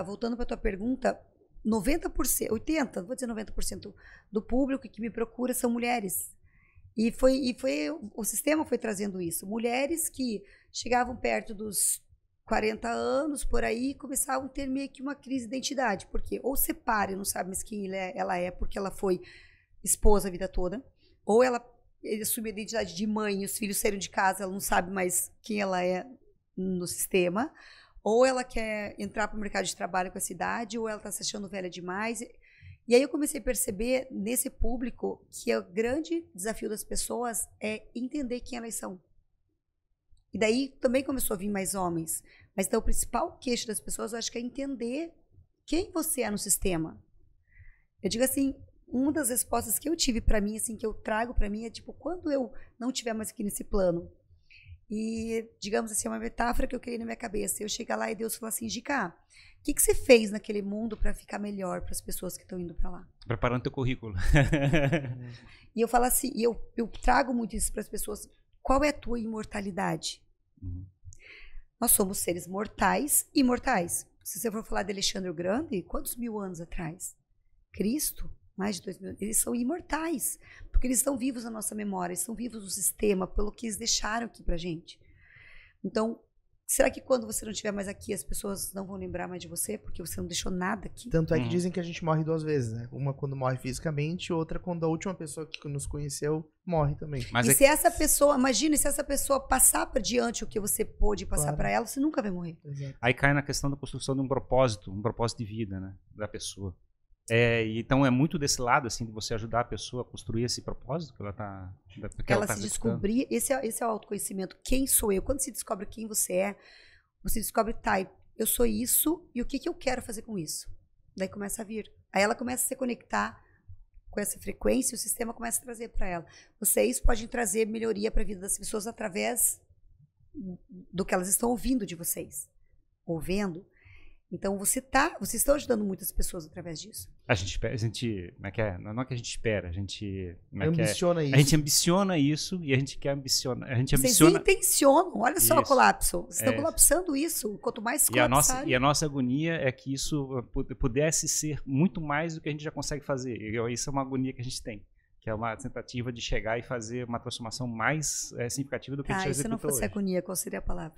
uh, voltando para a tua pergunta, 90%, 80%, vou dizer 90% do público que me procura são mulheres. E foi, e foi o sistema foi trazendo isso. Mulheres que chegavam perto dos 40 anos, por aí, começavam a ter meio que uma crise de identidade. Porque ou separa e não sabe mais quem é, ela é, porque ela foi esposa a vida toda, ou ela assume a identidade de mãe e os filhos saíram de casa, ela não sabe mais quem ela é no sistema, ou ela quer entrar para o mercado de trabalho com a cidade, ou ela está se achando velha demais. E aí eu comecei a perceber nesse público que o grande desafio das pessoas é entender quem elas são. E daí também começou a vir mais homens. Mas então o principal queixo das pessoas, eu acho que é entender quem você é no sistema. Eu digo assim, uma das respostas que eu tive para mim, assim, que eu trago para mim é tipo, quando eu não tiver mais aqui nesse plano, e, digamos assim, é uma metáfora que eu criei na minha cabeça. Eu chegar lá e Deus falar assim, Gicá, o que, que você fez naquele mundo para ficar melhor para as pessoas que estão indo para lá? Preparando teu currículo. e eu falo assim, eu, eu trago muito isso para as pessoas. Qual é a tua imortalidade? Uhum. Nós somos seres mortais e imortais. Se você for falar de Alexandre o Grande, quantos mil anos atrás? Cristo mais de dois mil, eles são imortais, porque eles estão vivos na nossa memória, eles estão vivos no sistema, pelo que eles deixaram aqui pra gente. Então, será que quando você não estiver mais aqui, as pessoas não vão lembrar mais de você, porque você não deixou nada aqui? Tanto é que hum. dizem que a gente morre duas vezes, né? Uma quando morre fisicamente, outra quando a última pessoa que nos conheceu morre também. Mas e é... se essa pessoa, imagina, se essa pessoa passar para diante o que você pôde passar para ela, você nunca vai morrer. Exato. Aí cai na questão da construção de um propósito, um propósito de vida, né? Da pessoa. É, então é muito desse lado, assim, de você ajudar a pessoa a construir esse propósito que ela está. Ela, ela tá se descobrir, esse é, esse é o autoconhecimento. Quem sou eu? Quando se descobre quem você é, você descobre, tá, eu sou isso e o que, que eu quero fazer com isso? Daí começa a vir. Aí ela começa a se conectar com essa frequência, o sistema começa a trazer para ela. Vocês podem trazer melhoria para a vida das pessoas através do que elas estão ouvindo de vocês, ouvindo então você tá, vocês estão ajudando muitas pessoas através disso. A gente espera, a gente, não é que, é, não é que a gente espera, a gente é, é ambiciona é, isso. A gente ambiciona isso e a gente quer ambicionar, a gente vocês ambiciona. Vocês intencionam, olha só o colapso. Vocês estão é. colapsando isso, quanto mais e a nossa e a nossa agonia é que isso pudesse ser muito mais do que a gente já consegue fazer. E isso é uma agonia que a gente tem que é uma tentativa de chegar e fazer uma transformação mais é, significativa do que ah, a gente ah, já executou se não fosse hoje. agonia, qual seria a palavra?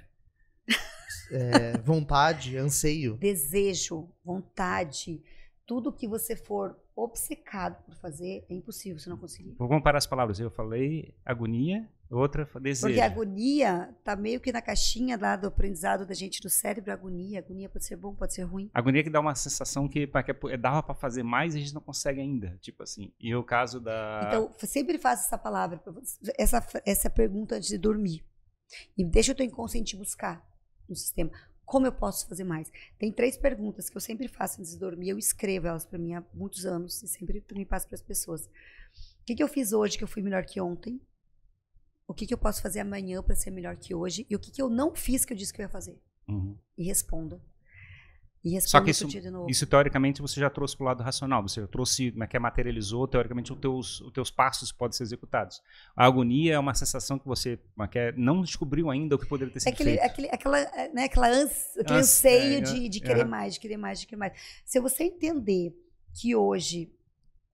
é, vontade, anseio. Desejo, vontade. Tudo que você for obcecado por fazer, é impossível você não conseguir. Vou comparar as palavras. Eu falei agonia, outra desejo. Porque a agonia tá meio que na caixinha lá do aprendizado da gente do cérebro, agonia. Agonia pode ser bom, pode ser ruim. Agonia é que dá uma sensação que, que é é, dava para fazer mais e a gente não consegue ainda. Tipo assim. E o caso da. Então, sempre faço essa palavra, essa, essa pergunta antes de dormir. E deixa o teu inconsciente buscar no sistema. Como eu posso fazer mais? Tem três perguntas que eu sempre faço antes de dormir. Eu escrevo elas para mim há muitos anos e sempre me passo para as pessoas. O que, que eu fiz hoje que eu fui melhor que ontem? O que, que eu posso fazer amanhã para ser melhor que hoje? E o que, que eu não fiz que eu disse que eu ia fazer? Uhum. E respondo. Só que isso, isso, teoricamente você já trouxe para o lado racional, você trouxe, como é né, que é, materializou, teoricamente os teus, os teus passos podem ser executados. A agonia é uma sensação que você como é né, que é, não descobriu ainda o que poderia ter sido é aquele, feito. Aquele, aquela, é, né, aquela ans, aquele As, anseio é, de, é, de querer mais, de querer mais, de querer mais. Se você entender que hoje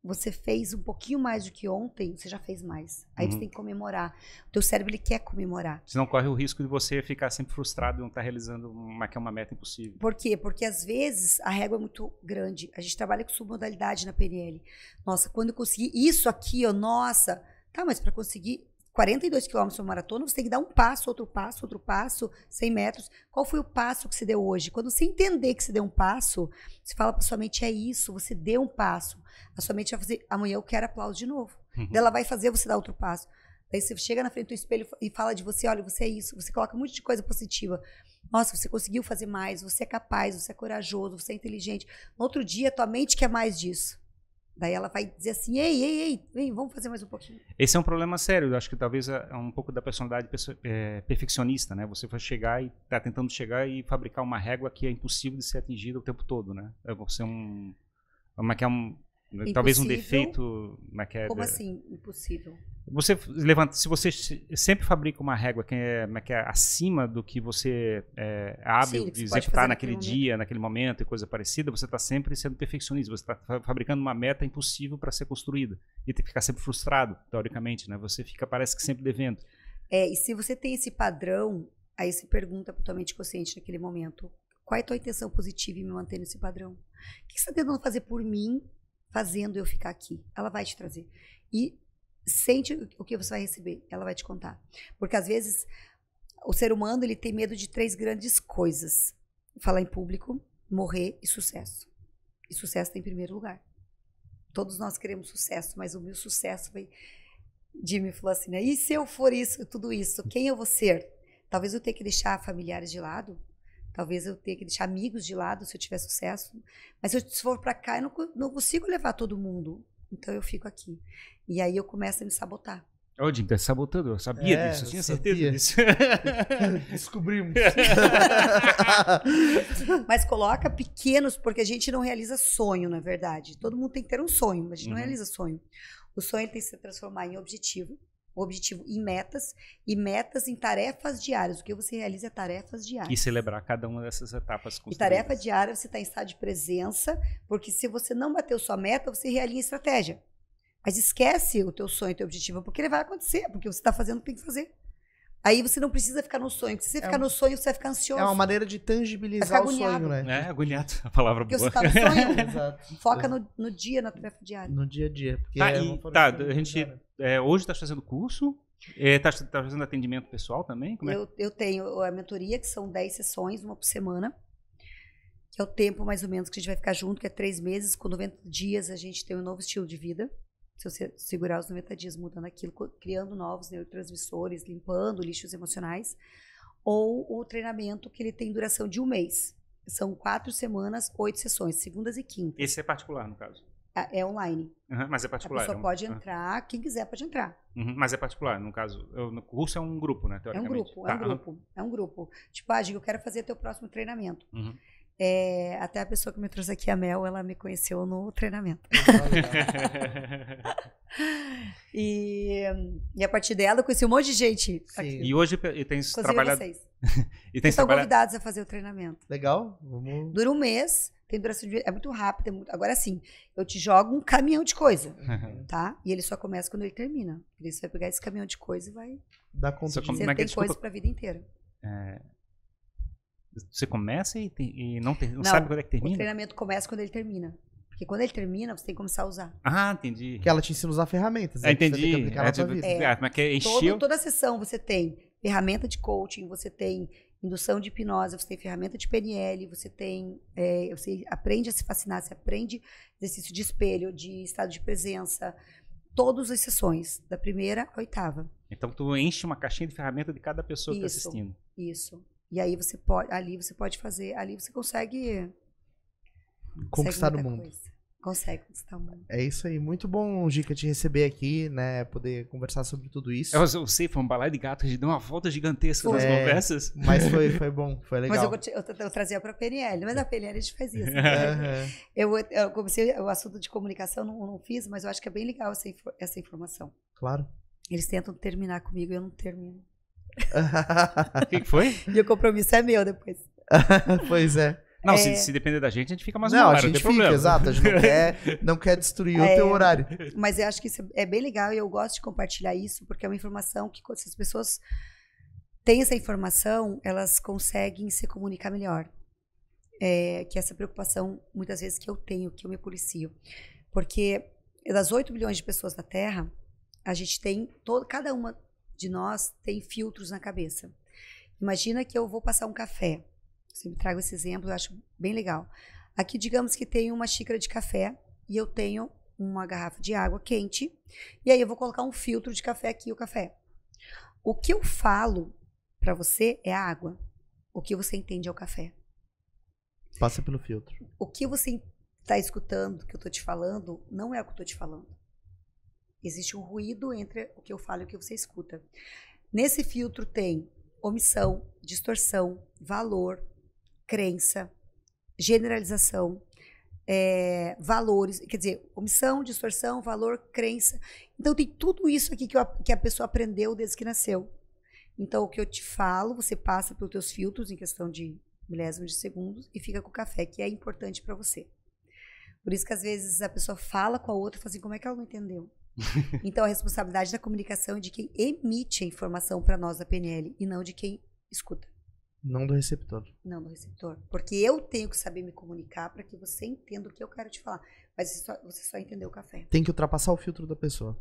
você fez um pouquinho mais do que ontem, você já fez mais. Aí uhum. você tem que comemorar. O teu cérebro ele quer comemorar. Senão corre o risco de você ficar sempre frustrado e não estar tá realizando uma que é uma meta impossível. Por quê? Porque às vezes a régua é muito grande. A gente trabalha com submodalidade na PNL. Nossa, quando eu consegui isso aqui, ó, nossa. Tá, mas para conseguir 42 quilômetros para uma maratona, você tem que dar um passo, outro passo, outro passo, 100 metros. Qual foi o passo que você deu hoje? Quando você entender que você deu um passo, você fala para sua mente, é isso, você deu um passo. A sua mente vai fazer, amanhã eu quero aplauso de novo. Uhum. Daí ela vai fazer você dar outro passo. Daí você chega na frente do espelho e fala de você, olha, você é isso. Você coloca um monte de coisa positiva. Nossa, você conseguiu fazer mais, você é capaz, você é corajoso, você é inteligente. No outro dia, tua mente quer mais disso. Daí ela vai dizer assim: ei, ei, ei, vem, vamos fazer mais um pouquinho. Esse é um problema sério. Eu acho que talvez é, é um pouco da personalidade é, perfeccionista, né? Você vai chegar e está tentando chegar e fabricar uma régua que é impossível de ser atingida o tempo todo, né? É você um. É uma, que é um Impossível? Né? É Talvez um defeito na queda. Como assim? Impossível. Você levanta, se você sempre fabrica uma régua que é, é, que é acima do que você é hábil de executar tá naquele momento. dia, naquele momento e coisa parecida, você está sempre sendo perfeccionista, você está fabricando uma meta impossível para ser construída e tem que ficar sempre frustrado, teoricamente, né? Você fica, parece que sempre devendo. É, e se você tem esse padrão, aí se pergunta para tua mente consciente naquele momento, qual é a tua intenção positiva em me manter nesse padrão? O que você está tentando fazer por mim fazendo eu ficar aqui. Ela vai te trazer. E sente o que você vai receber, ela vai te contar. Porque às vezes o ser humano ele tem medo de três grandes coisas: falar em público, morrer e sucesso. E sucesso tem em primeiro lugar. Todos nós queremos sucesso, mas o meu sucesso vai Jimmy falou assim, né? E se eu for isso, tudo isso, quem eu vou ser? Talvez eu tenha que deixar familiares de lado, Talvez eu tenha que deixar amigos de lado se eu tiver sucesso. Mas se eu for para cá, eu não, não, consigo levar todo mundo. Então eu fico aqui. E aí eu começo a me sabotar. Ô, oh, Jim, tá sabotando. Eu sabia é, disso, eu tinha certeza disso. Descobrimos. mas coloca pequenos, porque a gente não realiza sonho, na verdade. Todo mundo tem que ter um sonho, mas a gente uhum. não realiza sonho. O sonho tem que se transformar em objetivo objetivo e metas, e metas em tarefas diárias. O que você realiza é tarefas diárias. E celebrar cada uma dessas etapas construídas. E tarefa diária você está em estado de presença, porque se você não bateu sua meta, você realinha a estratégia. Mas esquece o teu sonho, o teu objetivo, porque ele vai acontecer, porque você está fazendo o que tá tem que fazer. Aí você não precisa ficar no sonho. Se você é ficar um, no sonho, você vai ficar ansioso. É uma maneira de tangibilizar o sonho, né? É, agoniado. É a palavra porque boa. Porque você tá no sonho. Exato. Foca no, no, dia, na tarefa diária. No dia a dia. Porque tá, é e, tá a gente né? é, hoje está fazendo curso. Está é, tá fazendo atendimento pessoal também? Como é? eu, eu tenho a mentoria, que são 10 sessões, uma por semana. Que é o tempo, mais ou menos, que a gente vai ficar junto, que é três meses. Com 90 dias, a gente tem um novo estilo de vida se você segurar os 90 dias mudando aquilo, criando novos neurotransmissores, limpando lixos emocionais, ou o treinamento que ele tem duração de um mês. São quatro semanas, oito sessões, segundas e quintas. Esse é particular, no caso? É, é online. Uhum, mas é particular. A pessoa é um... pode entrar, uhum. quem quiser pode entrar. Uhum, mas é particular, no caso. Eu, no curso é um grupo, né? É um grupo, tá. é um tá, grupo. É um grupo. Tipo, ah, Giga, eu quero fazer teu próximo treinamento. Uhum. É, até a pessoa que me trouxe aqui, a Mel, ela me conheceu no treinamento. e, e, a partir dela eu conheci um monte de gente. E hoje tem trabalhado... vocês. e tem Estão convidados a fazer o treinamento. Legal. Vamos... Dura um mês, tem duração de... é muito rápido. É muito... Agora sim, eu te jogo um caminhão de coisa, uhum. tá? E ele só começa quando ele termina. Por isso vai pegar esse caminhão de coisa e vai... Dá conta. Você é tem desculpa... coisa pra vida inteira. É... Você começa e, tem, e não, ter, não, não, sabe quando é que termina? O treinamento começa quando ele termina. Porque quando ele termina, você tem que começar a usar. Ah, entendi. Que ela te ensina a usar ferramentas. Né? É, é, é. Ah, entendi. É, é, mas toda sessão você tem ferramenta de coaching, você tem indução de hipnose, você tem ferramenta de PNL, você tem. É, você aprende a se fascinar, você aprende exercício de espelho, de estado de presença. Todas as sessões, da primeira à oitava. Então tu enche uma caixinha de ferramenta de cada pessoa tá isso, que está assistindo. Isso. E aí você pode, ali você pode fazer, ali você consegue conquistar consegue o mundo. Coisa. Consegue conquistar o mundo. É isso aí, muito bom, Gica, te receber aqui, né, poder conversar sobre tudo isso. Eu, eu sei, foi um balai de gato, a gente deu uma volta gigantesca foi. nas é, conversas. Mas foi, foi bom, foi legal. Mas eu, eu, eu trazia pra PNL, mas a PNL a gente faz isso. Assim, né? Uhum. Eu, eu comecei o assunto de comunicação, não, não fiz, mas eu acho que é bem legal essa, essa informação. Claro. Eles tentam terminar comigo e eu não termino. O que, que, foi? E o compromisso é meu depois. pois é. Não, é... se, se, depender da gente, a gente fica mais não, a gente fica, problema. exato. A gente não quer, não quer destruir é... o teu é, horário. Mas eu acho que isso é bem legal e eu gosto de compartilhar isso, porque é uma informação que se as pessoas têm essa informação, elas conseguem se comunicar melhor. É, que é essa preocupação, muitas vezes, que eu tenho, que eu me policio. Porque das 8 bilhões de pessoas da Terra, a gente tem todo, cada uma de nós tem filtros na cabeça. Imagina que eu vou passar um café. Eu sempre trago esse exemplo, eu acho bem legal. Aqui, digamos que tem uma xícara de café e eu tenho uma garrafa de água quente. E aí eu vou colocar um filtro de café aqui, o café. O que eu falo para você é a água. O que você entende é o café. Passa pelo filtro. O que você está escutando, que eu estou te falando, não é o que eu estou te falando. Existe um ruído entre o que eu falo e o que você escuta. Nesse filtro tem omissão, distorção, valor, crença, generalização, é, valores, quer dizer, omissão, distorção, valor, crença. Então tem tudo isso aqui que, eu, que a pessoa aprendeu desde que nasceu. Então o que eu te falo, você passa pelos teus filtros em questão de milésimos de segundos e fica com o café, que é importante para você. Por isso que às vezes a pessoa fala com a outra e fala assim, como é que ela não entendeu? Então, a responsabilidade da comunicação é de quem emite a informação para nós da PNL e não de quem escuta. Não do receptor. Não do receptor. Porque eu tenho que saber me comunicar para que você entenda o que eu quero te falar. Mas você só, você só entendeu o café. Tem que ultrapassar o filtro da pessoa.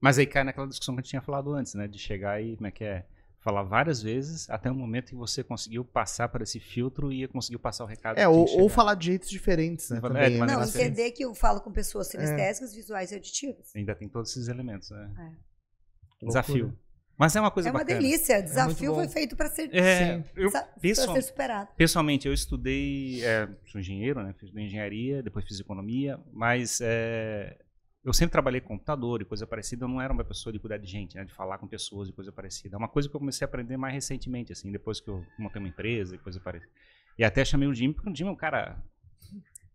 Mas aí cai naquela discussão que eu tinha falado antes, né? De chegar e como é que é? falar várias vezes até o momento que você conseguiu passar por esse filtro e conseguiu passar o recado. É, ou, ou, falar de jeitos diferentes, né? É, também, é, não, diferente. entender que eu falo com pessoas é. sinestésicas, é. visuais e auditivas. Ainda tem todos esses elementos, né? É. Desafio. Mas é uma coisa bacana. É uma bacana. delícia. É Desafio foi feito para ser, é, pessoal, ser superado. Pessoalmente, eu estudei, sou engenheiro, né? Fiz engenharia, depois fiz economia, mas eu sempre trabalhei com computador e coisa parecida, eu não era uma pessoa de cuidar de gente, né, de falar com pessoas e coisa parecida. É uma coisa que eu comecei a aprender mais recentemente, assim, depois que eu montei uma empresa e coisa parecida. E até chamei o Jimmy, porque o Jimmy é um cara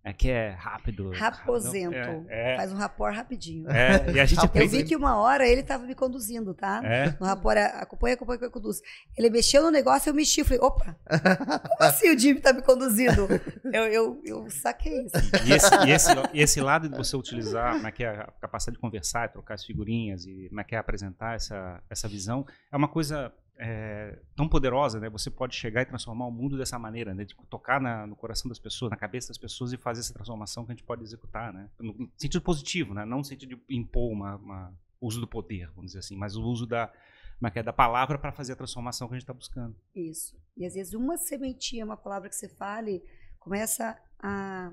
é que é rápido. É Raposento. Não, é, é. Faz um rapor rapidinho. É, e a gente Eu vi que uma hora ele estava me conduzindo, tá? É. No rapor, acompanha, acompanha que eu conduzo. Ele mexeu no negócio, e eu mexi. Falei, opa, como assim o Jimmy tá me conduzindo? Eu, eu, eu saquei isso. Assim. E esse, e esse, e esse lado de você utilizar, é que é a capacidade de conversar, trocar as figurinhas e é que é apresentar essa, essa visão, é uma coisa é, tão poderosa, né? Você pode chegar e transformar o mundo dessa maneira, né? De tipo, tocar na, no coração das pessoas, na cabeça das pessoas e fazer essa transformação que a gente pode executar, né? No sentido positivo, né? Não no sentido de impor uma, uma uso do poder, vamos dizer assim, mas o uso da mas é é, da palavra para fazer a transformação que a gente está buscando. Isso. E às vezes uma sementinha, uma palavra que você fale, começa a,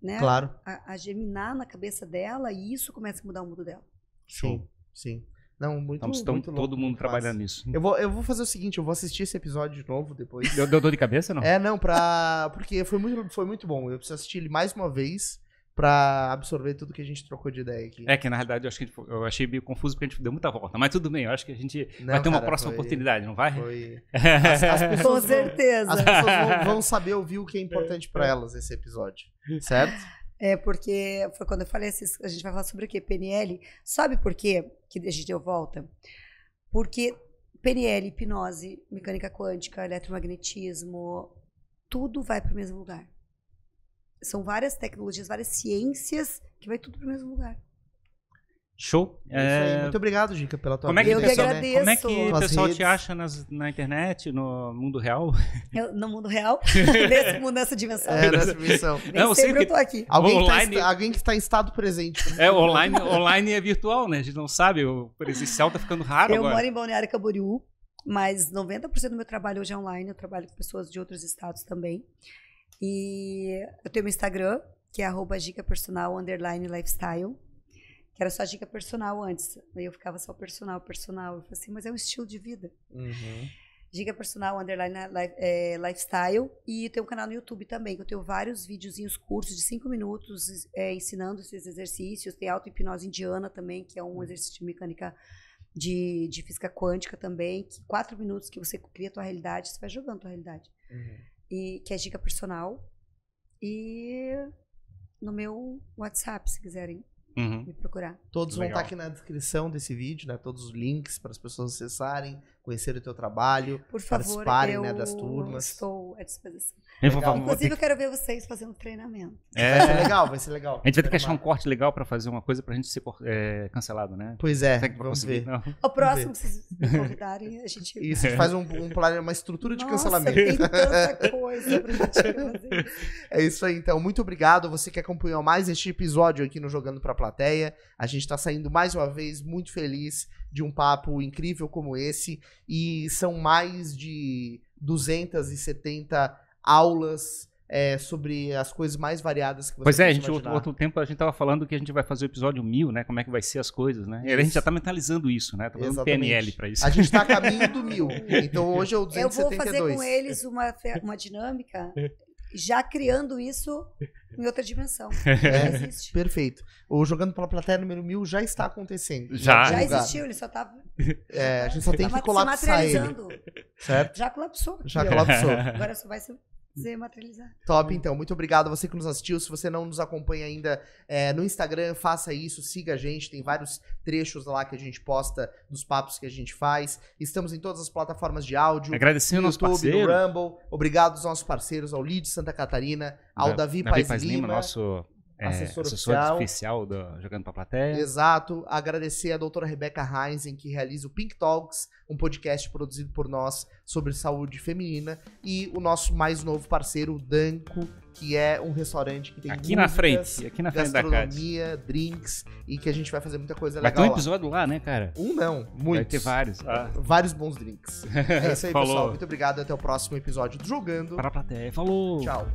né, claro. a, a germinar na cabeça dela e isso começa a mudar o mundo dela. Show. Sim. Sim. Não, muito Estamos muito louco, todo mundo trabalhando fácil. nisso. Eu vou, eu vou fazer o seguinte, eu vou assistir esse episódio de novo depois. Deu, deu dor de cabeça, não? É, não, pra. Porque foi muito, foi muito bom. Eu preciso assistir ele mais uma vez pra absorver tudo que a gente trocou de ideia aqui. É que na realidade eu, acho que gente, eu achei meio confuso porque a gente deu muita volta, mas tudo bem, eu acho que a gente não, vai ter uma cara, próxima foi, oportunidade, não vai? Foi. As, as Com certeza. Vão, as pessoas vão, vão, saber ouvir o que é importante para é, é. elas esse episódio, certo? É, porque foi quando eu falei assim, a gente vai falar sobre o quê? PNL. Sabe por quê que a gente deu volta? Porque PNL, hipnose, mecânica quântica, eletromagnetismo, tudo vai para o mesmo lugar. São várias tecnologias, várias ciências que vai tudo para o mesmo lugar. Show. É, é Muito obrigado, Gica, pela tua Como é que, eu pessoal, que agradeço. Como é que o pessoal redes. te acha nas, na internet, no mundo real? Eu, no mundo real? nesse mundo, nessa dimensão. É, nessa dimensão. Nem Não, sempre que... eu tô aqui. Alguém, tá online... alguém que está em estado presente. É, online, online é virtual, né? A gente não sabe, o presencial tá ficando raro eu agora. Eu moro em Balneário Camboriú, mas 90% do meu trabalho hoje é online. Eu trabalho com pessoas de outros estados também. E eu tenho meu Instagram, que é arroba lifestyle que era só dica personal antes. Aí eu ficava só personal, personal. Eu falei assim, mas é um estilo de vida. Uhum. Dica personal, underline né, é, lifestyle. E tem um canal no YouTube também, que eu tenho vários videozinhos curtos de cinco minutos é, ensinando esses exercícios. Tem auto-hipnose indiana também, que é um hum. exercício de mecânica de, de física quântica também. Que quatro minutos que você cria a tua realidade, você vai jogando a tua realidade. Uhum. E, que é dica personal. E no meu WhatsApp, se quiserem Uhum. Me procurar. Todos tá Legal. vão estar aqui na descrição desse vídeo, né? Todos os links para as pessoas acessarem, conhecerem o teu trabalho, Por favor, participarem né, das turmas. Estou à disposição. Inclusive, eu quero ver vocês fazendo treinamento. É... Vai ser legal, vai ser legal. A gente vai ter que achar um corte legal pra fazer uma coisa pra gente ser é, cancelado, né? Pois é, Pra que vamos ver. Não? O próximo, se vocês me convidarem, a gente... Isso, a gente faz um, um plano, uma estrutura de Nossa, cancelamento. tem tanta coisa pra gente fazer. É isso aí, então. Muito obrigado. Você que acompanhou mais este episódio aqui no Jogando Pra Plateia. A gente tá saindo mais uma vez muito feliz de um papo incrível como esse. E são mais de 270 aulas é, sobre as coisas mais variadas que você Pois é, a gente, outro, outro, tempo a gente estava falando que a gente vai fazer o episódio mil, né? Como é que vai ser as coisas, né? Isso. a gente já está mentalizando isso, né? Tá fazendo PNL para isso. A gente está a caminho do mil. Então hoje é o 272. Eu vou fazer com eles uma, uma dinâmica já criando isso em outra dimensão. É. Já existe. Perfeito. O Jogando pela Plateia número mil já está acontecendo. Já. Tá já existiu, ele só está. É, a gente só tá tem que colapsar ele. Certo? Já colapsou. Já colapsou. Agora só vai ser Top, então. Muito obrigado a você que nos assistiu. Se você não nos acompanha ainda é, no Instagram, faça isso, siga a gente. Tem vários trechos lá que a gente posta dos papos que a gente faz. Estamos em todas as plataformas de áudio. Agradecendo ao YouTube, parceiro. no Rumble. Obrigado aos nossos parceiros, ao Lead Santa Catarina, ao da, Davi, Davi Paz, Lima, Lima nosso é, assessora, oficial. do Jogando para a Plateia. Exato. Agradecer a doutora Rebeca Heinzen, que realiza o Pink Talks, um podcast produzido por nós sobre saúde feminina. E o nosso mais novo parceiro, o Danco, que é um restaurante que tem aqui músicas, na frente, aqui na frente gastronomia, da drinks e que a gente vai fazer muita coisa vai legal. Vai ter um episódio lá. lá, né, cara? Um não, muitos. Vai ter vários. Ah. Vários bons drinks. É isso aí, pessoal. Muito obrigado. Até o próximo episódio do Jogando. Para a plateia. Falou. Tchau.